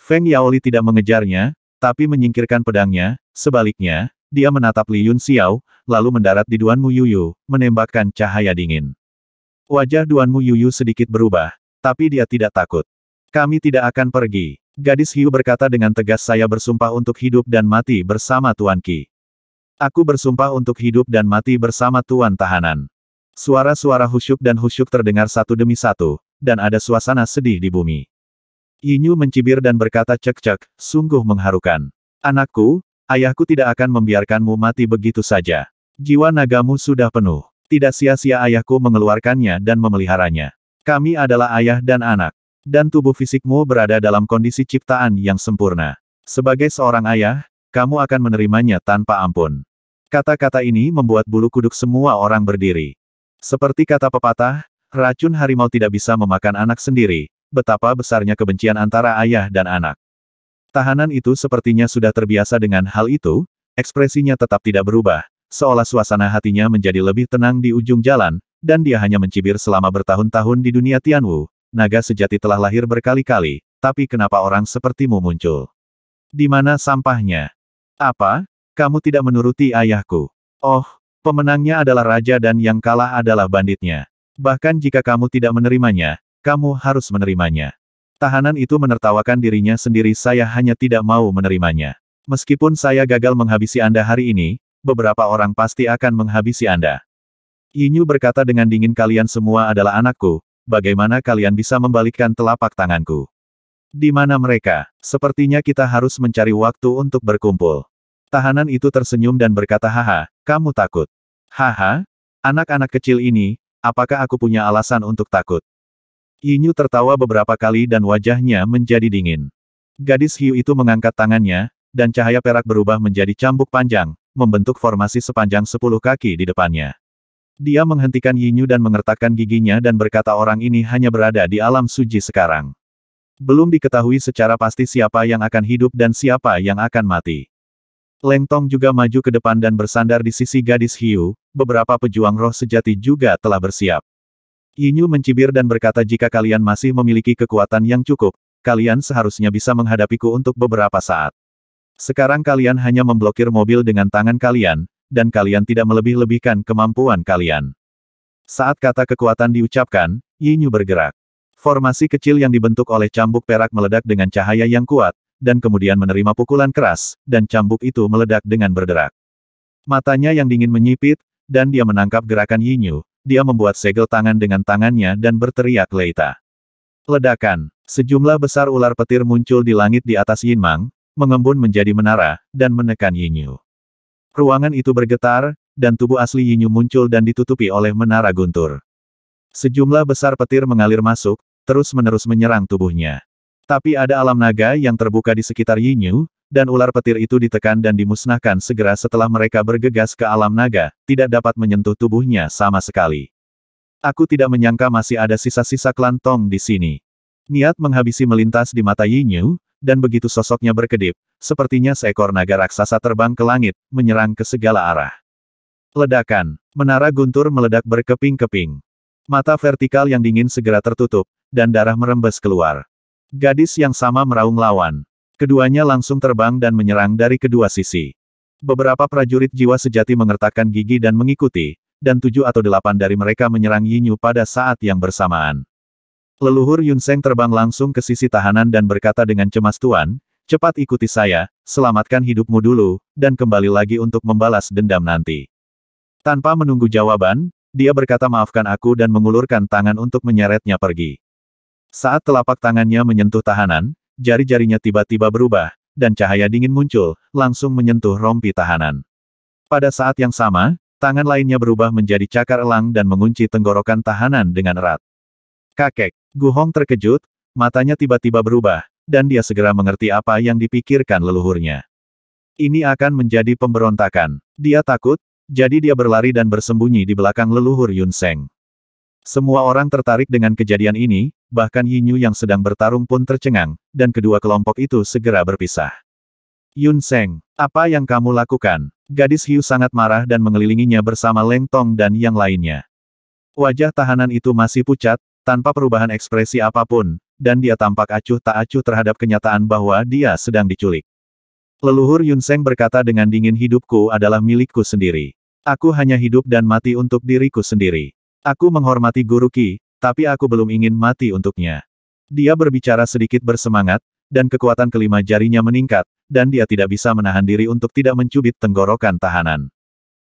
Feng Yaoli tidak mengejarnya, tapi menyingkirkan pedangnya, sebaliknya, dia menatap Li Yun Xiao, lalu mendarat di Duan Mu Yuyu, menembakkan cahaya dingin. Wajah Duan Mu Yuyu sedikit berubah, tapi dia tidak takut. Kami tidak akan pergi. Gadis hiu berkata dengan tegas saya bersumpah untuk hidup dan mati bersama Tuan Ki. Aku bersumpah untuk hidup dan mati bersama Tuan Tahanan. Suara-suara husyuk dan husyuk terdengar satu demi satu, dan ada suasana sedih di bumi. Yinyu mencibir dan berkata cek-cek, sungguh mengharukan. Anakku, ayahku tidak akan membiarkanmu mati begitu saja. Jiwa nagamu sudah penuh. Tidak sia-sia ayahku mengeluarkannya dan memeliharanya. Kami adalah ayah dan anak. Dan tubuh fisikmu berada dalam kondisi ciptaan yang sempurna. Sebagai seorang ayah, kamu akan menerimanya tanpa ampun. Kata-kata ini membuat bulu kuduk semua orang berdiri. Seperti kata pepatah, racun harimau tidak bisa memakan anak sendiri, betapa besarnya kebencian antara ayah dan anak. Tahanan itu sepertinya sudah terbiasa dengan hal itu, ekspresinya tetap tidak berubah, seolah suasana hatinya menjadi lebih tenang di ujung jalan, dan dia hanya mencibir selama bertahun-tahun di dunia Tianwu, naga sejati telah lahir berkali-kali, tapi kenapa orang sepertimu muncul? Di mana sampahnya? Apa? Kamu tidak menuruti ayahku. Oh, pemenangnya adalah raja dan yang kalah adalah banditnya. Bahkan jika kamu tidak menerimanya, kamu harus menerimanya. Tahanan itu menertawakan dirinya sendiri saya hanya tidak mau menerimanya. Meskipun saya gagal menghabisi Anda hari ini, beberapa orang pasti akan menghabisi Anda. Yinyu berkata dengan dingin kalian semua adalah anakku, bagaimana kalian bisa membalikkan telapak tanganku? Di mana mereka? Sepertinya kita harus mencari waktu untuk berkumpul. Tahanan itu tersenyum dan berkata haha, kamu takut. Haha, anak-anak kecil ini, apakah aku punya alasan untuk takut? Yinyu tertawa beberapa kali dan wajahnya menjadi dingin. Gadis hiu itu mengangkat tangannya, dan cahaya perak berubah menjadi cambuk panjang, membentuk formasi sepanjang sepuluh kaki di depannya. Dia menghentikan Yinyu dan mengertakkan giginya dan berkata orang ini hanya berada di alam suji sekarang. Belum diketahui secara pasti siapa yang akan hidup dan siapa yang akan mati. Leng Tong juga maju ke depan dan bersandar di sisi gadis hiu, beberapa pejuang roh sejati juga telah bersiap. Yinyu mencibir dan berkata jika kalian masih memiliki kekuatan yang cukup, kalian seharusnya bisa menghadapiku untuk beberapa saat. Sekarang kalian hanya memblokir mobil dengan tangan kalian, dan kalian tidak melebih-lebihkan kemampuan kalian. Saat kata kekuatan diucapkan, Yinyu bergerak. Formasi kecil yang dibentuk oleh cambuk perak meledak dengan cahaya yang kuat, dan kemudian menerima pukulan keras, dan cambuk itu meledak dengan berderak. Matanya yang dingin menyipit, dan dia menangkap gerakan Yinyu, dia membuat segel tangan dengan tangannya dan berteriak Leita. Ledakan, sejumlah besar ular petir muncul di langit di atas Yinmang, mengembun menjadi menara, dan menekan Yinyu. Ruangan itu bergetar, dan tubuh asli Yinyu muncul dan ditutupi oleh menara guntur. Sejumlah besar petir mengalir masuk, terus-menerus menyerang tubuhnya. Tapi ada alam naga yang terbuka di sekitar Yinyu, dan ular petir itu ditekan dan dimusnahkan segera setelah mereka bergegas ke alam naga, tidak dapat menyentuh tubuhnya sama sekali. Aku tidak menyangka masih ada sisa-sisa klan Tong di sini. Niat menghabisi melintas di mata Yinyu, dan begitu sosoknya berkedip, sepertinya seekor naga raksasa terbang ke langit, menyerang ke segala arah. Ledakan, menara guntur meledak berkeping-keping. Mata vertikal yang dingin segera tertutup, dan darah merembes keluar. Gadis yang sama meraung lawan. Keduanya langsung terbang dan menyerang dari kedua sisi. Beberapa prajurit jiwa sejati mengertakkan gigi dan mengikuti, dan tujuh atau delapan dari mereka menyerang Yinyu pada saat yang bersamaan. Leluhur Yun Yunseng terbang langsung ke sisi tahanan dan berkata dengan cemas Tuan, cepat ikuti saya, selamatkan hidupmu dulu, dan kembali lagi untuk membalas dendam nanti. Tanpa menunggu jawaban, dia berkata maafkan aku dan mengulurkan tangan untuk menyeretnya pergi. Saat telapak tangannya menyentuh tahanan, jari-jarinya tiba-tiba berubah, dan cahaya dingin muncul, langsung menyentuh rompi tahanan. Pada saat yang sama, tangan lainnya berubah menjadi cakar elang dan mengunci tenggorokan tahanan dengan erat. Kakek, Gu Hong terkejut, matanya tiba-tiba berubah, dan dia segera mengerti apa yang dipikirkan leluhurnya. Ini akan menjadi pemberontakan. Dia takut, jadi dia berlari dan bersembunyi di belakang leluhur Yun Seng. Semua orang tertarik dengan kejadian ini, bahkan Yinyu yang sedang bertarung pun tercengang, dan kedua kelompok itu segera berpisah. Yun Seng, apa yang kamu lakukan? Gadis hiu sangat marah dan mengelilinginya bersama Leng Tong dan yang lainnya. Wajah tahanan itu masih pucat, tanpa perubahan ekspresi apapun, dan dia tampak acuh tak acuh terhadap kenyataan bahwa dia sedang diculik. Leluhur Yun Seng berkata dengan dingin hidupku adalah milikku sendiri. Aku hanya hidup dan mati untuk diriku sendiri. Aku menghormati Guru Ki, tapi aku belum ingin mati untuknya. Dia berbicara sedikit bersemangat, dan kekuatan kelima jarinya meningkat, dan dia tidak bisa menahan diri untuk tidak mencubit tenggorokan tahanan.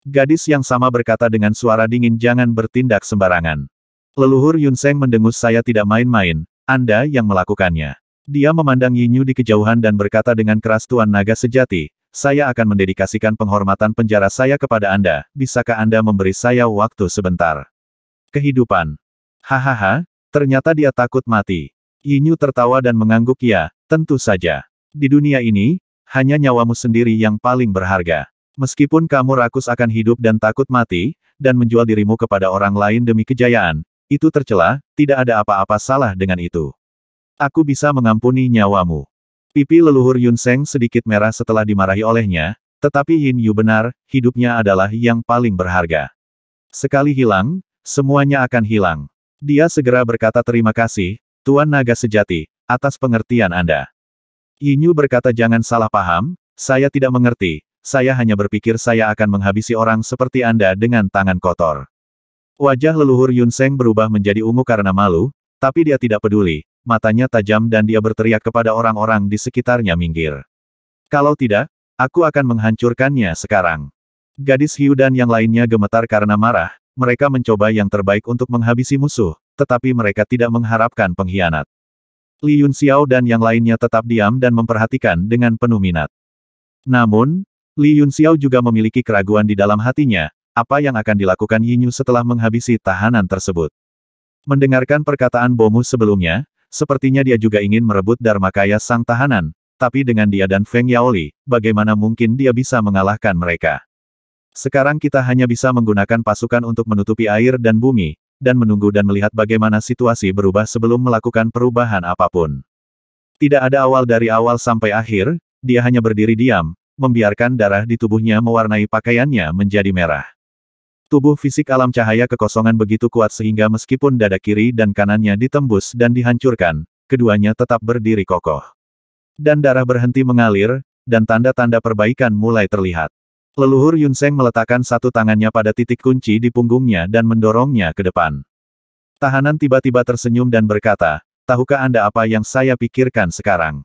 Gadis yang sama berkata dengan suara dingin jangan bertindak sembarangan. Leluhur Yun Seng mendengus saya tidak main-main, Anda yang melakukannya. Dia memandang Yinyu di kejauhan dan berkata dengan keras Tuan Naga Sejati, saya akan mendedikasikan penghormatan penjara saya kepada Anda, bisakah Anda memberi saya waktu sebentar? kehidupan. Hahaha, ternyata dia takut mati. Yinyu tertawa dan mengangguk ya, tentu saja. Di dunia ini, hanya nyawamu sendiri yang paling berharga. Meskipun kamu rakus akan hidup dan takut mati, dan menjual dirimu kepada orang lain demi kejayaan, itu tercela, tidak ada apa-apa salah dengan itu. Aku bisa mengampuni nyawamu. Pipi leluhur Yun Seng sedikit merah setelah dimarahi olehnya, tetapi Yin Yu benar, hidupnya adalah yang paling berharga. Sekali hilang, Semuanya akan hilang. Dia segera berkata terima kasih, Tuan Naga Sejati, atas pengertian Anda. Yinyu berkata jangan salah paham, saya tidak mengerti, saya hanya berpikir saya akan menghabisi orang seperti Anda dengan tangan kotor. Wajah leluhur Yun Seng berubah menjadi ungu karena malu, tapi dia tidak peduli, matanya tajam dan dia berteriak kepada orang-orang di sekitarnya minggir. Kalau tidak, aku akan menghancurkannya sekarang. Gadis Hiu dan yang lainnya gemetar karena marah, mereka mencoba yang terbaik untuk menghabisi musuh, tetapi mereka tidak mengharapkan pengkhianat. Li Yun Xiao dan yang lainnya tetap diam dan memperhatikan dengan penuh minat. Namun, Li Yun Xiao juga memiliki keraguan di dalam hatinya, apa yang akan dilakukan Yin Yu setelah menghabisi tahanan tersebut. Mendengarkan perkataan Bomu sebelumnya, sepertinya dia juga ingin merebut Dharma Kaya sang tahanan, tapi dengan dia dan Feng Yaoli, bagaimana mungkin dia bisa mengalahkan mereka? Sekarang kita hanya bisa menggunakan pasukan untuk menutupi air dan bumi, dan menunggu dan melihat bagaimana situasi berubah sebelum melakukan perubahan apapun. Tidak ada awal dari awal sampai akhir, dia hanya berdiri diam, membiarkan darah di tubuhnya mewarnai pakaiannya menjadi merah. Tubuh fisik alam cahaya kekosongan begitu kuat sehingga meskipun dada kiri dan kanannya ditembus dan dihancurkan, keduanya tetap berdiri kokoh. Dan darah berhenti mengalir, dan tanda-tanda perbaikan mulai terlihat. Leluhur Yunseng meletakkan satu tangannya pada titik kunci di punggungnya dan mendorongnya ke depan. Tahanan tiba-tiba tersenyum dan berkata, tahukah Anda apa yang saya pikirkan sekarang?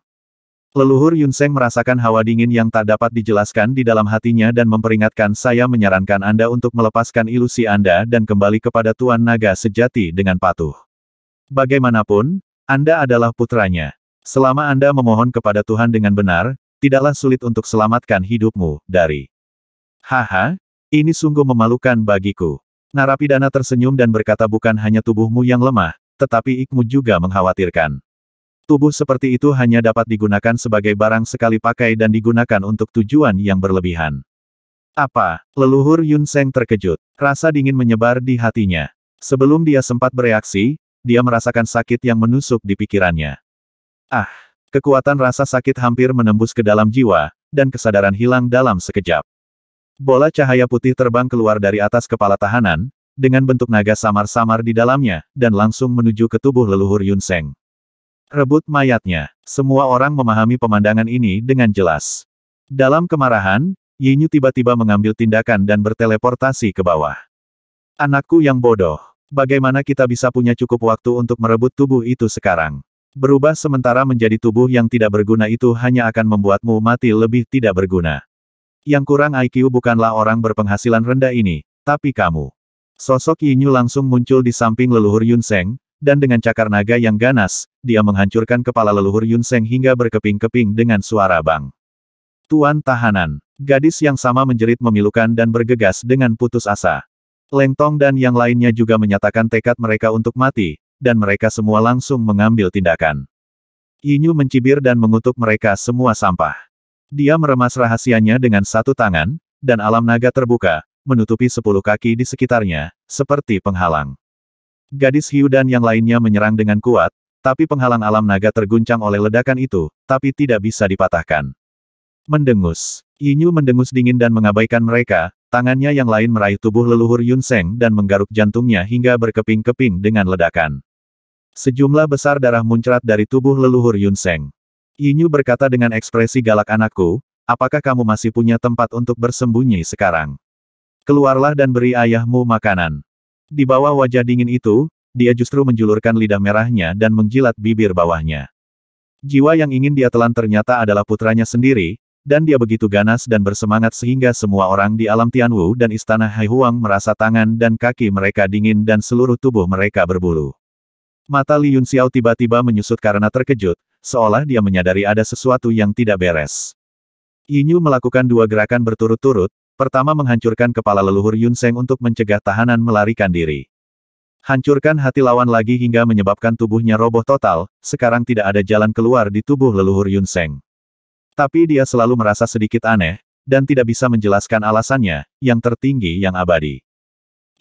Leluhur Yunseng merasakan hawa dingin yang tak dapat dijelaskan di dalam hatinya dan memperingatkan saya menyarankan Anda untuk melepaskan ilusi Anda dan kembali kepada Tuan Naga sejati dengan patuh. Bagaimanapun, Anda adalah putranya. Selama Anda memohon kepada Tuhan dengan benar, tidaklah sulit untuk selamatkan hidupmu dari Haha, ini sungguh memalukan bagiku. Narapidana tersenyum dan berkata bukan hanya tubuhmu yang lemah, tetapi ikmu juga mengkhawatirkan. Tubuh seperti itu hanya dapat digunakan sebagai barang sekali pakai dan digunakan untuk tujuan yang berlebihan. Apa? Leluhur Yun Seng terkejut. Rasa dingin menyebar di hatinya. Sebelum dia sempat bereaksi, dia merasakan sakit yang menusuk di pikirannya. Ah, kekuatan rasa sakit hampir menembus ke dalam jiwa, dan kesadaran hilang dalam sekejap. Bola cahaya putih terbang keluar dari atas kepala tahanan, dengan bentuk naga samar-samar di dalamnya, dan langsung menuju ke tubuh leluhur Yun Seng. Rebut mayatnya. Semua orang memahami pemandangan ini dengan jelas. Dalam kemarahan, Yinyu tiba-tiba mengambil tindakan dan berteleportasi ke bawah. Anakku yang bodoh. Bagaimana kita bisa punya cukup waktu untuk merebut tubuh itu sekarang? Berubah sementara menjadi tubuh yang tidak berguna itu hanya akan membuatmu mati lebih tidak berguna. Yang kurang IQ bukanlah orang berpenghasilan rendah ini, tapi kamu. Sosok Yinyu langsung muncul di samping leluhur Yun Seng, dan dengan cakar naga yang ganas, dia menghancurkan kepala leluhur Yun Seng hingga berkeping-keping dengan suara bang. Tuan tahanan, gadis yang sama menjerit memilukan dan bergegas dengan putus asa. Leng Tong dan yang lainnya juga menyatakan tekad mereka untuk mati, dan mereka semua langsung mengambil tindakan. Yinyu mencibir dan mengutuk mereka semua sampah. Dia meremas rahasianya dengan satu tangan, dan alam naga terbuka, menutupi sepuluh kaki di sekitarnya, seperti penghalang. Gadis hiu dan yang lainnya menyerang dengan kuat, tapi penghalang alam naga terguncang oleh ledakan itu, tapi tidak bisa dipatahkan. Mendengus. Yinyu mendengus dingin dan mengabaikan mereka, tangannya yang lain meraih tubuh leluhur Yun Seng dan menggaruk jantungnya hingga berkeping-keping dengan ledakan. Sejumlah besar darah muncrat dari tubuh leluhur Yun Seng. Yinyu berkata dengan ekspresi galak anakku, apakah kamu masih punya tempat untuk bersembunyi sekarang? Keluarlah dan beri ayahmu makanan. Di bawah wajah dingin itu, dia justru menjulurkan lidah merahnya dan mengjilat bibir bawahnya. Jiwa yang ingin dia telan ternyata adalah putranya sendiri, dan dia begitu ganas dan bersemangat sehingga semua orang di alam Tianwu dan istana Haihuang merasa tangan dan kaki mereka dingin dan seluruh tubuh mereka berbulu. Mata Li Yunxiao tiba-tiba menyusut karena terkejut, seolah dia menyadari ada sesuatu yang tidak beres. Yinyu melakukan dua gerakan berturut-turut, pertama menghancurkan kepala leluhur Seng untuk mencegah tahanan melarikan diri. Hancurkan hati lawan lagi hingga menyebabkan tubuhnya roboh total, sekarang tidak ada jalan keluar di tubuh leluhur Seng. Tapi dia selalu merasa sedikit aneh, dan tidak bisa menjelaskan alasannya, yang tertinggi yang abadi.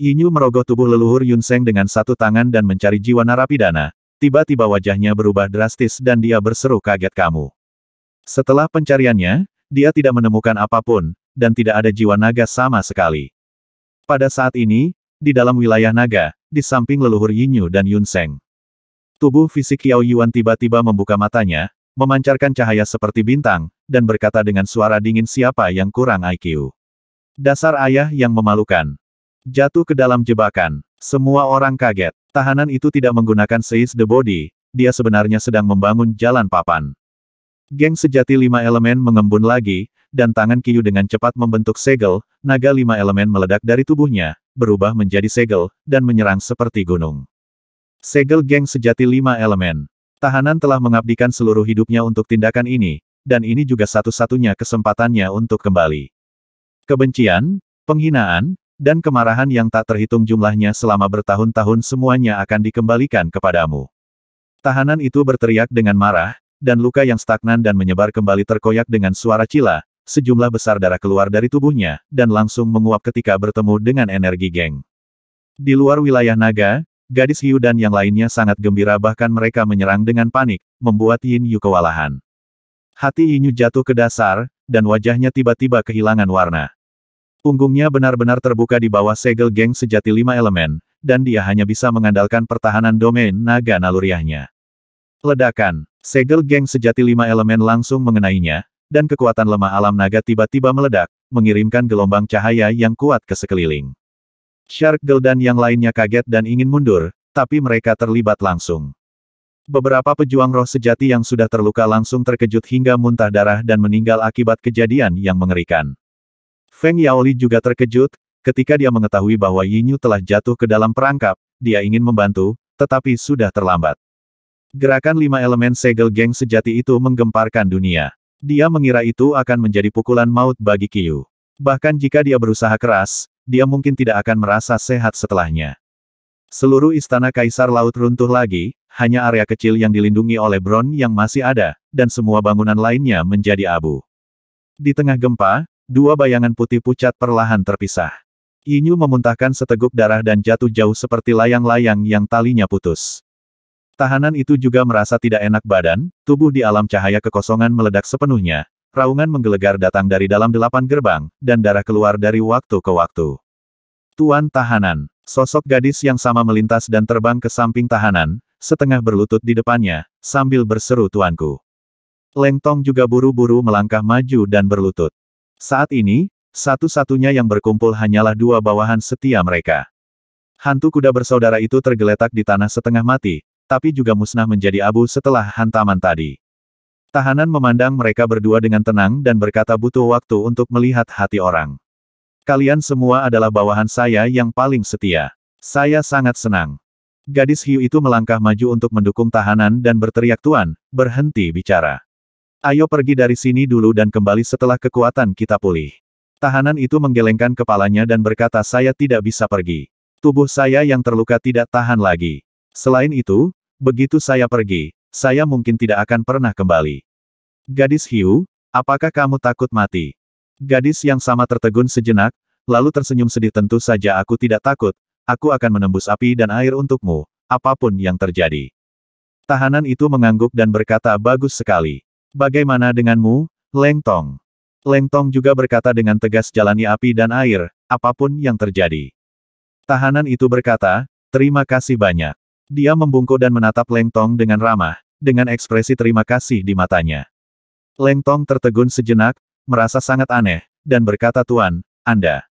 Yinyu merogoh tubuh leluhur Yun Seng dengan satu tangan dan mencari jiwa narapidana. Tiba-tiba wajahnya berubah drastis dan dia berseru kaget kamu. Setelah pencariannya, dia tidak menemukan apapun, dan tidak ada jiwa naga sama sekali. Pada saat ini, di dalam wilayah naga, di samping leluhur Yinyu dan Yun Seng. Tubuh fisik Yao Yuan tiba-tiba membuka matanya, memancarkan cahaya seperti bintang, dan berkata dengan suara dingin siapa yang kurang IQ. Dasar ayah yang memalukan. Jatuh ke dalam jebakan. Semua orang kaget. Tahanan itu tidak menggunakan seis the body, dia sebenarnya sedang membangun jalan papan. Geng sejati lima elemen mengembun lagi, dan tangan Kiyu dengan cepat membentuk segel, naga lima elemen meledak dari tubuhnya, berubah menjadi segel, dan menyerang seperti gunung. Segel geng sejati lima elemen. Tahanan telah mengabdikan seluruh hidupnya untuk tindakan ini, dan ini juga satu-satunya kesempatannya untuk kembali. Kebencian, penghinaan, dan kemarahan yang tak terhitung jumlahnya selama bertahun-tahun semuanya akan dikembalikan kepadamu. Tahanan itu berteriak dengan marah, dan luka yang stagnan dan menyebar kembali terkoyak dengan suara cila, sejumlah besar darah keluar dari tubuhnya, dan langsung menguap ketika bertemu dengan energi geng. Di luar wilayah naga, gadis Hiu dan yang lainnya sangat gembira bahkan mereka menyerang dengan panik, membuat Yin Yu kewalahan. Hati Yin Yu jatuh ke dasar, dan wajahnya tiba-tiba kehilangan warna. Punggungnya benar-benar terbuka di bawah segel geng sejati lima elemen, dan dia hanya bisa mengandalkan pertahanan domain naga naluriahnya. Ledakan, segel geng sejati lima elemen langsung mengenainya, dan kekuatan lemah alam naga tiba-tiba meledak, mengirimkan gelombang cahaya yang kuat ke sekeliling. Shark Girl dan yang lainnya kaget dan ingin mundur, tapi mereka terlibat langsung. Beberapa pejuang roh sejati yang sudah terluka langsung terkejut hingga muntah darah dan meninggal akibat kejadian yang mengerikan. Feng Yaoli juga terkejut, ketika dia mengetahui bahwa Yin Yu telah jatuh ke dalam perangkap, dia ingin membantu, tetapi sudah terlambat. Gerakan lima elemen segel geng sejati itu menggemparkan dunia. Dia mengira itu akan menjadi pukulan maut bagi Kiyu. Bahkan jika dia berusaha keras, dia mungkin tidak akan merasa sehat setelahnya. Seluruh istana Kaisar Laut runtuh lagi, hanya area kecil yang dilindungi oleh Bron yang masih ada, dan semua bangunan lainnya menjadi abu. Di tengah gempa, Dua bayangan putih pucat perlahan terpisah. Inyu memuntahkan seteguk darah dan jatuh jauh seperti layang-layang yang talinya putus. Tahanan itu juga merasa tidak enak badan, tubuh di alam cahaya kekosongan meledak sepenuhnya. Raungan menggelegar datang dari dalam delapan gerbang, dan darah keluar dari waktu ke waktu. Tuan Tahanan, sosok gadis yang sama melintas dan terbang ke samping tahanan, setengah berlutut di depannya, sambil berseru tuanku. Lengtong juga buru-buru melangkah maju dan berlutut. Saat ini, satu-satunya yang berkumpul hanyalah dua bawahan setia mereka. Hantu kuda bersaudara itu tergeletak di tanah setengah mati, tapi juga musnah menjadi abu setelah hantaman tadi. Tahanan memandang mereka berdua dengan tenang dan berkata butuh waktu untuk melihat hati orang. Kalian semua adalah bawahan saya yang paling setia. Saya sangat senang. Gadis hiu itu melangkah maju untuk mendukung tahanan dan berteriak Tuan, berhenti bicara. Ayo pergi dari sini dulu dan kembali setelah kekuatan kita pulih. Tahanan itu menggelengkan kepalanya dan berkata saya tidak bisa pergi. Tubuh saya yang terluka tidak tahan lagi. Selain itu, begitu saya pergi, saya mungkin tidak akan pernah kembali. Gadis hiu, apakah kamu takut mati? Gadis yang sama tertegun sejenak, lalu tersenyum sedih tentu saja aku tidak takut, aku akan menembus api dan air untukmu, apapun yang terjadi. Tahanan itu mengangguk dan berkata bagus sekali. Bagaimana denganmu, Leng Tong? Leng Tong juga berkata dengan tegas jalani api dan air, apapun yang terjadi. Tahanan itu berkata, terima kasih banyak. Dia membungkuk dan menatap Leng Tong dengan ramah, dengan ekspresi terima kasih di matanya. Leng Tong tertegun sejenak, merasa sangat aneh, dan berkata Tuan, Anda.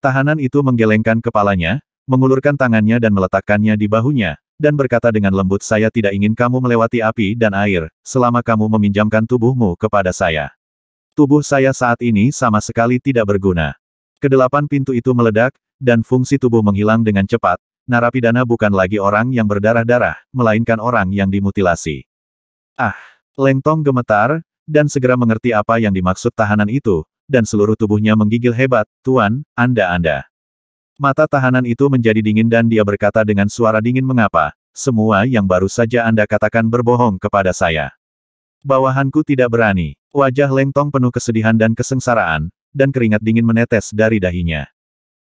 Tahanan itu menggelengkan kepalanya, mengulurkan tangannya dan meletakkannya di bahunya, dan berkata dengan lembut saya tidak ingin kamu melewati api dan air, selama kamu meminjamkan tubuhmu kepada saya. Tubuh saya saat ini sama sekali tidak berguna. Kedelapan pintu itu meledak, dan fungsi tubuh menghilang dengan cepat, narapidana bukan lagi orang yang berdarah-darah, melainkan orang yang dimutilasi. Ah! Lengtong gemetar, dan segera mengerti apa yang dimaksud tahanan itu, dan seluruh tubuhnya menggigil hebat, Tuan, Anda-Anda. Mata tahanan itu menjadi dingin dan dia berkata dengan suara dingin mengapa, semua yang baru saja Anda katakan berbohong kepada saya. Bawahanku tidak berani, wajah Lengtong penuh kesedihan dan kesengsaraan, dan keringat dingin menetes dari dahinya.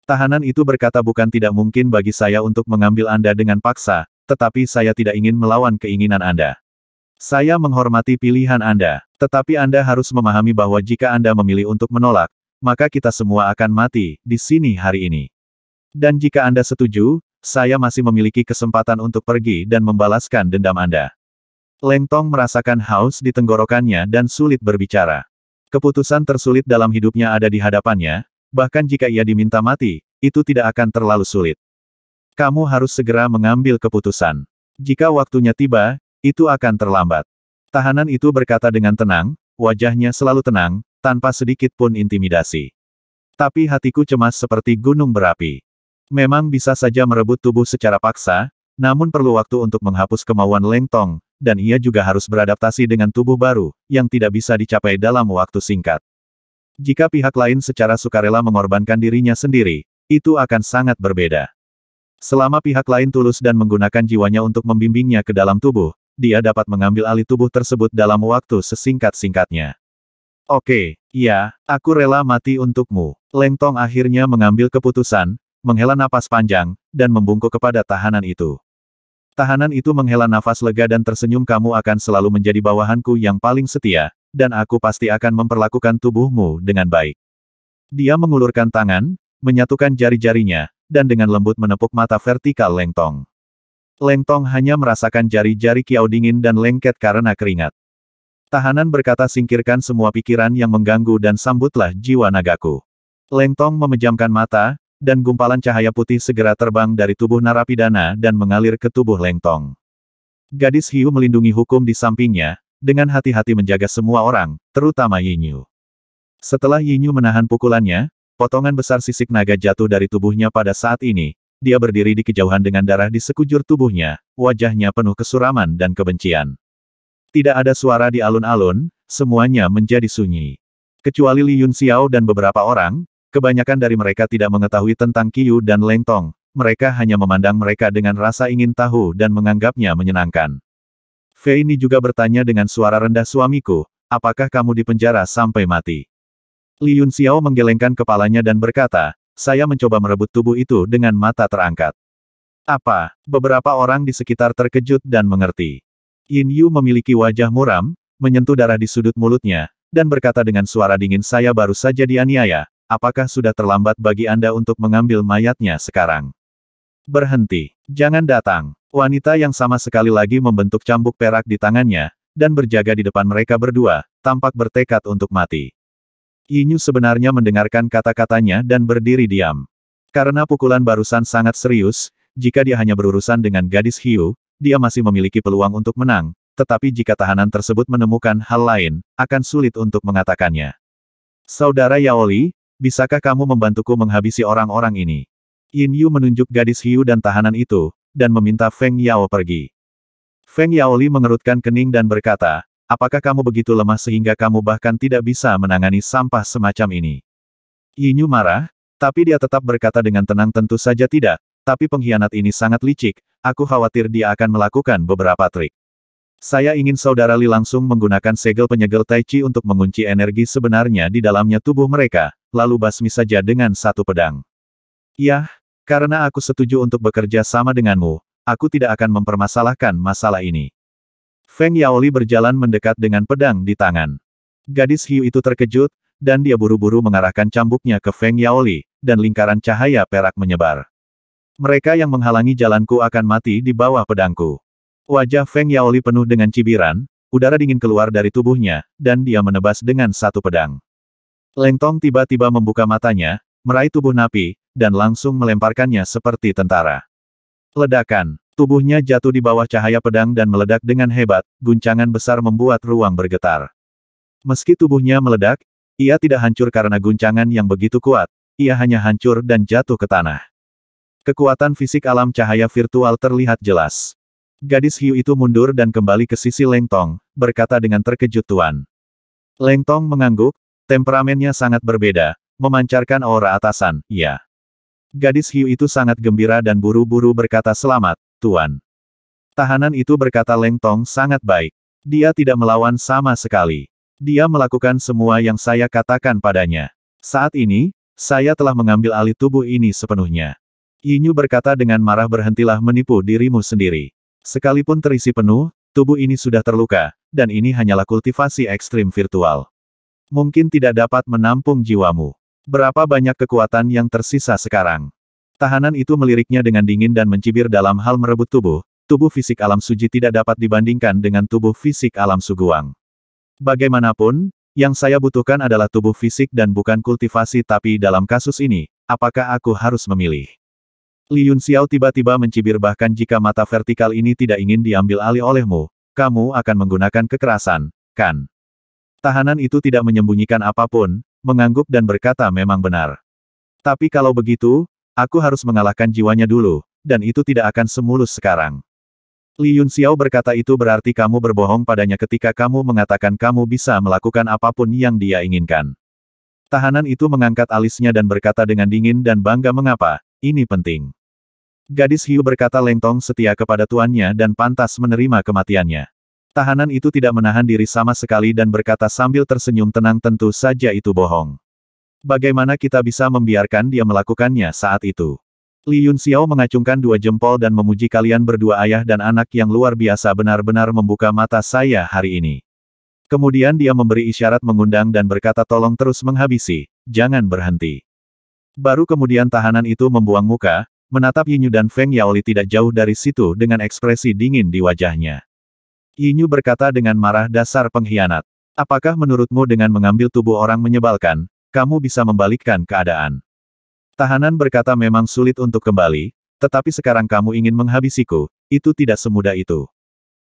Tahanan itu berkata bukan tidak mungkin bagi saya untuk mengambil Anda dengan paksa, tetapi saya tidak ingin melawan keinginan Anda. Saya menghormati pilihan Anda, tetapi Anda harus memahami bahwa jika Anda memilih untuk menolak, maka kita semua akan mati di sini hari ini. Dan jika Anda setuju, saya masih memiliki kesempatan untuk pergi dan membalaskan dendam Anda. Leng Tong merasakan haus di tenggorokannya dan sulit berbicara. Keputusan tersulit dalam hidupnya ada di hadapannya, bahkan jika ia diminta mati, itu tidak akan terlalu sulit. Kamu harus segera mengambil keputusan. Jika waktunya tiba, itu akan terlambat. Tahanan itu berkata dengan tenang, wajahnya selalu tenang, tanpa sedikit pun intimidasi. Tapi hatiku cemas seperti gunung berapi. Memang bisa saja merebut tubuh secara paksa, namun perlu waktu untuk menghapus kemauan Leng Tong, dan ia juga harus beradaptasi dengan tubuh baru, yang tidak bisa dicapai dalam waktu singkat. Jika pihak lain secara sukarela mengorbankan dirinya sendiri, itu akan sangat berbeda. Selama pihak lain tulus dan menggunakan jiwanya untuk membimbingnya ke dalam tubuh, dia dapat mengambil alih tubuh tersebut dalam waktu sesingkat-singkatnya. Oke, ya, aku rela mati untukmu. Leng Tong akhirnya mengambil keputusan, menghela napas panjang, dan membungkuk kepada tahanan itu. Tahanan itu menghela nafas lega dan tersenyum kamu akan selalu menjadi bawahanku yang paling setia, dan aku pasti akan memperlakukan tubuhmu dengan baik. Dia mengulurkan tangan, menyatukan jari-jarinya, dan dengan lembut menepuk mata vertikal Lengtong. Lengtong hanya merasakan jari-jari kiau dingin dan lengket karena keringat. Tahanan berkata singkirkan semua pikiran yang mengganggu dan sambutlah jiwa nagaku. Lengtong memejamkan mata, dan gumpalan cahaya putih segera terbang dari tubuh narapidana dan mengalir ke tubuh Lengtong. Gadis hiu melindungi hukum di sampingnya, dengan hati-hati menjaga semua orang, terutama Yinyu. Setelah Yinyu menahan pukulannya, potongan besar sisik naga jatuh dari tubuhnya pada saat ini, dia berdiri di kejauhan dengan darah di sekujur tubuhnya, wajahnya penuh kesuraman dan kebencian. Tidak ada suara di alun-alun, semuanya menjadi sunyi. Kecuali Li Yun Xiao dan beberapa orang, Kebanyakan dari mereka tidak mengetahui tentang Kiyu dan Leng Tong, mereka hanya memandang mereka dengan rasa ingin tahu dan menganggapnya menyenangkan. Fei ini juga bertanya dengan suara rendah suamiku, apakah kamu dipenjara sampai mati? Li Yun Xiao menggelengkan kepalanya dan berkata, saya mencoba merebut tubuh itu dengan mata terangkat. Apa? Beberapa orang di sekitar terkejut dan mengerti. Yin Yu memiliki wajah muram, menyentuh darah di sudut mulutnya, dan berkata dengan suara dingin saya baru saja dianiaya, apakah sudah terlambat bagi Anda untuk mengambil mayatnya sekarang? Berhenti. Jangan datang. Wanita yang sama sekali lagi membentuk cambuk perak di tangannya, dan berjaga di depan mereka berdua, tampak bertekad untuk mati. Yinyu sebenarnya mendengarkan kata-katanya dan berdiri diam. Karena pukulan barusan sangat serius, jika dia hanya berurusan dengan gadis hiu, dia masih memiliki peluang untuk menang, tetapi jika tahanan tersebut menemukan hal lain, akan sulit untuk mengatakannya. Saudara Yaoli, Bisakah kamu membantuku menghabisi orang-orang ini? Yin Yu menunjuk gadis hiu dan tahanan itu, dan meminta Feng Yao pergi. Feng Yao Li mengerutkan kening dan berkata, apakah kamu begitu lemah sehingga kamu bahkan tidak bisa menangani sampah semacam ini? Yin Yu marah, tapi dia tetap berkata dengan tenang tentu saja tidak, tapi pengkhianat ini sangat licik, aku khawatir dia akan melakukan beberapa trik. Saya ingin saudara Li langsung menggunakan segel penyegel Tai Chi untuk mengunci energi sebenarnya di dalamnya tubuh mereka, lalu basmi saja dengan satu pedang. Yah, karena aku setuju untuk bekerja sama denganmu, aku tidak akan mempermasalahkan masalah ini. Feng Yaoli berjalan mendekat dengan pedang di tangan. Gadis hiu itu terkejut, dan dia buru-buru mengarahkan cambuknya ke Feng Yaoli, dan lingkaran cahaya perak menyebar. Mereka yang menghalangi jalanku akan mati di bawah pedangku. Wajah Feng Yaoli penuh dengan cibiran, udara dingin keluar dari tubuhnya, dan dia menebas dengan satu pedang. Lengtong tiba-tiba membuka matanya, meraih tubuh napi, dan langsung melemparkannya seperti tentara. Ledakan, tubuhnya jatuh di bawah cahaya pedang dan meledak dengan hebat, guncangan besar membuat ruang bergetar. Meski tubuhnya meledak, ia tidak hancur karena guncangan yang begitu kuat, ia hanya hancur dan jatuh ke tanah. Kekuatan fisik alam cahaya virtual terlihat jelas. Gadis hiu itu mundur dan kembali ke sisi Lengtong, berkata dengan terkejut Tuan. Lengtong mengangguk, Temperamennya sangat berbeda, memancarkan aura atasan, ya. Gadis hiu itu sangat gembira dan buru-buru berkata selamat, Tuan. Tahanan itu berkata Leng sangat baik. Dia tidak melawan sama sekali. Dia melakukan semua yang saya katakan padanya. Saat ini, saya telah mengambil alih tubuh ini sepenuhnya. Inyu berkata dengan marah berhentilah menipu dirimu sendiri. Sekalipun terisi penuh, tubuh ini sudah terluka, dan ini hanyalah kultivasi ekstrim virtual. Mungkin tidak dapat menampung jiwamu. Berapa banyak kekuatan yang tersisa sekarang? Tahanan itu meliriknya dengan dingin dan mencibir dalam hal merebut tubuh. Tubuh fisik alam suji tidak dapat dibandingkan dengan tubuh fisik alam suguang. Bagaimanapun, yang saya butuhkan adalah tubuh fisik dan bukan kultivasi tapi dalam kasus ini, apakah aku harus memilih? Li Yun Xiao tiba-tiba mencibir bahkan jika mata vertikal ini tidak ingin diambil alih olehmu, kamu akan menggunakan kekerasan, kan? Tahanan itu tidak menyembunyikan apapun, mengangguk dan berkata memang benar. Tapi kalau begitu, aku harus mengalahkan jiwanya dulu, dan itu tidak akan semulus sekarang. Li Yun Xiao berkata itu berarti kamu berbohong padanya ketika kamu mengatakan kamu bisa melakukan apapun yang dia inginkan. Tahanan itu mengangkat alisnya dan berkata dengan dingin dan bangga mengapa, ini penting. Gadis hiu berkata lengtong setia kepada tuannya dan pantas menerima kematiannya. Tahanan itu tidak menahan diri sama sekali dan berkata sambil tersenyum tenang tentu saja itu bohong. Bagaimana kita bisa membiarkan dia melakukannya saat itu? Li Yun Xiao mengacungkan dua jempol dan memuji kalian berdua ayah dan anak yang luar biasa benar-benar membuka mata saya hari ini. Kemudian dia memberi isyarat mengundang dan berkata tolong terus menghabisi, jangan berhenti. Baru kemudian tahanan itu membuang muka, menatap Yin Yu dan Feng Yaoli tidak jauh dari situ dengan ekspresi dingin di wajahnya. Yinyu berkata dengan marah dasar pengkhianat. Apakah menurutmu dengan mengambil tubuh orang menyebalkan, kamu bisa membalikkan keadaan? Tahanan berkata memang sulit untuk kembali, tetapi sekarang kamu ingin menghabisiku, itu tidak semudah itu.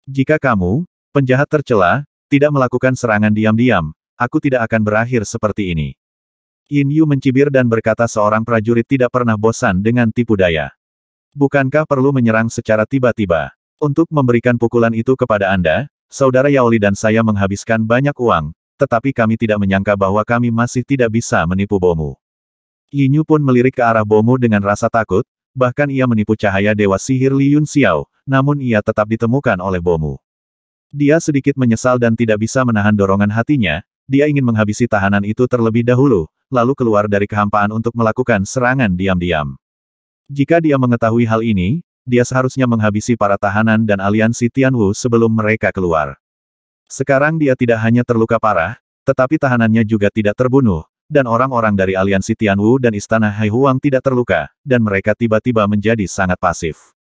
Jika kamu, penjahat tercela, tidak melakukan serangan diam-diam, aku tidak akan berakhir seperti ini. Yin Yu mencibir dan berkata seorang prajurit tidak pernah bosan dengan tipu daya. Bukankah perlu menyerang secara tiba-tiba? Untuk memberikan pukulan itu kepada Anda, Saudara Yaoli dan saya menghabiskan banyak uang, tetapi kami tidak menyangka bahwa kami masih tidak bisa menipu Bomu. Yinyu pun melirik ke arah Bomu dengan rasa takut, bahkan ia menipu cahaya Dewa Sihir Li Yun Xiao, namun ia tetap ditemukan oleh Bomu. Dia sedikit menyesal dan tidak bisa menahan dorongan hatinya, dia ingin menghabisi tahanan itu terlebih dahulu, lalu keluar dari kehampaan untuk melakukan serangan diam-diam. Jika dia mengetahui hal ini, dia seharusnya menghabisi para tahanan dan aliansi Tianwu sebelum mereka keluar. Sekarang dia tidak hanya terluka parah, tetapi tahanannya juga tidak terbunuh, dan orang-orang dari aliansi Tianwu dan istana Haihuang tidak terluka, dan mereka tiba-tiba menjadi sangat pasif.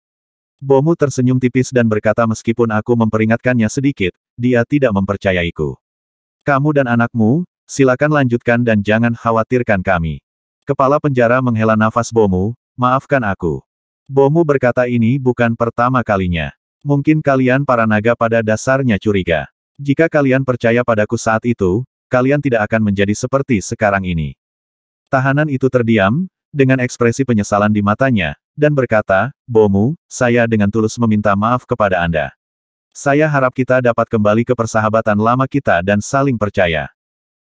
Bomu tersenyum tipis dan berkata meskipun aku memperingatkannya sedikit, dia tidak mempercayaiku. Kamu dan anakmu, silakan lanjutkan dan jangan khawatirkan kami. Kepala penjara menghela nafas Bomu, maafkan aku. Bomu berkata ini bukan pertama kalinya. Mungkin kalian para naga pada dasarnya curiga. Jika kalian percaya padaku saat itu, kalian tidak akan menjadi seperti sekarang ini. Tahanan itu terdiam, dengan ekspresi penyesalan di matanya, dan berkata, Bomu, saya dengan tulus meminta maaf kepada Anda. Saya harap kita dapat kembali ke persahabatan lama kita dan saling percaya.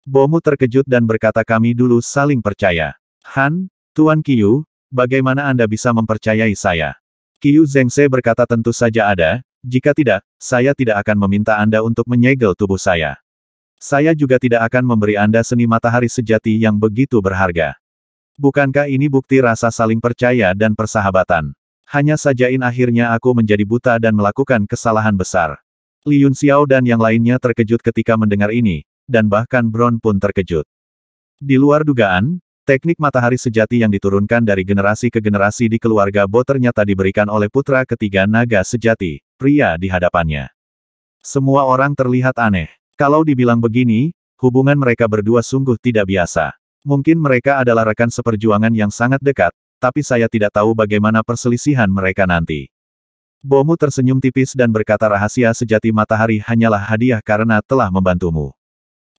Bomu terkejut dan berkata kami dulu saling percaya. Han, Tuan Kiyu, bagaimana Anda bisa mempercayai saya? Qiu Zhengse berkata tentu saja ada, jika tidak, saya tidak akan meminta Anda untuk menyegel tubuh saya. Saya juga tidak akan memberi Anda seni matahari sejati yang begitu berharga. Bukankah ini bukti rasa saling percaya dan persahabatan? Hanya sajain akhirnya aku menjadi buta dan melakukan kesalahan besar. Liun Xiao dan yang lainnya terkejut ketika mendengar ini, dan bahkan Bron pun terkejut. Di luar dugaan, Teknik matahari sejati yang diturunkan dari generasi ke generasi di keluarga Bo ternyata diberikan oleh putra ketiga naga sejati, pria di hadapannya. Semua orang terlihat aneh. Kalau dibilang begini, hubungan mereka berdua sungguh tidak biasa. Mungkin mereka adalah rekan seperjuangan yang sangat dekat, tapi saya tidak tahu bagaimana perselisihan mereka nanti. Bomu tersenyum tipis dan berkata rahasia sejati matahari hanyalah hadiah karena telah membantumu.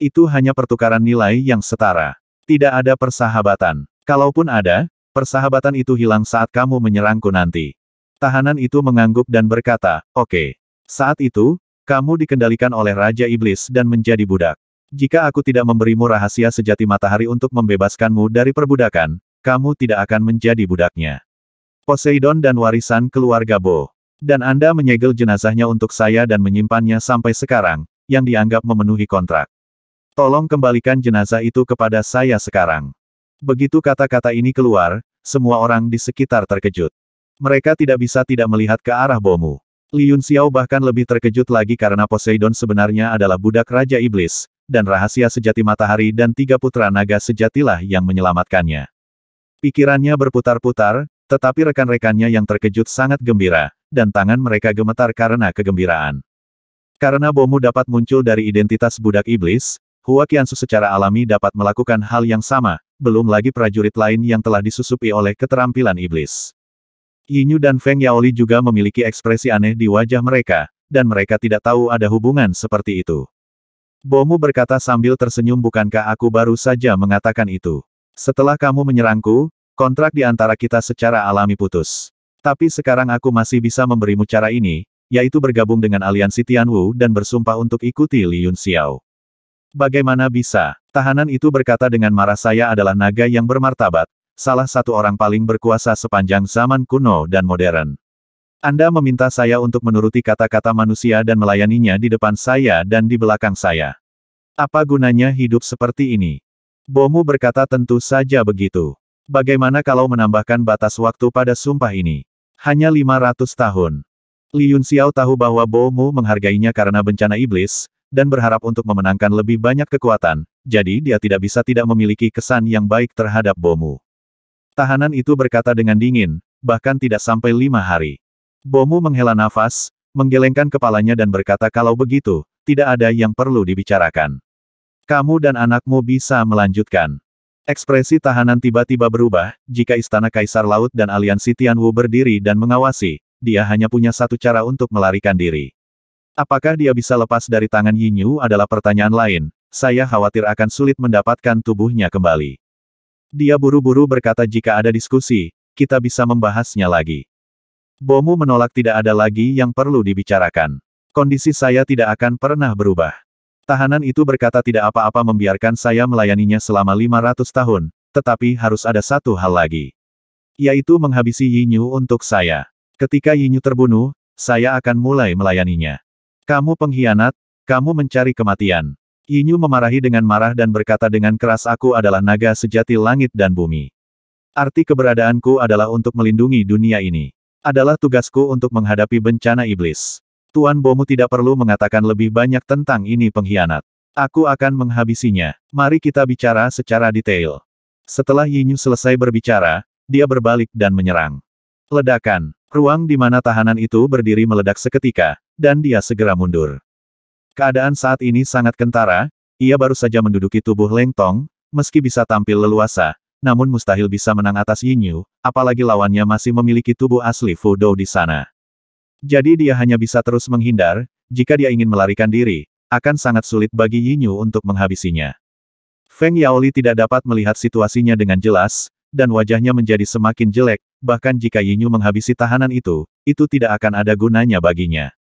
Itu hanya pertukaran nilai yang setara. Tidak ada persahabatan. Kalaupun ada, persahabatan itu hilang saat kamu menyerangku nanti. Tahanan itu mengangguk dan berkata, oke. Okay. Saat itu, kamu dikendalikan oleh Raja Iblis dan menjadi budak. Jika aku tidak memberimu rahasia sejati matahari untuk membebaskanmu dari perbudakan, kamu tidak akan menjadi budaknya. Poseidon dan warisan keluarga Bo. Dan Anda menyegel jenazahnya untuk saya dan menyimpannya sampai sekarang, yang dianggap memenuhi kontrak. Tolong kembalikan jenazah itu kepada saya sekarang. Begitu kata-kata ini keluar, semua orang di sekitar terkejut. Mereka tidak bisa tidak melihat ke arah Bomu. Liun Xiao bahkan lebih terkejut lagi karena Poseidon sebenarnya adalah budak Raja Iblis, dan rahasia sejati matahari dan tiga putra naga sejatilah yang menyelamatkannya. Pikirannya berputar-putar, tetapi rekan-rekannya yang terkejut sangat gembira, dan tangan mereka gemetar karena kegembiraan. Karena Bomu dapat muncul dari identitas budak iblis, Hua Qiansu secara alami dapat melakukan hal yang sama, belum lagi prajurit lain yang telah disusupi oleh keterampilan iblis. Yinyu dan Feng Yaoli juga memiliki ekspresi aneh di wajah mereka, dan mereka tidak tahu ada hubungan seperti itu. Bomu berkata sambil tersenyum bukankah aku baru saja mengatakan itu. Setelah kamu menyerangku, kontrak di antara kita secara alami putus. Tapi sekarang aku masih bisa memberimu cara ini, yaitu bergabung dengan aliansi Tianwu dan bersumpah untuk ikuti Li Yun Xiao. Bagaimana bisa? Tahanan itu berkata dengan marah saya adalah naga yang bermartabat, salah satu orang paling berkuasa sepanjang zaman kuno dan modern. Anda meminta saya untuk menuruti kata-kata manusia dan melayaninya di depan saya dan di belakang saya. Apa gunanya hidup seperti ini? Bomu berkata tentu saja begitu. Bagaimana kalau menambahkan batas waktu pada sumpah ini? Hanya 500 tahun. Li Yunxiao tahu bahwa Bomu menghargainya karena bencana iblis, dan berharap untuk memenangkan lebih banyak kekuatan, jadi dia tidak bisa tidak memiliki kesan yang baik terhadap Bomu. Tahanan itu berkata dengan dingin, bahkan tidak sampai lima hari. Bomu menghela nafas, menggelengkan kepalanya dan berkata kalau begitu, tidak ada yang perlu dibicarakan. Kamu dan anakmu bisa melanjutkan. Ekspresi tahanan tiba-tiba berubah, jika Istana Kaisar Laut dan Aliansi Tianwu berdiri dan mengawasi, dia hanya punya satu cara untuk melarikan diri. Apakah dia bisa lepas dari tangan Yin Yu adalah pertanyaan lain, saya khawatir akan sulit mendapatkan tubuhnya kembali. Dia buru-buru berkata jika ada diskusi, kita bisa membahasnya lagi. Bomu menolak tidak ada lagi yang perlu dibicarakan. Kondisi saya tidak akan pernah berubah. Tahanan itu berkata tidak apa-apa membiarkan saya melayaninya selama 500 tahun, tetapi harus ada satu hal lagi. Yaitu menghabisi Yinyu untuk saya. Ketika Yinyu terbunuh, saya akan mulai melayaninya. Kamu pengkhianat, kamu mencari kematian. Yinyu memarahi dengan marah dan berkata dengan keras aku adalah naga sejati langit dan bumi. Arti keberadaanku adalah untuk melindungi dunia ini. Adalah tugasku untuk menghadapi bencana iblis. Tuan Bomu tidak perlu mengatakan lebih banyak tentang ini pengkhianat. Aku akan menghabisinya. Mari kita bicara secara detail. Setelah Yinyu selesai berbicara, dia berbalik dan menyerang. Ledakan. Ruang di mana tahanan itu berdiri meledak seketika, dan dia segera mundur. Keadaan saat ini sangat kentara, ia baru saja menduduki tubuh Leng Tong, meski bisa tampil leluasa, namun mustahil bisa menang atas Yin Yu, apalagi lawannya masih memiliki tubuh asli Fudo di sana. Jadi dia hanya bisa terus menghindar, jika dia ingin melarikan diri, akan sangat sulit bagi Yin Yu untuk menghabisinya. Feng Yaoli tidak dapat melihat situasinya dengan jelas, dan wajahnya menjadi semakin jelek, bahkan jika Yin Yu menghabisi tahanan itu, itu tidak akan ada gunanya baginya.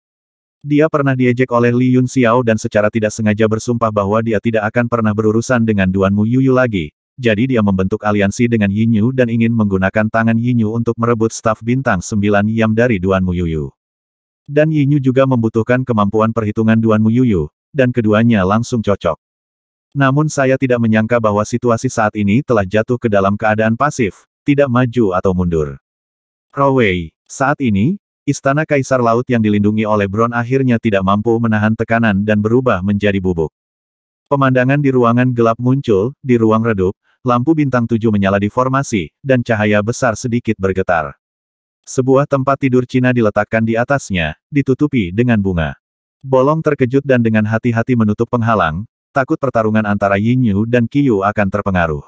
Dia pernah diejek oleh Li Yun Xiao dan secara tidak sengaja bersumpah bahwa dia tidak akan pernah berurusan dengan Duan Mu Yuyu lagi. Jadi dia membentuk aliansi dengan Yin Yu dan ingin menggunakan tangan Yin Yu untuk merebut staf bintang sembilan Yam dari Duan Mu Yuyu. Dan Yin Yu juga membutuhkan kemampuan perhitungan Duan Mu Yuyu, dan keduanya langsung cocok. Namun saya tidak menyangka bahwa situasi saat ini telah jatuh ke dalam keadaan pasif, tidak maju atau mundur. Rowei, saat ini, Istana Kaisar Laut yang dilindungi oleh Bron akhirnya tidak mampu menahan tekanan dan berubah menjadi bubuk. Pemandangan di ruangan gelap muncul, di ruang redup, lampu bintang tujuh menyala di formasi, dan cahaya besar sedikit bergetar. Sebuah tempat tidur Cina diletakkan di atasnya, ditutupi dengan bunga. Bolong terkejut dan dengan hati-hati menutup penghalang, takut pertarungan antara Yin Yu dan Qiu akan terpengaruh.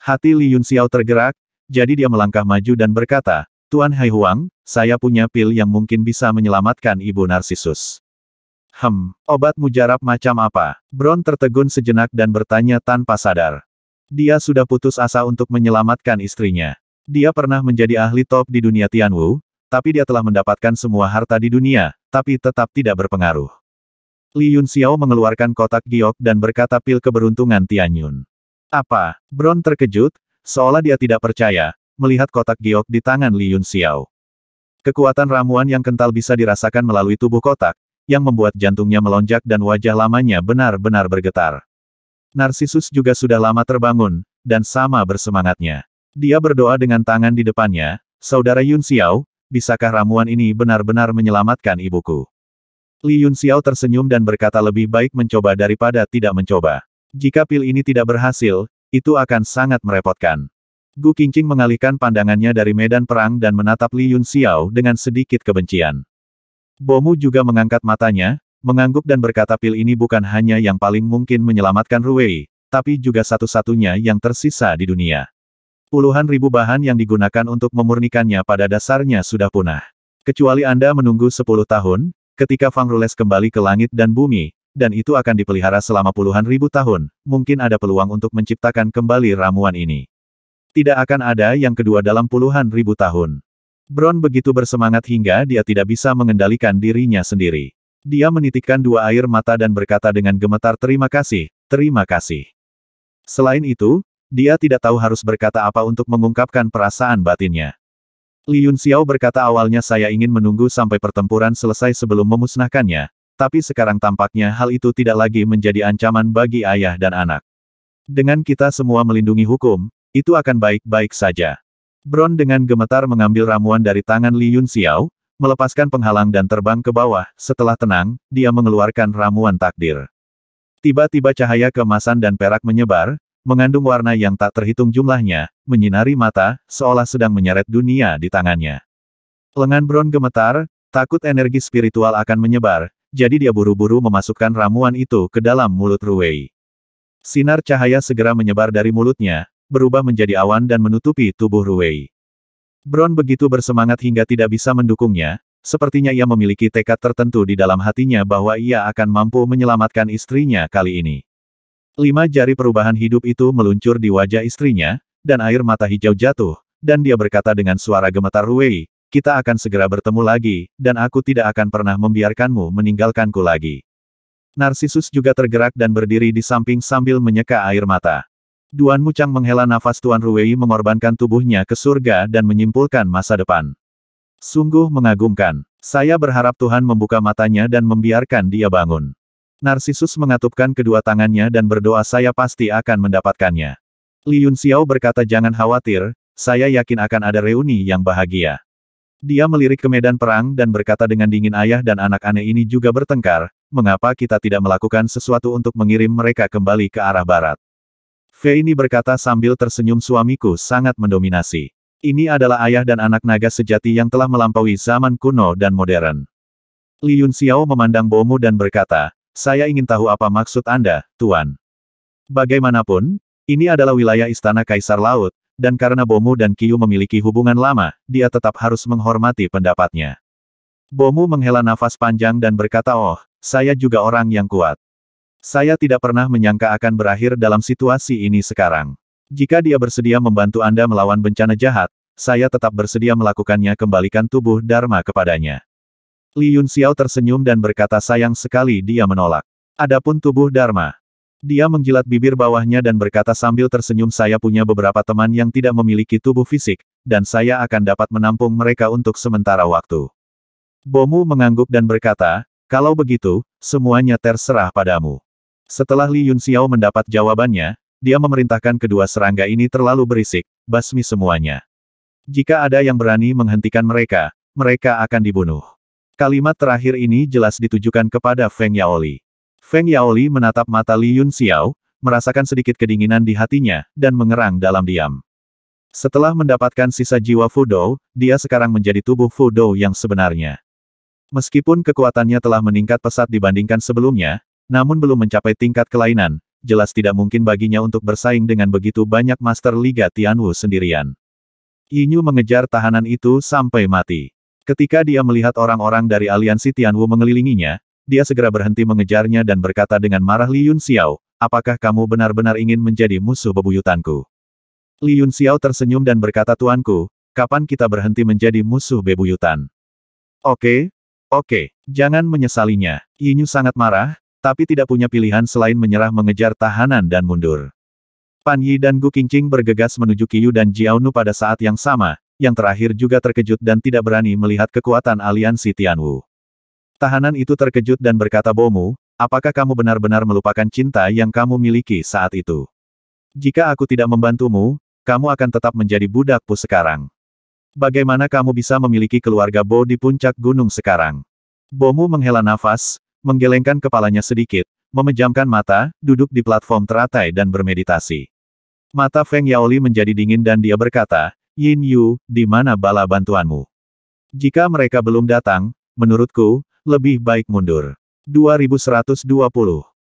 Hati Li Yun Xiao tergerak, jadi dia melangkah maju dan berkata, Tuan Hai Huang, saya punya pil yang mungkin bisa menyelamatkan Ibu Narsisus. Hmm, obat mujarab macam apa? Bron tertegun sejenak dan bertanya tanpa sadar. Dia sudah putus asa untuk menyelamatkan istrinya. Dia pernah menjadi ahli top di dunia Tianwu, tapi dia telah mendapatkan semua harta di dunia, tapi tetap tidak berpengaruh. Li Yun Xiao mengeluarkan kotak giok dan berkata pil keberuntungan Tianyun. Apa? Bron terkejut, seolah dia tidak percaya, melihat kotak giok di tangan Li Yun Xiao. Kekuatan ramuan yang kental bisa dirasakan melalui tubuh kotak, yang membuat jantungnya melonjak dan wajah lamanya benar-benar bergetar. Narsisus juga sudah lama terbangun, dan sama bersemangatnya. Dia berdoa dengan tangan di depannya, Saudara Yun Xiao, bisakah ramuan ini benar-benar menyelamatkan ibuku? Li Yun Xiao tersenyum dan berkata lebih baik mencoba daripada tidak mencoba. Jika pil ini tidak berhasil, itu akan sangat merepotkan. Gu Qingqing mengalihkan pandangannya dari medan perang dan menatap Li Yun Xiao dengan sedikit kebencian. Bomu juga mengangkat matanya, mengangguk dan berkata pil ini bukan hanya yang paling mungkin menyelamatkan Ruwei, tapi juga satu-satunya yang tersisa di dunia. Puluhan ribu bahan yang digunakan untuk memurnikannya pada dasarnya sudah punah. Kecuali Anda menunggu 10 tahun, ketika Fang Rules kembali ke langit dan bumi, dan itu akan dipelihara selama puluhan ribu tahun, mungkin ada peluang untuk menciptakan kembali ramuan ini. Tidak akan ada yang kedua dalam puluhan ribu tahun. Bron begitu bersemangat hingga dia tidak bisa mengendalikan dirinya sendiri. Dia menitikkan dua air mata dan berkata dengan gemetar terima kasih, terima kasih. Selain itu, dia tidak tahu harus berkata apa untuk mengungkapkan perasaan batinnya. Li Yun Xiao berkata awalnya saya ingin menunggu sampai pertempuran selesai sebelum memusnahkannya, tapi sekarang tampaknya hal itu tidak lagi menjadi ancaman bagi ayah dan anak. Dengan kita semua melindungi hukum, itu akan baik-baik saja. Bron dengan gemetar mengambil ramuan dari tangan Li Yun Xiao, melepaskan penghalang dan terbang ke bawah, setelah tenang, dia mengeluarkan ramuan takdir. Tiba-tiba cahaya kemasan dan perak menyebar, mengandung warna yang tak terhitung jumlahnya, menyinari mata, seolah sedang menyeret dunia di tangannya. Lengan Bron gemetar, takut energi spiritual akan menyebar, jadi dia buru-buru memasukkan ramuan itu ke dalam mulut Ruwei. Sinar cahaya segera menyebar dari mulutnya, berubah menjadi awan dan menutupi tubuh Ruwei. Bron begitu bersemangat hingga tidak bisa mendukungnya, sepertinya ia memiliki tekad tertentu di dalam hatinya bahwa ia akan mampu menyelamatkan istrinya kali ini. Lima jari perubahan hidup itu meluncur di wajah istrinya, dan air mata hijau jatuh, dan dia berkata dengan suara gemetar Ruwei, kita akan segera bertemu lagi, dan aku tidak akan pernah membiarkanmu meninggalkanku lagi. Narsisus juga tergerak dan berdiri di samping sambil menyeka air mata. Duan Mucang menghela nafas Tuan Ruwei mengorbankan tubuhnya ke surga dan menyimpulkan masa depan. Sungguh mengagumkan. Saya berharap Tuhan membuka matanya dan membiarkan dia bangun. Narsisus mengatupkan kedua tangannya dan berdoa saya pasti akan mendapatkannya. Li Yun Xiao berkata jangan khawatir, saya yakin akan ada reuni yang bahagia. Dia melirik ke medan perang dan berkata dengan dingin ayah dan anak aneh ini juga bertengkar, mengapa kita tidak melakukan sesuatu untuk mengirim mereka kembali ke arah barat. V ini berkata sambil tersenyum suamiku sangat mendominasi. Ini adalah ayah dan anak naga sejati yang telah melampaui zaman kuno dan modern. Li Yun Xiao memandang Bomu dan berkata, saya ingin tahu apa maksud Anda, Tuan. Bagaimanapun, ini adalah wilayah istana Kaisar Laut, dan karena Bomu dan Kiyu memiliki hubungan lama, dia tetap harus menghormati pendapatnya. Bomu menghela nafas panjang dan berkata oh, saya juga orang yang kuat. Saya tidak pernah menyangka akan berakhir dalam situasi ini sekarang. Jika dia bersedia membantu Anda melawan bencana jahat, saya tetap bersedia melakukannya kembalikan tubuh Dharma kepadanya. Li Yun Xiao tersenyum dan berkata sayang sekali dia menolak. Adapun tubuh Dharma. Dia menjilat bibir bawahnya dan berkata sambil tersenyum saya punya beberapa teman yang tidak memiliki tubuh fisik, dan saya akan dapat menampung mereka untuk sementara waktu. Bomu mengangguk dan berkata, kalau begitu, semuanya terserah padamu. Setelah Li Yunxiao mendapat jawabannya, dia memerintahkan kedua serangga ini terlalu berisik, basmi semuanya. Jika ada yang berani menghentikan mereka, mereka akan dibunuh. Kalimat terakhir ini jelas ditujukan kepada Feng Yaoli. Feng Yaoli menatap mata Li Yunxiao, merasakan sedikit kedinginan di hatinya, dan mengerang dalam diam. Setelah mendapatkan sisa jiwa Fudo, dia sekarang menjadi tubuh Fudo yang sebenarnya. Meskipun kekuatannya telah meningkat pesat dibandingkan sebelumnya, namun belum mencapai tingkat kelainan, jelas tidak mungkin baginya untuk bersaing dengan begitu banyak Master Liga Tianwu sendirian. Yinyu mengejar tahanan itu sampai mati. Ketika dia melihat orang-orang dari aliansi Tianwu mengelilinginya, dia segera berhenti mengejarnya dan berkata dengan marah Li Yun Xiao, apakah kamu benar-benar ingin menjadi musuh bebuyutanku? Li Yun Xiao tersenyum dan berkata tuanku, kapan kita berhenti menjadi musuh bebuyutan? Oke, okay, oke, okay, jangan menyesalinya. Yinyu sangat marah, tapi tidak punya pilihan selain menyerah mengejar tahanan dan mundur. Pan Yi dan Gu Qingqing bergegas menuju Qiyu dan Jiaonu pada saat yang sama, yang terakhir juga terkejut dan tidak berani melihat kekuatan aliansi Tianwu. Tahanan itu terkejut dan berkata Bomu, apakah kamu benar-benar melupakan cinta yang kamu miliki saat itu? Jika aku tidak membantumu, kamu akan tetap menjadi budakku sekarang. Bagaimana kamu bisa memiliki keluarga Bo di puncak gunung sekarang? Bomu menghela nafas, menggelengkan kepalanya sedikit, memejamkan mata, duduk di platform teratai dan bermeditasi. Mata Feng Yaoli menjadi dingin dan dia berkata, Yin Yu, di mana bala bantuanmu? Jika mereka belum datang, menurutku, lebih baik mundur. 2120